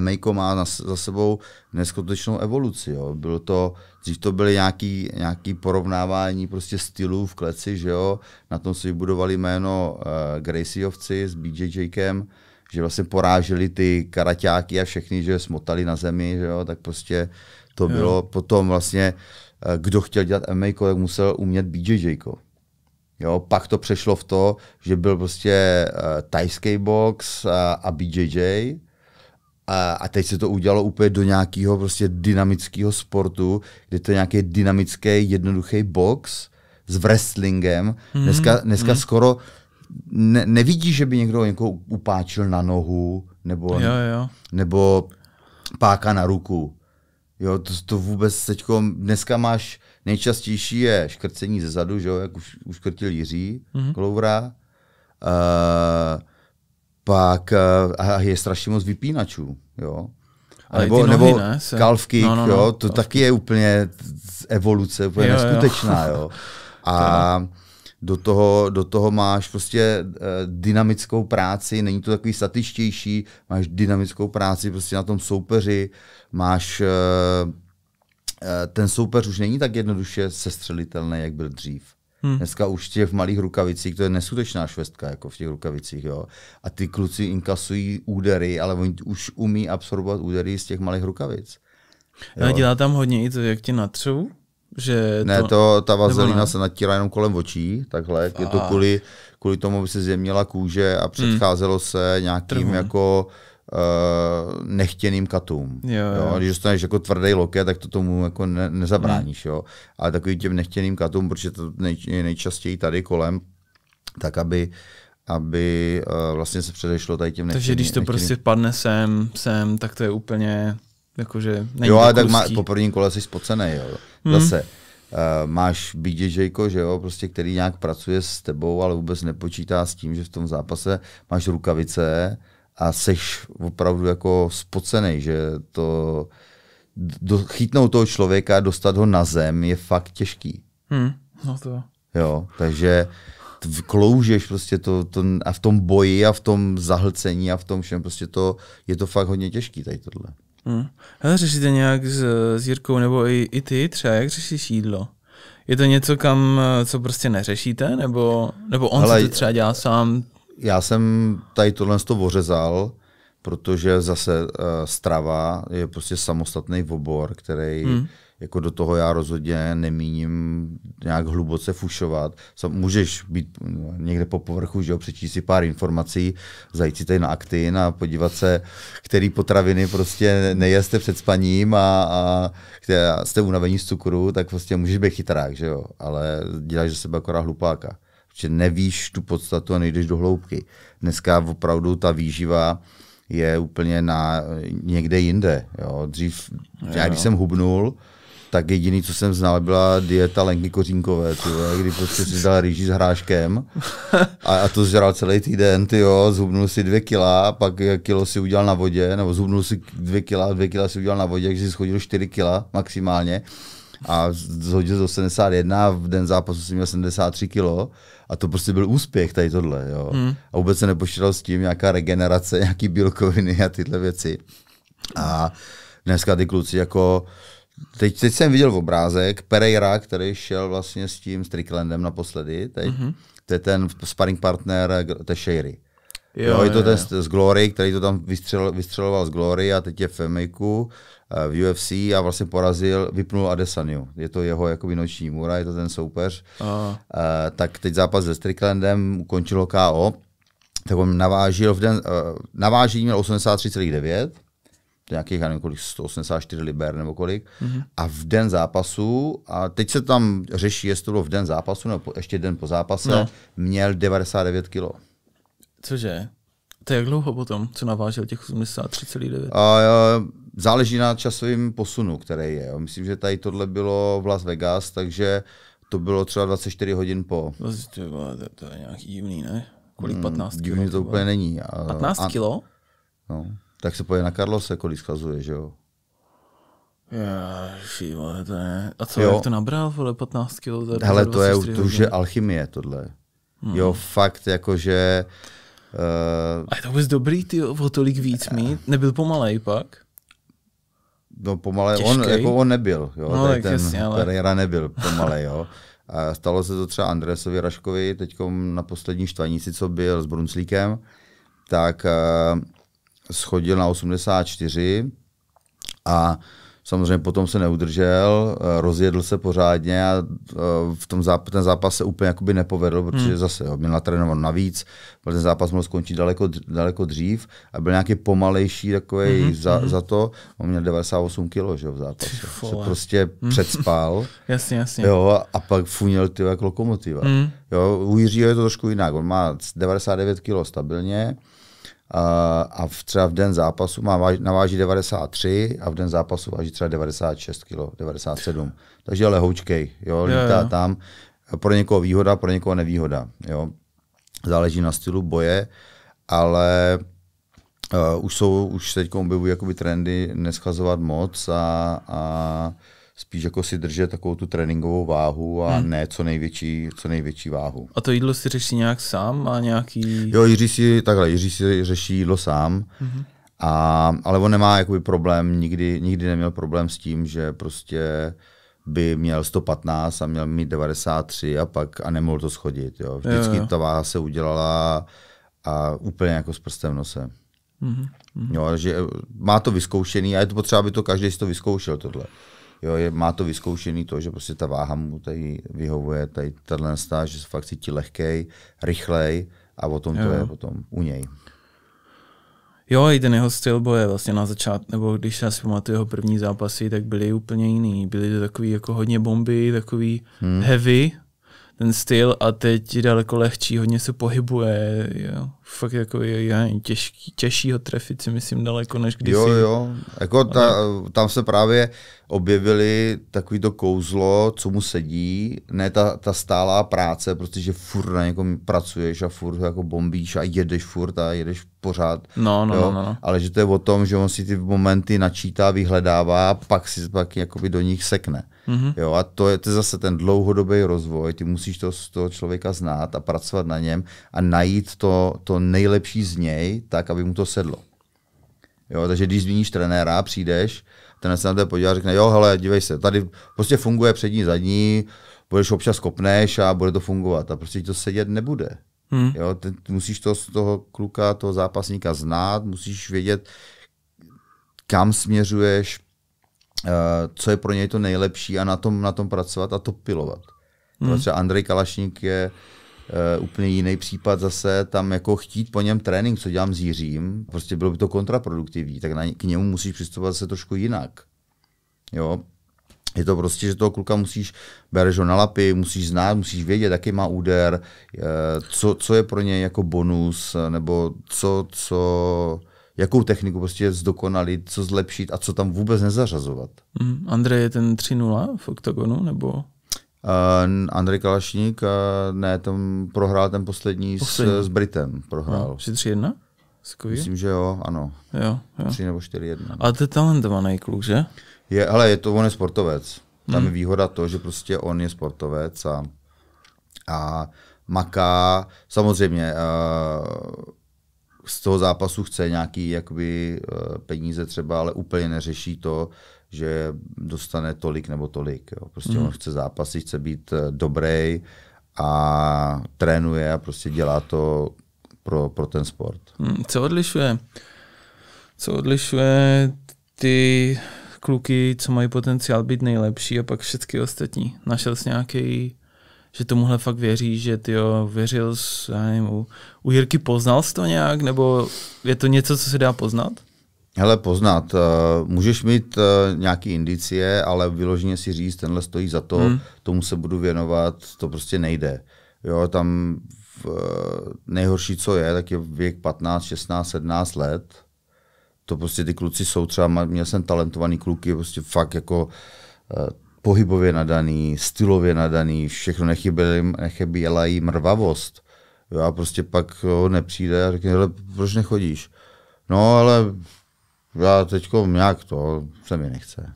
MMA má na, za sebou neskutečnou evoluci. Jo. Bylo to, dřív to byly nějaký, nějaký porovnávání prostě stylů v kleci, že jo. Na tom si vybudovali jméno uh, Gracieovci s bjjkem že vlastně poráželi ty karaťáky a všechny, že smotali na zemi, že jo, tak prostě to jo. bylo potom vlastně uh, Eh, kdo chtěl dělat MMA, tak musel umět BJJ. Jo, pak to přešlo v to, že byl prostě uh, eh, tajský box eh, a, a BJJ. A, a teď se to udělalo úplně do nějakého prostě dynamického sportu, kde to je nějaký dynamický, jednoduchý box s wrestlingem. Mm-hmm. Dneska, mhm. dneska mm-hmm. skoro ne, nevidí, že by někdo někoho upáčil na nohu nebo, jo, jo. nebo páka na ruku. Jo, to, to vůbec teďko, dneska máš, nejčastější je škrcení ze zadu, že jo, jak už, uškrtil Jiří mm-hmm. Kloura. Uh, pak uh, je strašně moc vypínačů, jo. Ale nebo, nohy, nebo ne, calf kick, no, no, no, jo, to calf. taky je úplně evoluce, úplně jo, neskutečná, jo. jo. [laughs] A do toho, do toho máš prostě uh, dynamickou práci, není to takový statičtější, máš dynamickou práci prostě na tom soupeři, máš uh, ten soupeř už není tak jednoduše sestřelitelný, jak byl dřív. Hmm. Dneska už v malých rukavicích, to je neskutečná švestka jako v těch rukavicích, jo. A ty kluci inkasují údery, ale oni už umí absorbovat údery z těch malých rukavic. Jo. A dělá tam hodně i to, jak tě natřou? Že ne, to, to ta vazelina ne? se natírá jenom kolem očí, takhle. Fá. Je to kvůli, kvůli tomu, aby se zjemnila kůže a hmm. předcházelo hmm. se nějakým Trhům. jako uh, nechtěným katům. Jo, jo. Jo. Když dostaneš jako tvrdý loket, tak to tomu jako ne, nezabráníš. Hmm. Jo. Ale takovým těm nechtěným katům, protože to nej, je nejčastěji tady kolem, tak aby aby uh, vlastně se předešlo tady těm nechtěným. Takže když to nechtěným... prostě padne sem, sem, tak to je úplně Jakože není jo, ale tak má, po prvním kole jsi spocený, jo. Hmm. Zase. Hmm. Uh, máš BJJko, že jo, prostě, který nějak pracuje s tebou, ale vůbec nepočítá s tím, že v tom zápase máš rukavice a seš opravdu jako spocený, že to do, chytnout toho člověka, dostat ho na zem je fakt těžký. Hmm, no to. Jo, takže kloužeš prostě to, to, a v tom boji a v tom zahlcení a v tom všem prostě to, je to fakt hodně těžký tady tohle. Hmm. řešíte nějak s, s Jirkou nebo i, i ty třeba, jak řešíš jídlo? Je to něco, kam, co prostě neřešíte? Nebo, nebo on Hele, se to třeba dělá sám? Já jsem tady tohle toho ořezal, protože zase uh, strava je prostě samostatný obor, který hmm jako do toho já rozhodně nemíním nějak hluboce fušovat. Sam, můžeš být no, někde po povrchu, že jo, přečíst si pár informací, zajít si tady na aktin a podívat se, který potraviny prostě nejeste před spaním a, a jste unavení z cukru, tak prostě můžeš být chytrák, že jo, ale děláš ze sebe akorát hlupáka. Protože nevíš tu podstatu a nejdeš do hloubky. Dneska opravdu ta výživa, je úplně na někde jinde. Jo. Dřív, já když jsem hubnul, tak jediný, co jsem znal, byla dieta Lenky Kořínkové, tyjo, kdy prostě si dal rýži s hráškem a, a to zžral celý týden, tyjo, zhubnul si dvě kila, pak kilo si udělal na vodě, nebo zhubnul si dvě kila, dvě kila si udělal na vodě, takže si schodil čtyři kila maximálně a zhodil z 81 v den zápasu jsem měl 73 kilo a to prostě byl úspěch tady tohle, jo. Hmm. A vůbec se nepočítal s tím nějaká regenerace, [laughs] nějaký bílkoviny a tyhle věci. A dneska ty kluci jako uh, Teď, teď jsem viděl v obrázek Pereira, který šel vlastně s tím Stricklandem naposledy. Teď. Mm-hmm. To je ten sparring partner eh, Teixeira. Jo, jo, je to jo, ten jo. z Glory, který to tam vystřel, vystřeloval z Glory a teď je v Femiku eh, v UFC a vlastně porazil, vypnul Adesanyu. Je to jeho jakoby noční můra, je to ten soupeř. A, eh, tak teď zápas se Stricklandem ukončilo KO, tak on navážil v den, navážil měl 83,9 nějakých, já nevím, kolik, 184 liber nebo kolik. Mm-hmm. A v den zápasu, a teď se tam řeší, jestli to bylo v den zápasu nebo po, ještě den po zápase, no. měl 99 kilo. Cože? To je jak dlouho potom, co navážel těch 83,9? A, záleží na časovém posunu, který je. Myslím, že tady tohle bylo v Las Vegas, takže to bylo třeba 24 hodin po. To, to je nějaký divný, ne? Kolik 15 hmm, kilo? Divný to úplně není. 15 kilo? No tak se pojede na Karlose, kolik schazuje, že jo? Ježi, vole, to je... A co, jo. jak to nabral, vole, 15 kg? Hele, to je, to už je alchymie, tohle. Hmm. Jo, fakt, jakože... Uh, eh, a je to vůbec dobrý, ty o tolik víc eh. mít? Nebyl pomalej pak? No pomalej, on, jako on nebyl, jo, no, tady ten jasně, ale... Pereira nebyl pomalej, jo. A stalo se to třeba Andresovi Raškovi, teď na poslední štvanici, co byl s Brunclíkem, tak uh, schodil na 84 a samozřejmě potom se neudržel, eh, rozjedl se pořádně a eh, v tom záp- ten zápas se úplně jakoby nepovedl, protože hmm. zase jo, měl natrénovat navíc, byl ten zápas mohl skončit daleko, daleko dřív a byl nějaký pomalejší takový hmm, hmm. za, hmm. za to. On měl 98 kg že, v zápase. Se prostě hmm. předspal. [laughs] jasně, jasně. Jo, a pak funil ty jako lokomotiva. Hmm. Jo, u Jiřího je to trošku jinak. On má 99 kg stabilně, a v, třeba v den zápasu má, naváží 93 a v den zápasu váží třeba 96 kg, 97. Takže ale houčkej, jo, lítá jo. tam. Pro někoho výhoda, pro někoho nevýhoda, jo. Záleží na stylu boje, ale uh, už jsou, už teď objevují jakoby trendy neschazovat moc a, a spíš jako si držet takovou tu tréninkovou váhu a hmm. ne co největší, co největší váhu. A to jídlo si řeší nějak sám a nějaký... Jo, Jiří si takhle, Jiří si řeší jídlo sám, hmm. a, ale on nemá jakoby problém, nikdy, nikdy neměl problém s tím, že prostě by měl 115 a měl mít 93 a pak a nemohl to schodit. Jo. Vždycky jo, jo. ta váha se udělala a úplně jako s prstem nose. Mm-hmm. Jo, že má to vyzkoušený a je to potřeba, aby to každý si to vyzkoušel tohle. Jo, je, má to vyzkoušený to, že prostě ta váha mu tady vyhovuje, tady tenhle stáž, že se fakt cítí lehkej, rychlej a o tom jo. to je potom u něj. Jo, i ten jeho styl boje vlastně na začátku, nebo když já si pamatuju jeho první zápasy, tak byly úplně jiný. Byly to takový jako hodně bomby, takový hmm. heavy, ten styl a teď je daleko lehčí, hodně se pohybuje, jo. Fakt jako je, je těžký, těžší ho trefit si myslím daleko než kdysi. Jo, jo, jako ta, tam se právě objevili takový to kouzlo, co mu sedí, ne ta, ta stálá práce, protože furt na někom pracuješ a furt jako bombíš a jedeš furt a jedeš pořád. No, no, jo? No, no, no. Ale že to je o tom, že on si ty momenty načítá, vyhledává, pak si pak jakoby do nich sekne. Mm-hmm. Jo, a to je, to je zase ten dlouhodobý rozvoj, ty musíš to, toho člověka znát a pracovat na něm a najít to, to nejlepší z něj, tak, aby mu to sedlo. Jo, takže když změníš trenéra, přijdeš, ten se na to podívá a řekne, jo, hele, dívej se, tady prostě funguje přední, zadní, budeš občas kopneš a bude to fungovat. A prostě to sedět nebude. Hmm. Jo, ty musíš to z toho kluka, toho zápasníka znát, musíš vědět, kam směřuješ, Eh, co je pro něj to nejlepší a na tom, na tom pracovat a to pilovat. Hmm. Protože Andrej Kalašník je Uh, úplně jiný případ zase, tam jako chtít po něm trénink, co dělám s Jiřím, prostě bylo by to kontraproduktivní, tak na, k němu musíš přistupovat se trošku jinak. Jo, je to prostě, že toho kluka musíš, bereš ho na lapy, musíš znát, musíš vědět, jaký má úder, eh, co, co je pro něj jako bonus, nebo co, co jakou techniku prostě zdokonalit, co zlepšit a co tam vůbec nezařazovat. Mm, Andrej je ten 3-0 v oktagonu, nebo? Uh, Andrej Kalašník, uh, ne, tam prohrál ten poslední, poslední. S, s Britem. Prohrál. No, 3-1? Skvěl. Myslím, že jo, ano. Jo, jo. 3 nebo 4-1. A to je talentovaný kluk, že? Je, ale je to, on je sportovec. Tam hmm. je mhm. výhoda to, že prostě on je sportovec a, a maká. Samozřejmě, uh, z toho zápasu chce nějaký jakoby, eh, peníze třeba, ale úplně neřeší to, že dostane tolik nebo tolik. Jo. Prostě mm. on chce zápasy, chce být eh, dobrý a trénuje a prostě dělá to pro, pro ten sport. Hmm, co odlišuje? Co odlišuje ty kluky, co mají potenciál být nejlepší a pak všechny ostatní? Našel jsi nějaký že tomuhle fakt věří, že ty jo, věřil s, já nevím, u, u Jirky poznal jsi to nějak, nebo je to něco, co se dá poznat? Hele, poznat. Eh, můžeš mít eh, nějaké indicie, ale vyloženě si říct, tenhle stojí za to, hmm. tomu se budu věnovat, to prostě nejde. Jo, tam v, eh, nejhorší, co je, tak je věk 15, 16, 17 let. To prostě ty kluci jsou třeba, měl jsem talentovaný kluky, prostě fakt jako pohybově nadaný, stylově nadaný, všechno nechyběla, jí mrvavost. Jo, a prostě pak jo, nepřijde a řekne, hele, proč nechodíš? No, ale já teď nějak to se mi nechce.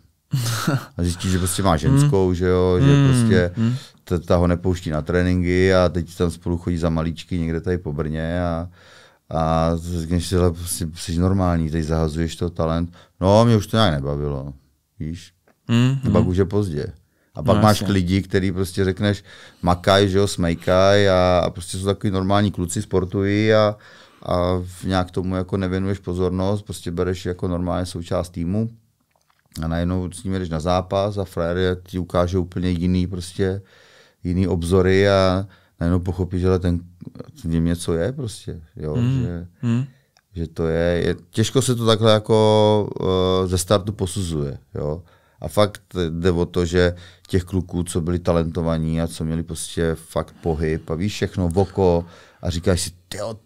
A zjistí, že prostě má ženskou, mm. že jo, že mm. prostě hmm. ta, ta ho nepouští na tréninky a teď tam spolu chodí za malíčky někde tady po Brně a, a řekneš si, prostě jsi normální, teď zahazuješ to talent. No, mě už to nějak nebavilo, víš. Mm, to mm. pak už je pozdě. A pak no, máš jasně. lidi, který prostě řekneš, makaj, že jo, smejkaj a, a prostě jsou takový normální kluci, sportují a, a nějak tomu jako nevěnuješ pozornost, prostě bereš jako normálně součást týmu a najednou s nimi jdeš na zápas a frajer ti ukáže úplně jiný prostě, jiný obzory a najednou pochopíš, že ten tím něco je prostě, jo, mm. že... Mm že to je, je, těžko se to takhle jako uh, ze startu posuzuje, jo. A fakt jde o to, že těch kluků, co byli talentovaní a co měli prostě fakt pohyb a víš všechno, voko a říkáš si, tyjo,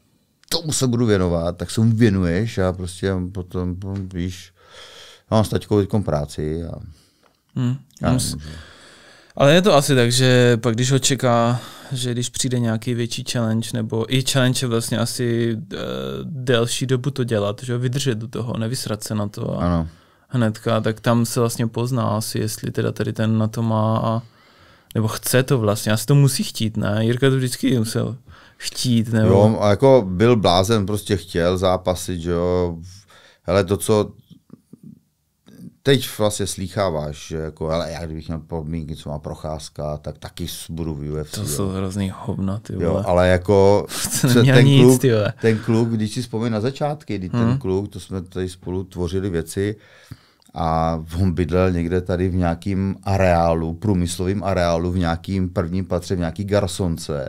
tomu se budu věnovat, tak se mu věnuješ a prostě potom, víš, mám s taťkou teď práci a... Hmm, já Ale je to asi tak, že pak když ho čeká, že když přijde nějaký větší challenge, nebo i challenge je vlastně asi uh, delší dobu to dělat, že vydržet do toho, nevysrat se na to. A... Ano hnedka, tak tam se vlastně pozná asi, jestli teda tady ten na to má a nebo chce to vlastně, asi to musí chtít, ne? Jirka to vždycky musel chtít, nebo... Jo, a jako byl blázen, prostě chtěl zápasit, že jo. Hele, to, co teď vlastně slýcháváš, že jako, ale já kdybych měl podmínky, co má procházka, tak taky budu v UFC. To jo. jsou hrozný hovna, ty vole. Jo, ale jako [laughs] ten, nic, kluk, ty vole. ten kluk, když si vzpomínám na začátky, kdy hmm. ten mhm. kluk, to jsme tady spolu tvořili věci, a on bydlel někde tady v nějakém areálu, průmyslovém areálu, v nějakém prvním patře, v nějaký garsonce.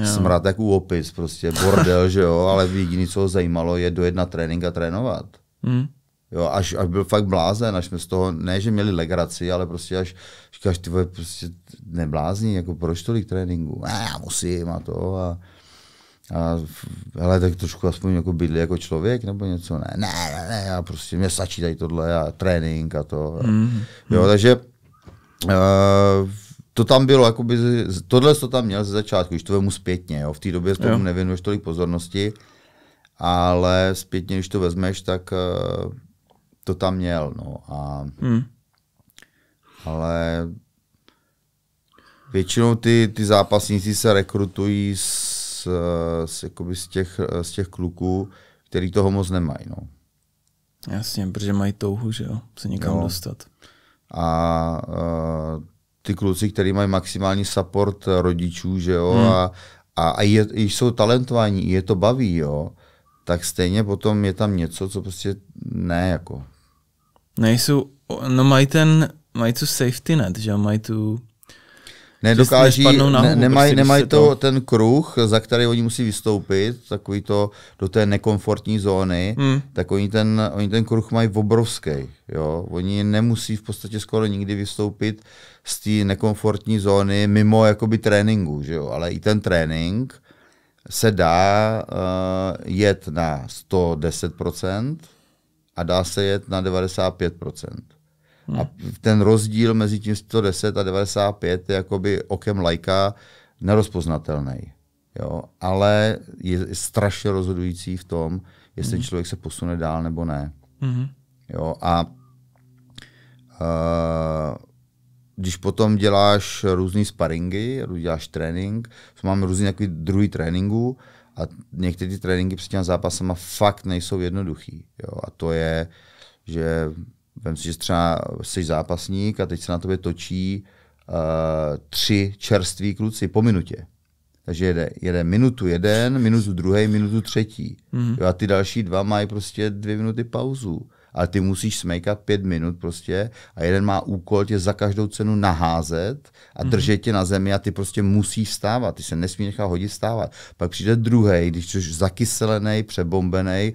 Jo. Smrad jak u opis, prostě bordel, že jo, ale jediné, co ho zajímalo, je dojet na trénink a trénovat. Hmm. Jo, až, až byl fakt blázen, až jsme z toho, ne, že měli legraci, ale prostě až říkáš, ty vole, prostě neblázní, jako proč tolik tréninku? A já musím a to a, a hele, tak trošku aspoň jako bydli jako člověk nebo něco, ne, ne, ne, ne já prostě mě stačí tady tohle a trénink a to. A, mm. Mm-hmm. Jo, takže uh, to tam bylo, jakoby, tohle to tam měl ze začátku, když to vemu zpětně, jo. v té době tomu nevěnuješ tolik pozornosti, ale zpětně, když to vezmeš, tak uh, to tam měl, no a... Hmm. Ale většinou ty, ty zápasníci se rekrutují z, z, jakoby z, těch, z těch kluků, který toho moc nemají, no. Jasně, protože mají touhu, že jo, se někam no. dostat. A uh, ty kluci, kteří mají maximální support rodičů, že jo, hmm. a, a, a je, jsou talentovaní, je to baví, jo, tak stejně potom je tam něco, co prostě ne, jako nejsou, no mají ten, mají tu safety net, že mají tu... Nedokáží, nahoru, ne, prostě, nemají, prostě, nemají to, to ten kruh, za který oni musí vystoupit, takový to do té nekomfortní zóny, hmm. tak oni ten, oni ten kruh mají obrovský. Jo? Oni nemusí v podstatě skoro nikdy vystoupit z té nekomfortní zóny mimo jakoby tréninku, že jo? ale i ten trénink se dá uh, jet na 110%, a dá se jet na 95%. Hmm. A ten rozdíl mezi tím 110 a 95 je jakoby okem lajka nerozpoznatelný. Jo? Ale je strašně rozhodující v tom, jestli hmm. člověk se posune dál nebo ne. Hmm. Jo? A uh, když potom děláš různé sparingy, děláš trénink, máme různý takový druhý tréninku, a některé ty tréninky před těmi zápasama fakt nejsou jednoduchý. Jo? A to je, že vem si, že třeba jsi zápasník a teď se na tobě točí uh, tři čerství kluci po minutě. Takže jede, jede minutu jeden, minutu druhý, minutu třetí. Mm. Jo, a ty další dva mají prostě dvě minuty pauzu ale ty musíš smejkat pět minut prostě a jeden má úkol tě za každou cenu naházet a mhm. držet mm-hmm. tě na zemi a ty prostě musíš stávat, ty se nesmí nechat hodit stávat. Pak přijde druhý, když jsi zakyselený, přebombený,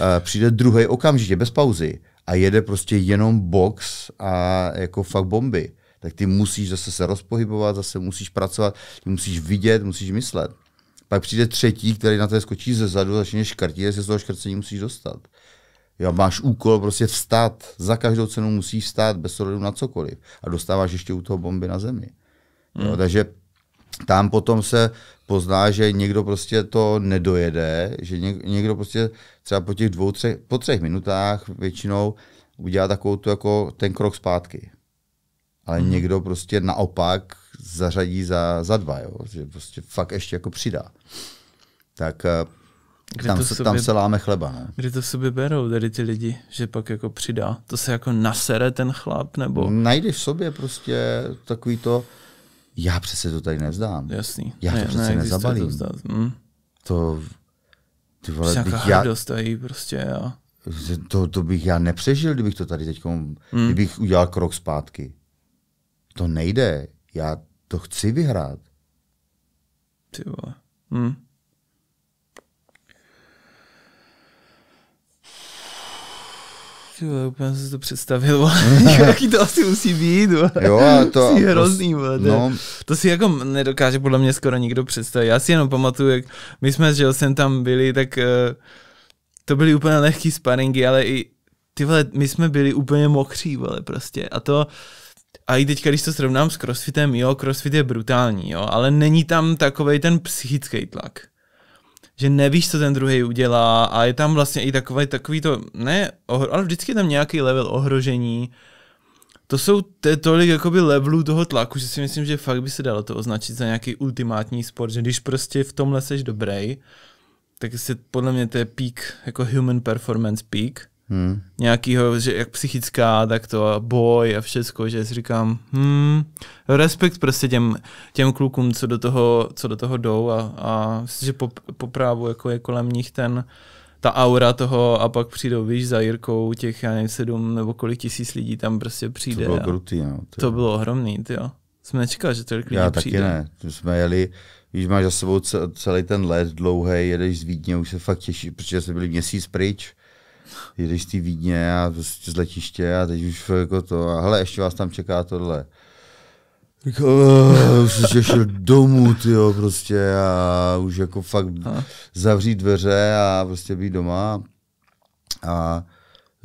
eh, přijde druhý okamžitě, bez pauzy a jede prostě jenom box a jako fakt bomby. Tak ty musíš zase se rozpohybovat, zase musíš pracovat, ty musíš vidět, musíš myslet. Pak přijde třetí, který na to skočí ze zadu, začne škrtit, se z toho škrcení musíš dostat. Jo, máš úkol prostě vstát, za každou cenu musíš vstát bez ohledu na cokoliv. A dostáváš ještě u toho bomby na zemi. Jo, mm. Takže tam potom se pozná, že někdo prostě to nedojede, že někdo prostě třeba po těch dvou, třech, po třech minutách většinou udělá takovou tu jako ten krok zpátky. Ale mm. někdo prostě naopak zařadí za, za dva, jo? že prostě fakt ještě jako přidá. Tak eh, kde tam, to se, sobě, tam se láme chleba, ne? No. Kde to v sobě berou tady ty lidi, že pak jako přidá? To se jako nasere ten chlap, nebo? Najdeš v sobě prostě takový to, já přece to tady nevzdám. Jasný. Já ne, to přece ne, nezabalím. To, vzdát. Hm? to ty vole, Vždy bych já... Dostají prostě, a... To, to bych já nepřežil, kdybych to tady teď, mm. kdybych udělal krok zpátky. To nejde. Já to chci vyhrát. Ty vole. Mm. Ty, úplně jsem si to představil, [laughs] jaký to asi musí být. Jo, a [laughs] to... Jsi hrozný, pos... no. To si jako nedokáže podle mě skoro nikdo představit. Já si jenom pamatuju, jak my jsme že jsem tam byli, tak eh, to byly úplně lehký sparingy, ale i ty vole, my jsme byli úplně mokří, vole, prostě. A to, a i teďka, když to srovnám s crossfitem, jo, crossfit je brutální, jo, ale není tam takový ten psychický tlak že nevíš, co ten druhý udělá a je tam vlastně i takový, takový to, ne, ohro, ale vždycky je tam nějaký level ohrožení. To jsou te, tolik jakoby levelů toho tlaku, že si myslím, že fakt by se dalo to označit za nějaký ultimátní sport, že když prostě v tomhle seš dobrý, tak se podle mě to je peak, jako human performance peak hmm. nějakýho, že jak psychická, tak to a boj a všecko, že si říkám, hmm, respekt prostě těm, těm klukům, co do toho, co do toho jdou a, a že po, po právu jako je kolem nich ten, ta aura toho a pak přijdou, víš, za Jirkou těch, já nevím, sedm nebo kolik tisíc lidí tam prostě přijde. To bylo krutý, no. Ty. To bylo ohromný, ty jo. Jsme nečekali, že tolik lidí já přijde. Já taky ne. jsme jeli, víš, máš za sebou celý ten let dlouhý, jedeš z Vídně, už se fakt těší, protože jsme byli měsíc pryč jedeš z té Vídně a prostě z letiště a teď už jako to a hele, ještě vás tam čeká tohle. Tak eh, už jsem šel domů, ty prostě a už jako fakt zavřít dveře a prostě být doma a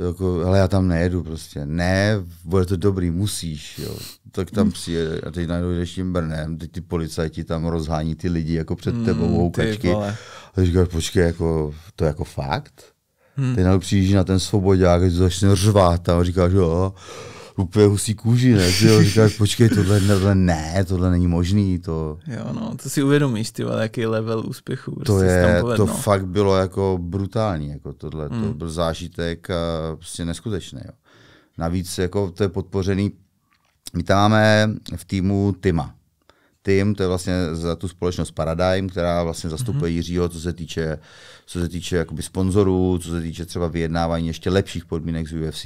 jako, hele, já tam nejedu prostě, ne, bude to dobrý, musíš, jo. Tak tam hmm. přijede a teď najdou jdeš tím Brnem, teď ty policajti tam rozhání ty lidi jako před mm, tebou houkačky. A říkáš, počkej, jako, to je jako fakt? Hmm. Teď přijíždí na ten a když začne řvát tam a říká, že jo, úplně husí kůži, ne? Ty jo, říkáš, [laughs] počkej, tohle, tohle ne, tohle není možný. To... Jo, no, to si uvědomíš, ty vole, jaký level úspěchu. Prostě to je, to no. fakt bylo jako brutální, jako tohle, hmm. to byl zážitek a eh, prostě neskutečný, jo. Navíc jako to je podpořený, my tam máme v týmu Tima, tým, to je vlastně za tu společnost Paradigm, která vlastně zastupuje mm-hmm. Jiřího, co se týče, co se týče jakoby sponzorů, co se týče třeba vyjednávání ještě lepších podmínek z UFC.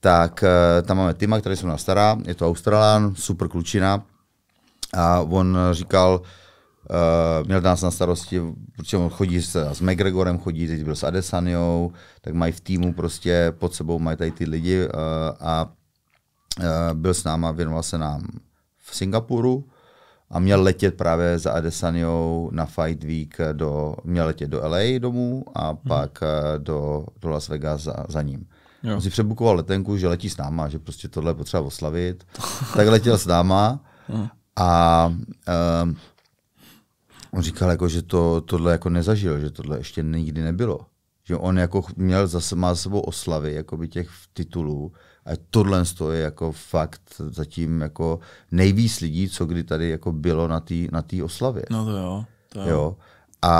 Tak eh, tam máme Tima, který se na stará, je to Australán, super klučina. A on říkal, Uh, měl nás na starosti, protože on chodí s, s McGregorem, chodí, teď byl s Adesanyou, tak mají v týmu prostě pod sebou mají tady ty lidi uh, a uh, byl s náma, věnoval se nám v Singapuru, a měl letět právě za Adesanyou na Fight Week, do, měl letět do LA domů a mhm. pak hmm. do, do Las Vegas za, za ním. Jo. On si přebukoval letenku, že letí s náma, že prostě tohle potřeba oslavit. [laughs] tak letěl s náma [laughs] a um, on říkal, jako, že to, tohle jako nezažil, že tohle ještě nikdy nebylo. Že on jako měl zase, má za sebou oslavy jakoby těch titulů a tohle je jako fakt zatím jako nejvíc lidí, co kdy tady jako bylo na té na tý oslavě. No to jo. To jo. jo. A,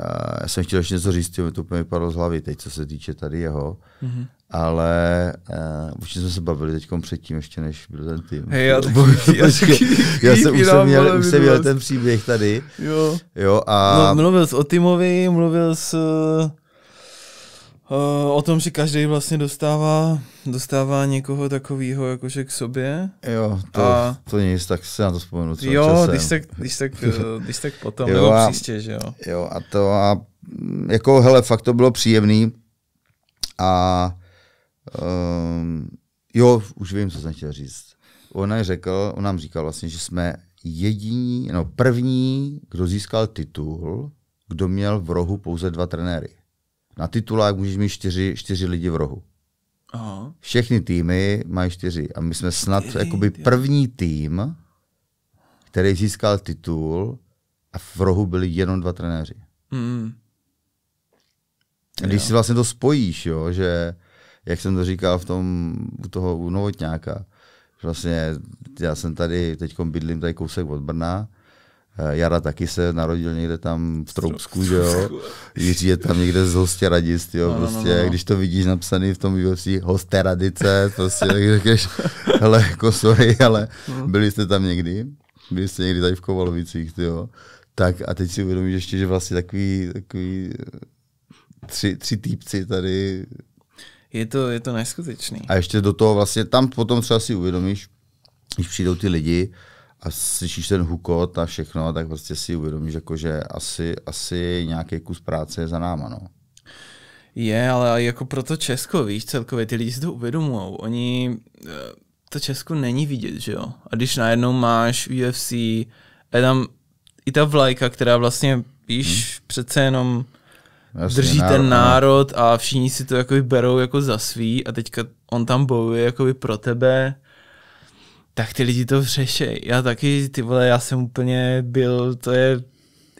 a já jsem chtěl ještě něco říct, mi to úplně vypadlo z hlavy teď, co se týče tady jeho. Mm-hmm. Ale uh, eh, už jsme se bavili teď předtím, ještě než byl ten tým. Hey, já, taky, [laughs] já, taky, já jsem, už, jsem měl, už jsem měl ten příběh tady. Jo. jo a... no, mluvil jsi o Timovi, mluvil jsi... Uh Eh, o tom, že každý vlastně dostává, dostává někoho takového jakože k sobě. Jo, to, a... to nic, tak se na to vzpomenu třeba Jo, když tak, když, tak, eh, [laughs] když tak potom, jo, nebo a, příště, že jo. Jo, a to a mm, jako hele, fakt to bylo příjemný a um, jo, už vím, co jsem chtěl říct. Ona řekl, on nám říkal vlastně, že jsme jediní, no první, kdo získal titul, kdo měl v rohu pouze dva trenéry na titulák můžeš mít čtyři, čtyři lidi v rohu. Aha. Všechny týmy mají čtyři. A my jsme snad Jej, jakoby tě. první tým, který získal titul a v rohu byli jenom dva trenéři. Hmm. Když jo. si vlastně to spojíš, jo, že jak jsem to říkal v tom, u toho u Novotňáka, že vlastně já jsem tady, teď bydlím tady kousek od Brna Eh, Jara taky se narodil někde tam v Troubsku, že jo. Jiří je tam někde z Hosteradic, jo, no, no, no prostě. No, no, no. Když to vidíš napsaný v tom hosté Hosteradice, prostě, tak řekneš, [laughs] hele, jako sorry, ale hmm. byli jste tam někdy? Byli jste někdy tady v Kovalovicích, jo. Tak a teď si uvědomíš ještě, že vlastně takový, takový eh, tři, tři týpci tady. Je to, je to neskutečný. A ještě do toho vlastně tam potom třeba si uvědomíš, když přijdou ty lidi, a slyšíš ten hukot a všechno, tak prostě si uvědomíš, jako, že asi, asi nějaký kus práce je za náma. No. Je, ale jako pro to Česko, víš, celkově ty lidi si to uvědomují. Oni, eh, to Česko není vidět, že jo? A když najednou máš UFC, je tam i ta vlajka, která vlastně, víš, hmm. přece jenom Jasně, drží národ, ten národ a všichni si to jakoby berou jako za svý a teďka on tam bojuje jakoby pro tebe tak ty lidi to řeší. Já taky, ty vole, já jsem úplně byl, to je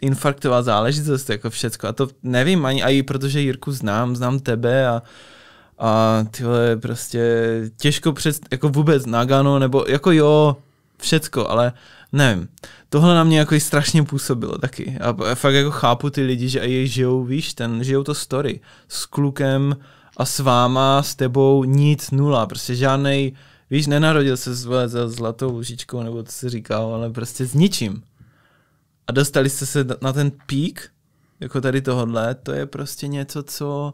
infarktová záležitost, jako všecko. A to nevím ani, a i protože Jirku znám, znám tebe a, a vole, prostě těžko před, jako vůbec Nagano, nebo jako jo, všecko, ale nevím. Tohle na mě jako i strašně působilo taky. A fakt jako chápu ty lidi, že i žijou, víš, ten, žijou to story. S klukem a s váma, s tebou nic, nula, prostě žádnej, Víš, nenarodil se s zlatou lůžičkou, nebo to se říká, ale prostě s ničím. A dostali jste se na ten pík, jako tady tohodle, to je prostě něco, co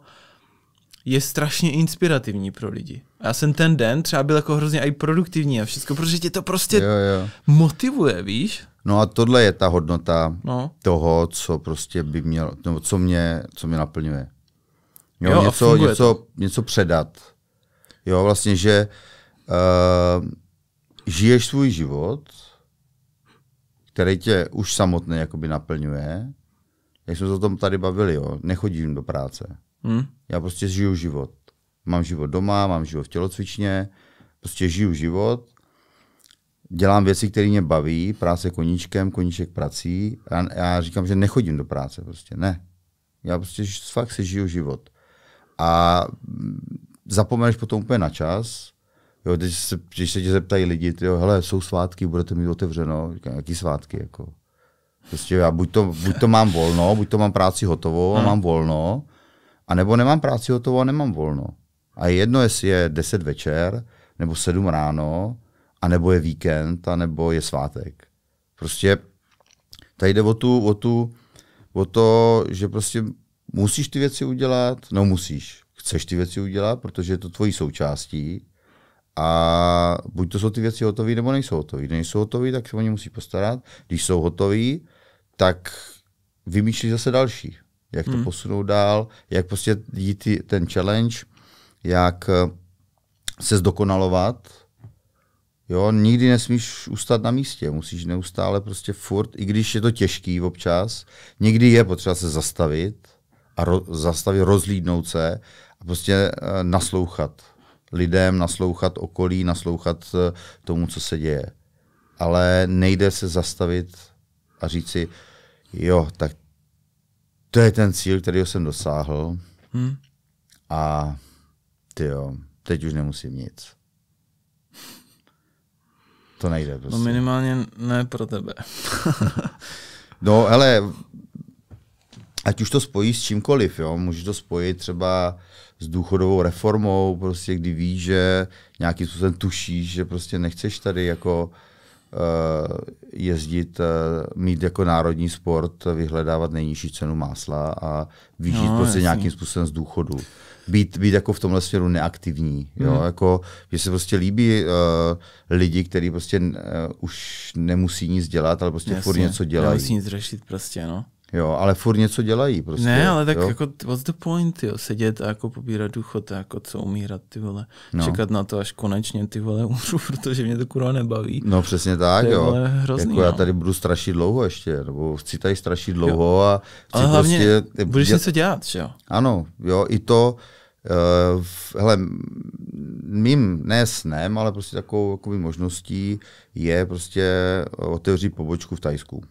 je strašně inspirativní pro lidi. já jsem ten den třeba byl jako hrozně i produktivní a všechno, protože tě to prostě jo, jo. motivuje, víš? No a tohle je ta hodnota no. toho, co prostě by měl, nebo co mě, co mě naplňuje. Jo, jo něco, něco, to. něco předat. Jo, vlastně, že uh, Uh, žiješ svůj život, který tě už samotný jakoby naplňuje. Jak jsme se o tom tady bavili, jo? nechodím do práce. Hmm. Já prostě žiju život. Mám život doma, mám život v tělocvičně, prostě žiju život. Dělám věci, které mě baví, práce koníčkem, koníček prací. Já, já říkám, že nechodím do práce, prostě ne. Já prostě fakt si žiju život. A mm, zapomeneš potom úplně na čas, Jo, když, se, když se tě zeptají lidi, ty jo, hele, jsou svátky, budete mít otevřeno, říkám, jaký svátky, jako. Prostě já buď to, buď to mám volno, buď to mám práci hotovou a hmm. mám volno, anebo nemám práci hotovou a nemám volno. A jedno, jestli je 10 večer, nebo 7 ráno, anebo je víkend, anebo je svátek. Prostě tady jde o, tu, o, tu, o to, že prostě musíš ty věci udělat, no musíš, chceš ty věci udělat, protože je to tvojí součástí, a buď to jsou ty věci hotové, nebo nejsou hotové. Když nejsou hotové, tak se o ně musí postarat. Když jsou hotové, tak vymýšlí zase další. Jak to hmm. posunout dál, jak prostě jít ten challenge, jak eh, se zdokonalovat. Jo, nikdy nesmíš ustat na místě, musíš neustále prostě furt, i když je to těžký občas, někdy je potřeba se zastavit a ro- zastavit, rozlídnout se a prostě eh, naslouchat lidem, naslouchat okolí, naslouchat eh, tomu, co se děje. Ale nejde se zastavit a říct si, jo, tak to je ten cíl, který jsem dosáhl hmm. a ty jo, teď už nemusím nic. To nejde no, prostě. No minimálně ne pro tebe. [laughs] no, ale ať už to spojíš s čímkoliv, jo, můžeš to spojit třeba s důchodovou reformou, prostě kdy víš, že nějakým způsobem tušíš, že prostě nechceš tady jako uh, jezdit, uh, mít jako národní sport, vyhledávat nejnižší cenu másla a vyžít no, prostě jasný. nějakým způsobem z důchodu. Být, být jako v tomhle směru neaktivní. Mm. Jako, že se prostě líbí uh, lidi, kteří prostě uh, už nemusí nic dělat, ale prostě furt něco dělají. Nemusí nic řešit prostě, no. Jo, ale furt něco dělají prostě. Ne, ale tak jo? jako what's the point, jo, sedět a jako pobírat důchod a jako co umírat, ty vole. No. Čekat na to, až konečně ty vole [laughs] umřu, protože mě to kurva nebaví. No přesně tak, to jo. Vole, hrozný, jako no. já tady budu strašit dlouho ještě, nebo chci tady strašit dlouho jo. a chci ale hlavně prostě... budeš něco dělat, že jo? Ano, jo, i to, uh, hele, mým ne snem, ale prostě takovou, takovou možností je prostě eh, otevřít pobočku v Tajsku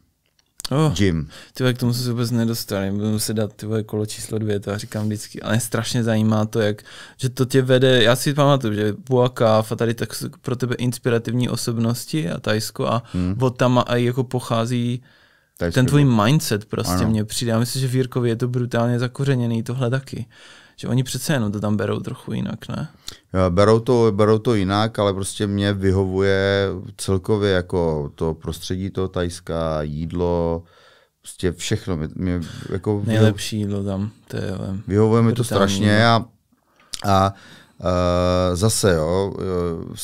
oh, gym. Ty k tomu se vůbec nedostali, Budu se dát ty kolo číslo dvě, to já říkám vždycky. Ale strašně zajímá to, jak, že to tě vede. Já si pamatuju, že Buakáv a tady tak pro tebe inspirativní osobnosti a Tajsko a hmm. od tam a jako pochází Tajský ten tvůj no. mindset prostě ano. mě přijde. Já myslím, že v Jirkovi je to brutálně zakořeněný, tohle taky že oni přece jenom to tam berou trochu jinak, ne? Berou to, berou to jinak, ale prostě mě vyhovuje celkově jako to prostředí toho Tajska, jídlo, prostě všechno. Mě, mě jako Nejlepší jídlo tam. To je, vyhovuje mi to strašně a, a Uh, zase, jo,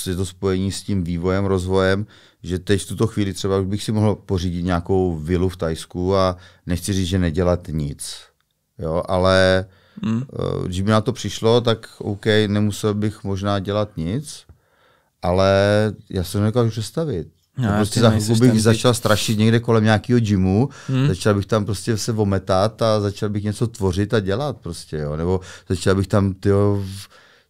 e, je to spojení s tím vývojem, rozvojem, že teď v tuto chvíli třeba bych si mohl pořídit nějakou vilu v Tajsku a nechci říct, že nedělat nic. Jo, ale Mm. Eh, Když mi na to přišlo, tak OK, nemusel bych možná dělat nic, ale já se to nedokážu představit. No, prostě za chvilku bych začal být. strašit někde kolem nějakého gymu, hmm. začal bych tam prostě se vometat a začal bych něco tvořit a dělat prostě, jo. Nebo začal bych tam, tyjo,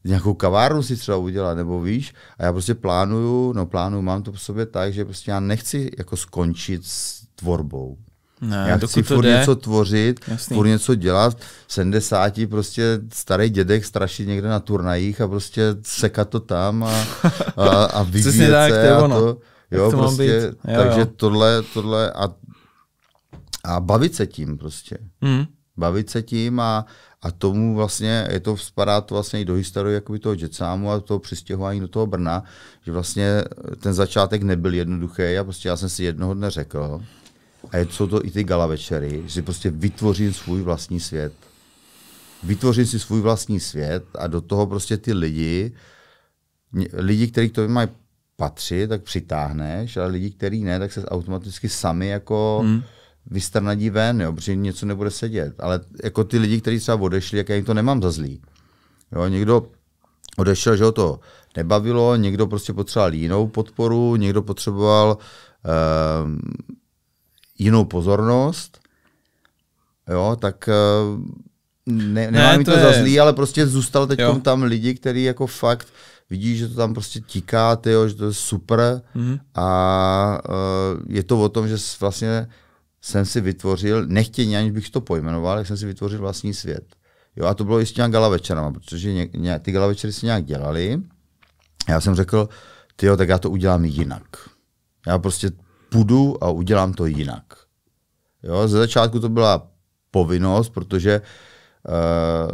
nějakou kavárnu si třeba udělat, nebo víš. A já prostě plánuju, no plánuju, mám to po sobě tak, že prostě já nechci jako skončit s tvorbou. Ne, já chci furt jde. něco tvořit, Jasný. furt něco dělat. 70 prostě starý dědek strašit někde na turnajích a prostě sekat to tam a, a, a [laughs] vyvíjet tak, se a to. Jo, to prostě, být. Jo, takže jo. tohle, tohle a, a bavit se tím prostě. Hmm. Bavit se tím a, a tomu vlastně, je to spadá to vlastně i do historie jakoby toho jetsámu a toho přistěhování do toho Brna, že vlastně ten začátek nebyl jednoduchý a prostě já jsem si jednoho dne řekl, a jsou to i ty gala večery, že prostě vytvořím svůj vlastní svět. Vytvořím si svůj vlastní svět a do toho prostě ty lidi, lidi, kteří k mají patřit, tak přitáhneš, ale lidi, kteří ne, tak se automaticky sami jako hmm. vystrnadí ven, jo, protože něco nebude sedět. Ale jako ty lidi, kteří třeba odešli, jak já jim to nemám za zlý. Jo, někdo odešel, že ho to nebavilo, někdo prostě potřeboval jinou podporu, někdo potřeboval uh, jinou pozornost, jo, tak eh, ne, nemám ne, to, to je... za zlý, ale prostě zůstal teď tam lidi, který jako fakt vidí, že to tam prostě tiká, tyjo, že to je super mm-hmm. a uh, je to o tom, že vlastně jsem si vytvořil, nechtěně, aniž bych to pojmenoval, jak jsem si vytvořil vlastní svět. Jo, a to bylo i s gala večerama, protože ně, ně, ty gala večery se nějak dělali. Já jsem řekl, ty jo, tak já to udělám jinak. Já prostě půjdu a udělám to jinak. Jo, ze začátku to byla povinnost, protože uh,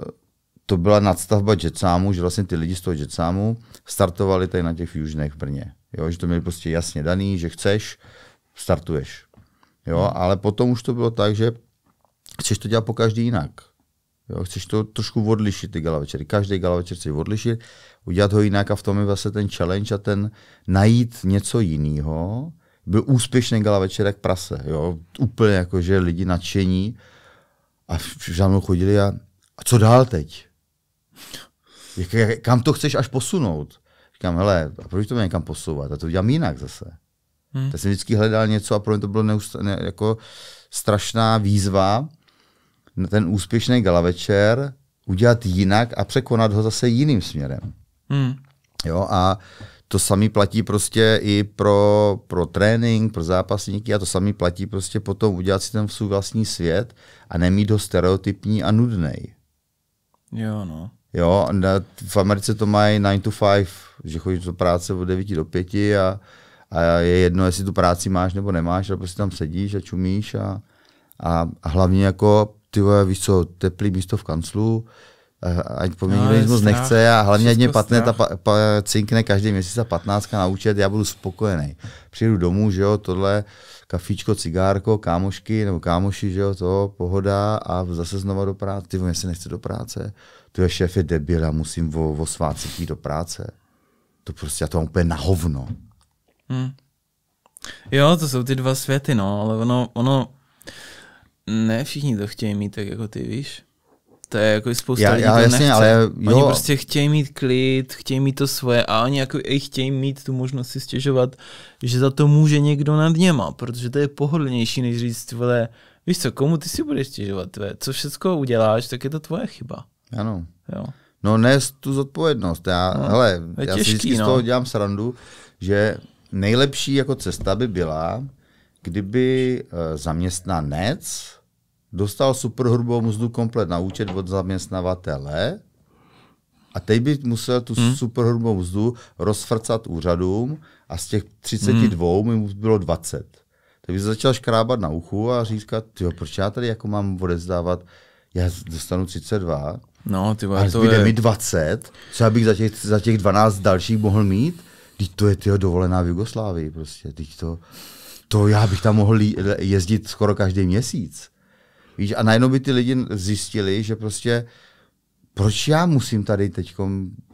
to byla nadstavba Jetsámu, že vlastně ty lidi z toho Jetsámu startovali tady na těch Fusionech v Brně. Jo, že to měli prostě jasně daný, že chceš, startuješ. Jo, hmm. ale potom už to bylo tak, že chceš to dělat po každý jinak. Jo, chceš to trošku odlišit, ty gala večery. Každý gala večer chceš odlišit, udělat ho jinak a v tom je vlastně ten challenge a ten najít něco jiného, byl úspěšný gala večerek prase, jo, úplně jako, že lidi nadšení a za mnou chodili a, a co dál teď? Jak, jak, kam to chceš až posunout? Říkám, hele, a proč to mě někam posouvat? A to dělám jinak zase. Hmm. Tak jsem vždycky hledal něco a pro mě to bylo neust- ne, jako strašná výzva na ten úspěšný gala večer udělat jinak a překonat ho zase jiným směrem. Hmm. Jo, a uh, to samé platí prostě i pro, pro trénink, pro zápasníky a to samé platí prostě potom udělat si ten svůj vlastní svět a nemít ho stereotypní a nudný. Jo, no. Jo, v Americe to mají 9 to 5, že chodíš do práce od 9 do 5 a, a je jedno, jestli tu práci máš nebo nemáš, ale prostě tam sedíš a čumíš a, a, a hlavně jako, ty víš co, teplý místo v kanclu, Eh, ať po mě nikdo nic moc nechce no. a hlavně ať mě patne ta, pa, cinkne každý měsíc a patnáctka na účet, já budu spokojený. Přijdu domů, že jo, tohle, kafičko, cigárko, kámošky nebo kámoši, že jo, to, pohoda a zase znova do práce. Ty, mě se nechce do práce. To je šéf je debil, já musím vo, vo svácet jít do práce. To prostě, já to mám úplně na hovno. Hmm. Jo, to jsou ty dva světy, no, ale ono, ono, ne všichni to chtějí mít tak jako ty, víš. To je jako spousta já, lidí já, to jasně, nechce. Ale jo. Oni prostě chtějí mít klid, chtějí mít to svoje a oni jako i chtějí mít tu možnost si stěžovat, že za to může někdo nad něma, protože to je pohodlnější, než říct, vole, víš co, komu ty si budeš stěžovat, tvé? co všechno uděláš, tak je to tvoje chyba. Ano. Jo. No ne tu zodpovědnost. Já, no, hele, já těžký, si vždycky no. z toho dělám srandu, že nejlepší jako cesta by byla, kdyby eh, zaměstnanec dostal superhrubou mzdu komplet na účet od zaměstnavatele a teď by musel tu hmm. superhrubou mzdu rozfrcat úřadům a z těch 32 hmm. mi bylo 20. Tak by začal škrábat na uchu a říkat, tyjo, proč já tady jako mám odezdávat, já dostanu 32, no, ty a to je... mi 20, co já bych za těch, za těch 12 dalších mohl mít? Teď to je tyjo, dovolená v Jugoslávii prostě, teď to, to já bych tam mohl jezdit skoro každý měsíc. Víš, a najednou by ty lidi zjistili, že prostě proč já musím tady teď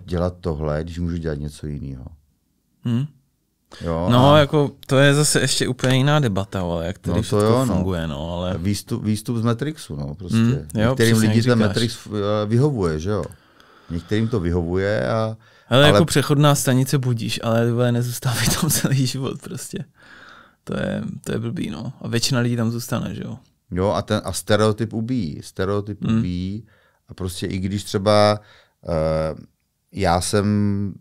dělat tohle, když můžu dělat něco jiného. Hmm. Jo, no, a... jako to je zase ještě úplně jiná debata, ale jak tady no, to jo, no. funguje, no, ale... Výstup, výstup z Matrixu, no, prostě. Hmm, jo, Některým lidi ten Matrix eh, vyhovuje, že jo. Některým to vyhovuje a... Ale, jako ale... jako přechodná stanice budíš, ale vole, nezůstávají tam [laughs] celý život prostě. To je, to je blbý, no. A většina lidí tam zůstane, že jo. Jo, a, ten, a stereotyp ubíjí. Stereotyp hmm. ubíjí. A prostě i když třeba uh, já jsem,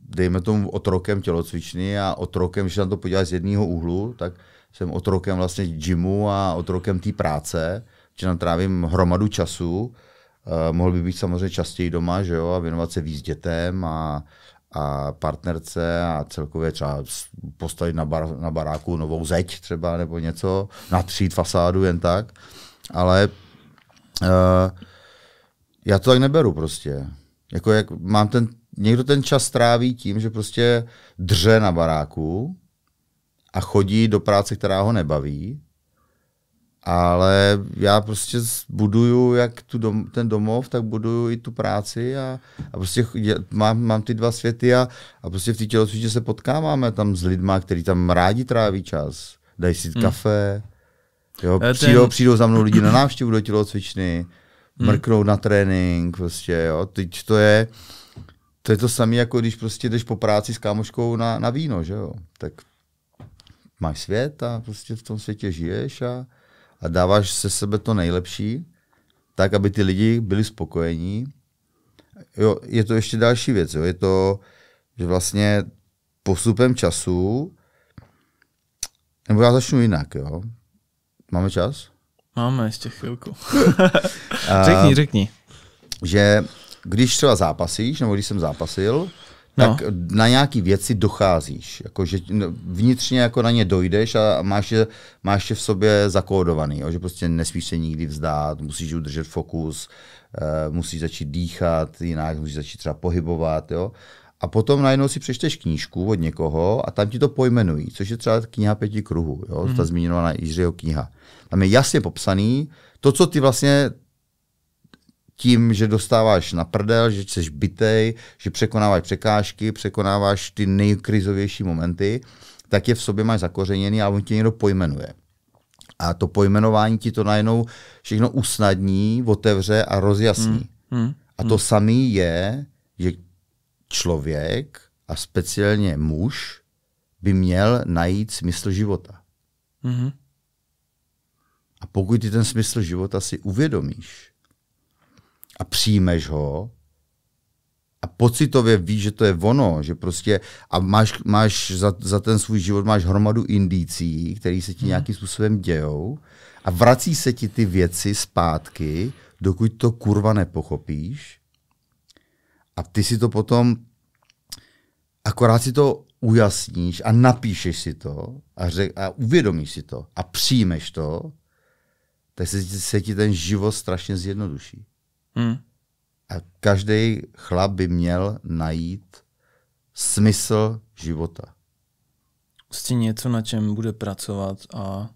dejme tomu, otrokem tělocvičný a otrokem, když na to podíváš z jedného úhlu, tak jsem otrokem vlastně gymu a otrokem té práce, že tam trávím hromadu času. Uh, mohl by být samozřejmě častěji doma, že jo, a věnovat se víc dětem a, a partnerce a celkově třeba postavit na, bar, na baráku novou zeď třeba nebo něco, natřít fasádu jen tak. Uh, ale uh, já to tak neberu prostě. Jako jak mám ten, někdo ten čas tráví tím, že prostě dře na baráku a chodí do práce, která ho nebaví, ale já prostě buduju jak tu dom, ten domov, tak buduju i tu práci a, a prostě mám, mám ty dva světy a, a prostě v té tělocvičně se potkáváme tam s lidma, kteří tam rádi tráví čas, dají si hmm. kafe, Jo, eh, ten... přijdou, přijdou za mnou lidi na návštěvu do tělocvičny, hmm. mrknou na trénink, prostě, jo. Teď to je, to je to samé, jako když prostě jdeš po práci s kámoškou na, na víno, že jo. Tak máš svět a prostě v tom světě žiješ a, a dáváš se sebe to nejlepší, tak, aby ty lidi byli spokojení. Jo, je to ještě další věc, jo. je to, že vlastně postupem času, nebo já začnu jinak, jo. Máme čas? Máme ještě chvilku. [laughs] [laughs] řekni, řekni. Že když třeba zápasíš, nebo když jsem zápasil, no. tak no. na nějaký věci docházíš. Jako, že no, vnitřně jako na ně dojdeš a máš je, máš je v sobě zakódovaný. Jo? Že prostě nesmíš se nikdy vzdát, musíš udržet fokus, uh, musíš začít dýchat jinak, musíš začít třeba pohybovat. Jo? A potom najednou si přečteš knížku od někoho a tam ti to pojmenují, což je třeba kniha pěti kruhů, jo? Mm. ta mhm. zmíněná Jiřího kniha. Tam je jasně popsaný to, co ty vlastně tím, že dostáváš na prdel, že jsi bytej, že překonáváš překážky, překonáváš ty nejkrizovější momenty, tak je v sobě máš zakořeněný a on tě někdo pojmenuje. A to pojmenování ti to najednou všechno usnadní, otevře a rozjasní. Mm. Hmm. A to hmm. samý je, že člověk a speciálně muž by měl najít smysl života. Mm-hmm. A pokud ty ten smysl života si uvědomíš a přijmeš ho a pocitově víš, že to je ono, že prostě a máš, máš za, za ten svůj život máš hromadu indicí, které se ti mm-hmm. nějakým způsobem dějou a vrací se ti ty věci zpátky, dokud to kurva nepochopíš, a ty si to potom, akorát si to ujasníš a napíšeš si to a, řek, a uvědomíš si to a přijmeš to, tak se, se ti ten život strašně zjednoduší. Hmm. A každý chlap by měl najít smysl života. Prostě něco, na čem bude pracovat a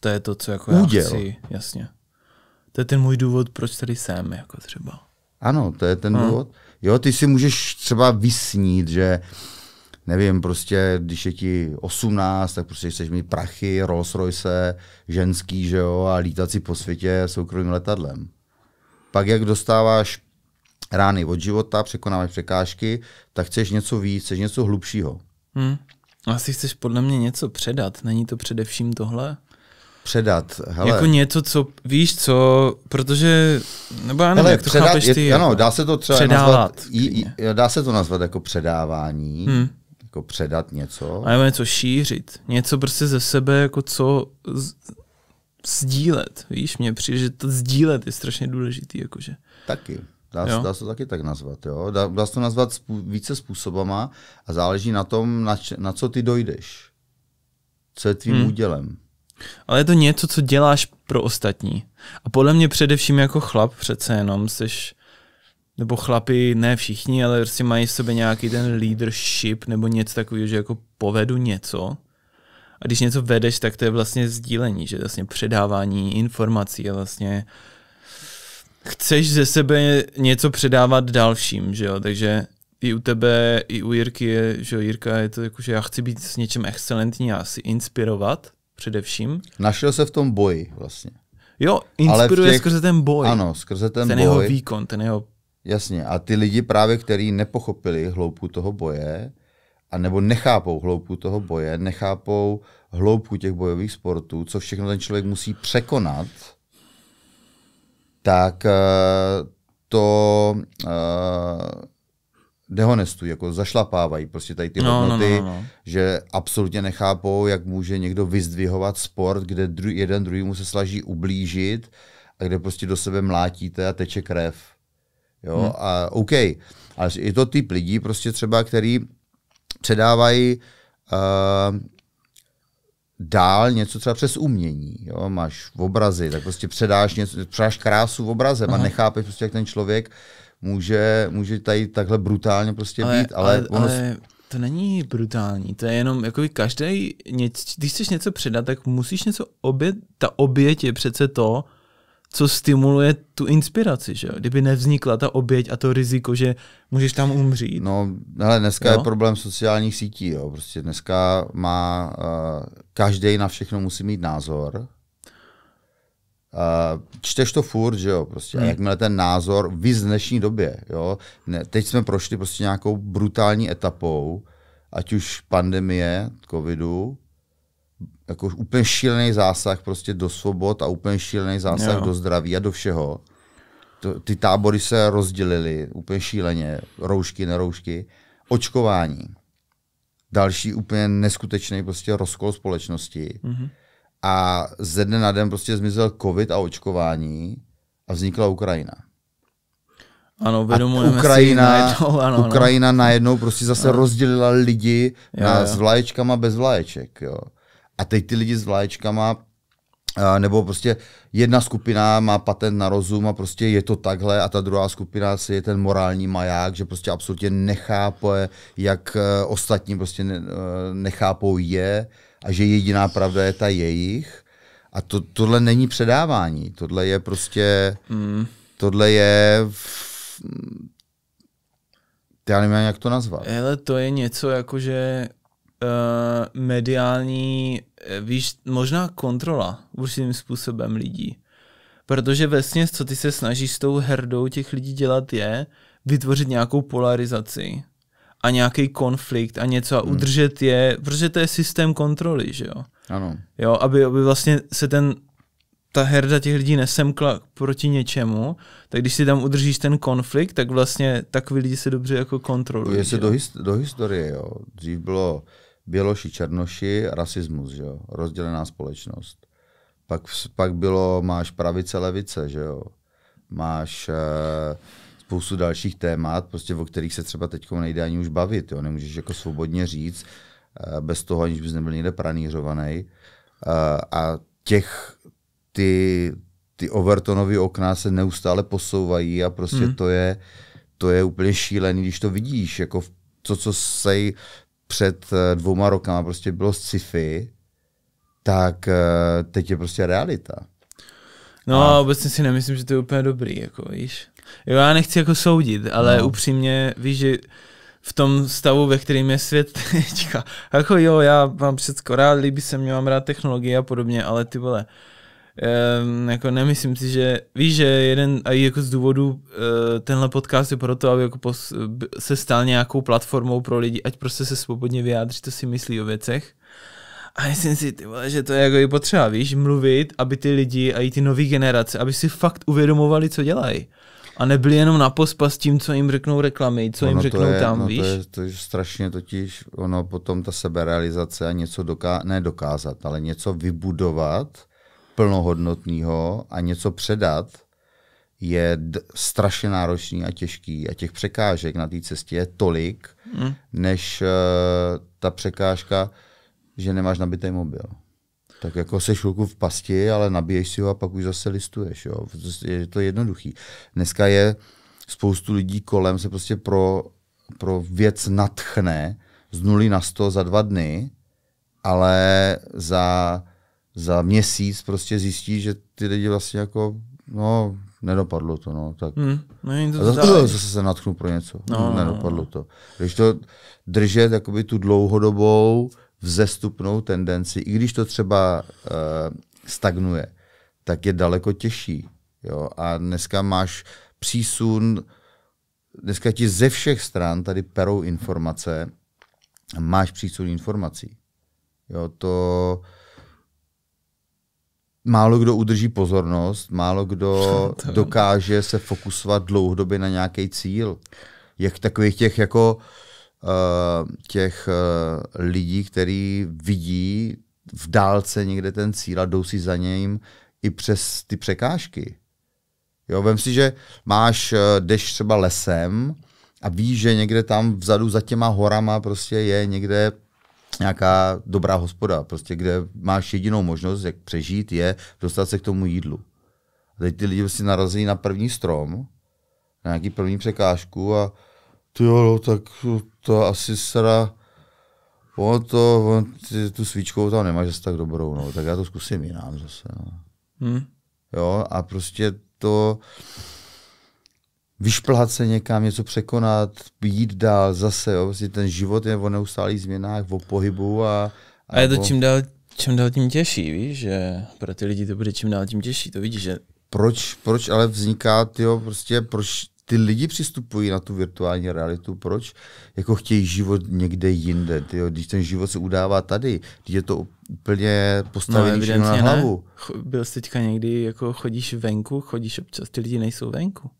to je to, co jako Uděl. já chci. Jasně. To je ten můj důvod, proč tady jsem, jako třeba. Ano, to je ten hmm. důvod. Jo, ty si můžeš třeba vysnít, že nevím, prostě, když je ti 18, tak prostě chceš mít prachy, Rolls Royce, ženský, že jo, a lítat si po světě soukromým letadlem. Pak jak dostáváš rány od života, překonáváš překážky, tak chceš něco víc, chceš něco hlubšího. Hmm. Asi chceš podle mě něco předat, není to především tohle? předat. Hele. Jako něco, co víš, co, protože, nebo já nevím, Hele, jak to předat, chápeš ty. Je, ano, jako dá se to třeba předávat, nazvat, dá se to nazvat jako předávání, hmm. jako předat něco. A nebo něco šířit, něco prostě ze sebe, jako co z, sdílet, víš, mě přijde, že to sdílet je strašně důležitý, jakože. Taky. Dá, dá se to taky tak nazvat. Jo? Dá, dá se to nazvat spů, více způsobama a záleží na tom, na, č, na co ty dojdeš. Co je tvým hmm. údělem. Ale je to něco, co děláš pro ostatní. A podle mě především jako chlap přece jenom jsi, nebo chlapi, ne všichni, ale prostě mají v sobě nějaký ten leadership nebo něco takového, že jako povedu něco. A když něco vedeš, tak to je vlastně sdílení, že vlastně předávání informací a vlastně chceš ze sebe něco předávat dalším, že jo, takže i u tebe, i u Jirky je, že jo, Jirka je to jako, že já chci být s něčem excelentní a si inspirovat, především. Našel se v tom boji vlastně. Jo, inspiruje těch, skrze ten boj. Ano, skrze ten, ten boj. Ten jeho výkon, ten jeho... Jasně, a ty lidi právě, který nepochopili hloubku toho boje, a nebo nechápou hloubku toho boje, nechápou hloubku těch bojových sportů, co všechno ten člověk musí překonat, tak eh, to uh, dehonestují, jako zašlapávají prostě tady ty no, no, no hodnoty, no, no, no, že absolutně nechápou, jak může někdo vyzdvihovat sport, kde dru- jeden druhýmu se slaží ublížit a kde prostě do sebe mlátíte a teče krev. Jo, hmm. a OK, ale je to typ lidí prostě třeba, který předávají uh, dál něco třeba přes umění. Jo? Máš v obrazy, tak prostě předáš, něco, předáš krásu v obrazem Aha. a nechápeš prostě, jak ten člověk může, může tady takhle brutálně prostě ale, být, ale, ale, ono... ale to není brutální, to je jenom, jako každý, když chceš něco předat, tak musíš něco obět, ta oběť je přece to, co stimuluje tu inspiraci, že Kdyby nevznikla ta oběť a to riziko, že můžeš tam umřít. No, hele, dneska jo? je problém sociálních sítí, jo. Prostě dneska má uh, eh, každý na všechno musí mít názor Uh, čteš to furt, že jo, prostě, hmm. a jakmile ten názor, vy z dnešní době, jo, ne, teď jsme prošli prostě nějakou brutální etapou, ať už pandemie, covidu, jako úplně šílený zásah prostě do svobod a úplně šílený zásah jo. do zdraví a do všeho. To, ty tábory se rozdělily úplně šíleně, roušky, neroušky. Očkování. Další úplně neskutečný prostě rozkol společnosti. Mm-hmm a ze dne na den prostě zmizel covid a očkování a vznikla Ukrajina. Ano, vědomujeme Ukrajina, si najednou, ano, Ukrajina ano. najednou prostě zase ano. rozdělila lidi jo, jo. s vlaječkama bez vlaječek. Jo. A teď ty lidi s vlaječkama nebo prostě jedna skupina má patent na rozum a prostě je to takhle a ta druhá skupina si je ten morální maják, že prostě absolutně nechápe, jak e, ostatní prostě e, nechápou je a že jediná pravda je ta jejich. A to, tohle není předávání, tohle je prostě, mm. tohle je, v, já nevím, jak to nazvat. Ale to je něco jako, že uh, mediální, eh, víš, možná kontrola určitým způsobem lidí. Protože vesně, co ty se snažíš s tou herdou těch lidí dělat, je vytvořit nějakou polarizaci a nějaký konflikt a něco a hmm. udržet je, protože to je systém kontroly, že jo? Ano. Jo, aby, aby vlastně se ten ta herda těch lidí nesemkla proti něčemu, tak když si tam udržíš ten konflikt, tak vlastně takový lidi se dobře jako kontrolují. Je se do, hist- do historie, jo. Dřív bylo Běloši, Černoši, rasismus, že jo. Rozdělená společnost. Pak, pak bylo, máš pravice, levice, že jo. Máš... Uh, spoustu dalších témat, prostě o kterých se třeba teď nejde ani už bavit. Jo? Nemůžeš jako svobodně říct, eh, bez toho, aniž bys nebyl někde pranířovaný. Eh, a těch, ty, ty overtonové okna se neustále posouvají a prostě hmm. to je, to je úplně šílený, když to vidíš, jako to, co se před eh, dvouma rokama prostě bylo sci-fi, tak teď je prostě realita. No a obecně si nemyslím, že to je úplně dobrý, jako víš. Jo, já nechci jako soudit, ale no. upřímně, víš, že v tom stavu, ve kterém je svět [laughs] teďka, jako jo, já mám všechno rád, líbí se mě, mám rád technologie a podobně, ale ty vole, Um, jako nemyslím si, že víš, že jeden a jako z důvodu uh, tenhle podcast je proto, aby jako pos, se stal nějakou platformou pro lidi, ať prostě se svobodně vyjádří, to si myslí o věcech. A myslím si, ty vole, že to je jako je potřeba, víš, mluvit, aby ty lidi a i ty nové generace, aby si fakt uvědomovali, co dělají a nebyli jenom na pospa s tím, co jim řeknou reklamy, co ono jim řeknou je, tam, no víš? To je, to je strašně totiž, ono potom ta seberealizace a něco doká, ne dokázat, ale něco vybudovat plnohodnotného a něco předat, je d- strašně náročný a těžký a těch překážek na té cestě je tolik, hmm. než uh, ta překážka, že nemáš nabitý mobil tak jako se šulku v pasti, ale nabiješ si ho a pak už zase listuješ. Jo. Je to jednoduchý. Dneska je spoustu lidí kolem se prostě pro, pro věc natchne z nuly na sto za dva dny, ale za, za měsíc prostě zjistí, že ty lidi vlastně jako, no, nedopadlo to, no, tak. Hmm, no, to zase, to zase se natchnu pro něco, no, nedopadlo no, no. to. Když to držet, jakoby tu dlouhodobou, vzestupnou tendenci, i když to třeba uh, stagnuje, tak je daleko těžší. Jo? A dneska máš přísun, dneska ti ze všech stran tady perou informace, máš přísun informací. Jo, to málo kdo udrží pozornost, málo kdo [laughs] dokáže se fokusovat dlouhodobě na nějaký cíl. Jak takových těch jako uh, Eh, těch eh, lidí, který vidí v dálce někde ten cíl a jdou si za ním i přes ty překážky. Jo, vem si, že máš, eh, jdeš třeba lesem a víš, že někde tam vzadu za těma horama prostě je někde nějaká dobrá hospoda, prostě kde máš jedinou možnost, jak přežít, je dostat se k tomu jídlu. A teď ty lidi si prostě narazí na první strom, na nějaký první překážku a ty jo, no, tak to asi sra, ono to, on, ty, tu svíčkovou tam nemáš zase tak dobrou, no, tak já to zkusím jinám zase, no. Hmm. Jo, a prostě to vyšplhat se někam, něco překonat, jít dál zase, jo, prostě ten život je o neustálých změnách, o pohybu a... A, a je to o... čím dál, čím dál tím těžší, víš, že pro ty lidi to bude čím dál tím těžší, to vidíš, že... Proč, proč ale vzniká, tyjo, prostě, proč ty lidi přistupují na tu virtuální realitu, proč jako chtějí život někde jinde, tyjo, když ten život se udává tady, když je to úplně postavený no, na hlavu. Ne. Byl jsi teďka někdy, jako chodíš venku, chodíš občas, ty lidi nejsou venku.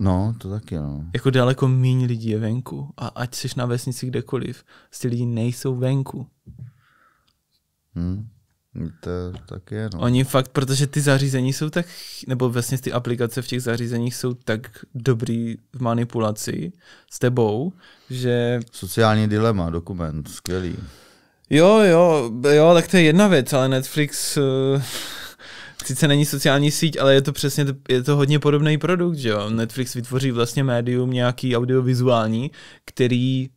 No, to taky, no. Jako daleko méně lidí je venku a ať jsi na vesnici kdekoliv, ty lidi nejsou venku. Hmm. To tak je, no. Oni fakt, protože ty zařízení jsou tak, nebo vlastně ty aplikace v těch zařízeních jsou tak dobrý v manipulaci s tebou, že... Sociální dilema, dokument, skvělý. Jo, jo, jo, tak to je jedna věc, ale Netflix uh, [laughs] sice není sociální síť, ale je to přesně, je to hodně podobný produkt, že jo. Netflix vytvoří vlastně médium nějaký audiovizuální, který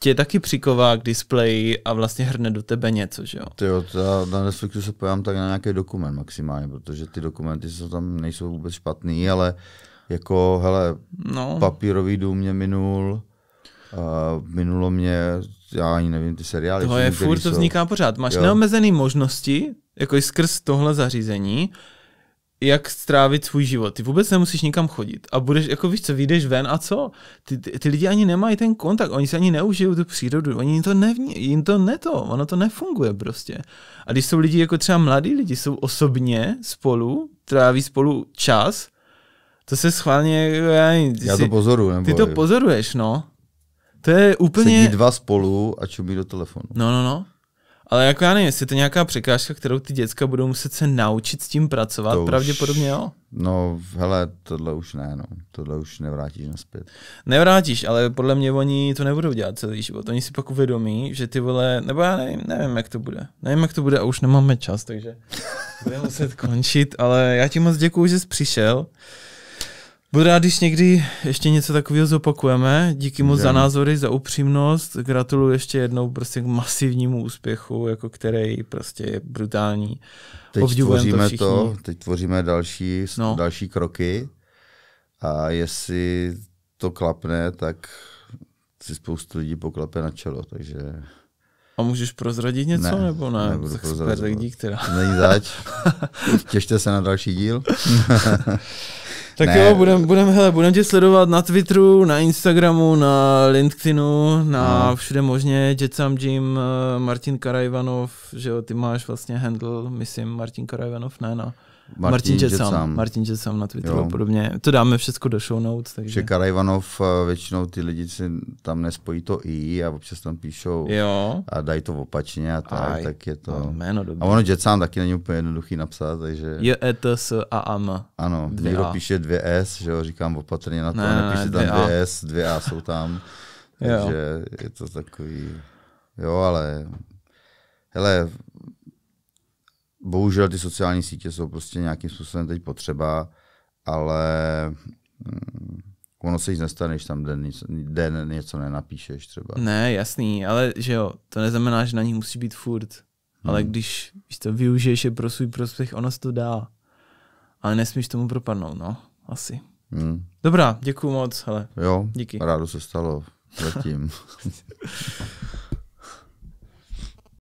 tě taky přiková k displeji a vlastně hrne do tebe něco, že jo? Ty jo, na Netflixu se pojám tak na nějaký dokument maximálně, protože ty dokumenty jsou tam nejsou vůbec špatný, ale jako, hele, no. papírový dům mě minul, uh, minulo mě, já ani nevím, ty seriály. To je furt, to vzniká pořád. Máš jo. neomezené možnosti, jako i skrz tohle zařízení, jak strávit svůj život. Ty vůbec nemusíš nikam chodit. A budeš, jako víš co, vyjdeš ven a co? Ty, ty, ty lidi ani nemají ten kontakt, oni si ani neužijou tu přírodu, oni jim to nevní, jim to neto, ono to nefunguje prostě. A když jsou lidi jako třeba mladí lidi, jsou osobně spolu, tráví spolu čas, to se schválně, já, ty já to pozoru, Nebo ty to pozoruješ, no. To je úplně... Sedí dva spolu a čumí do telefonu. No, no, no. Ale jako já nevím, jestli to nějaká překážka, kterou ty děcka budou muset se naučit s tím pracovat, to pravděpodobně už, jo. No, hele, tohle už ne, no. Tohle už nevrátíš naspět. Nevrátíš, ale podle mě oni to nebudou dělat celý život. Oni si pak uvědomí, že ty vole, nebo já nevím, nevím, jak to bude. Nevím, jak to bude a už nemáme čas, takže [laughs] budeme muset končit, ale já ti moc děkuju, že jsi přišel. Budu rád, když někdy ještě něco takového zopakujeme. Díky moc za názory, za upřímnost. Gratuluji ještě jednou prostě k masivnímu úspěchu, jako který prostě je brutální. Teď Obdivujem tvoříme to, to, teď tvoříme další, no. další kroky a jestli to klapne, tak si spoustu lidí poklape na čelo, takže... A můžeš prozradit něco, ne, nebo ne? Nebudu tak prozradit. Super, tak dík teda. Není zač. [laughs] Těšte se na další díl. [laughs] Tak ne. jo, budeme budem, hele, budem tě sledovat na Twitteru, na Instagramu, na LinkedInu, na no. všude možně, Jetsam Jim, eh, Martin Karajvanov, že jo, ty máš vlastně handle, myslím, Martin Karajvanov, ne, no. Martin, Martin Česam. Martin Česam na Twitteru jo. a podobně. To dáme všechno do show notes. Takže. Že Karajvanov, eh, většinou ty lidi si tam nespojí to i a občas tam píšou jo. a dají to opačně a tak, Aj, tak je to. No, jméno A ono Jetsam taky není úplně jednoduchý napsat, takže. Je to s a am. Ano, dvě někdo a. píše dvě S, že jo, říkám opatrně na to, ne, nepíše ne, tam dvě, dvě S, dvě A jsou tam. [laughs] takže jo. je to takový, jo, ale hele, bohužel ty sociální sítě jsou prostě nějakým způsobem teď potřeba, ale mm, ono se nic nestane, když tam den, den něco nenapíšeš třeba. Ne, jasný, ale že jo, to neznamená, že na nich musí být furt. Hmm. Ale když, když to využiješ je pro svůj prospěch, ono se to dá. Ale nesmíš tomu propadnout, no, asi. Hmm. Dobrá, děkuji moc, hele. Jo, díky. rádo se stalo zatím. [laughs]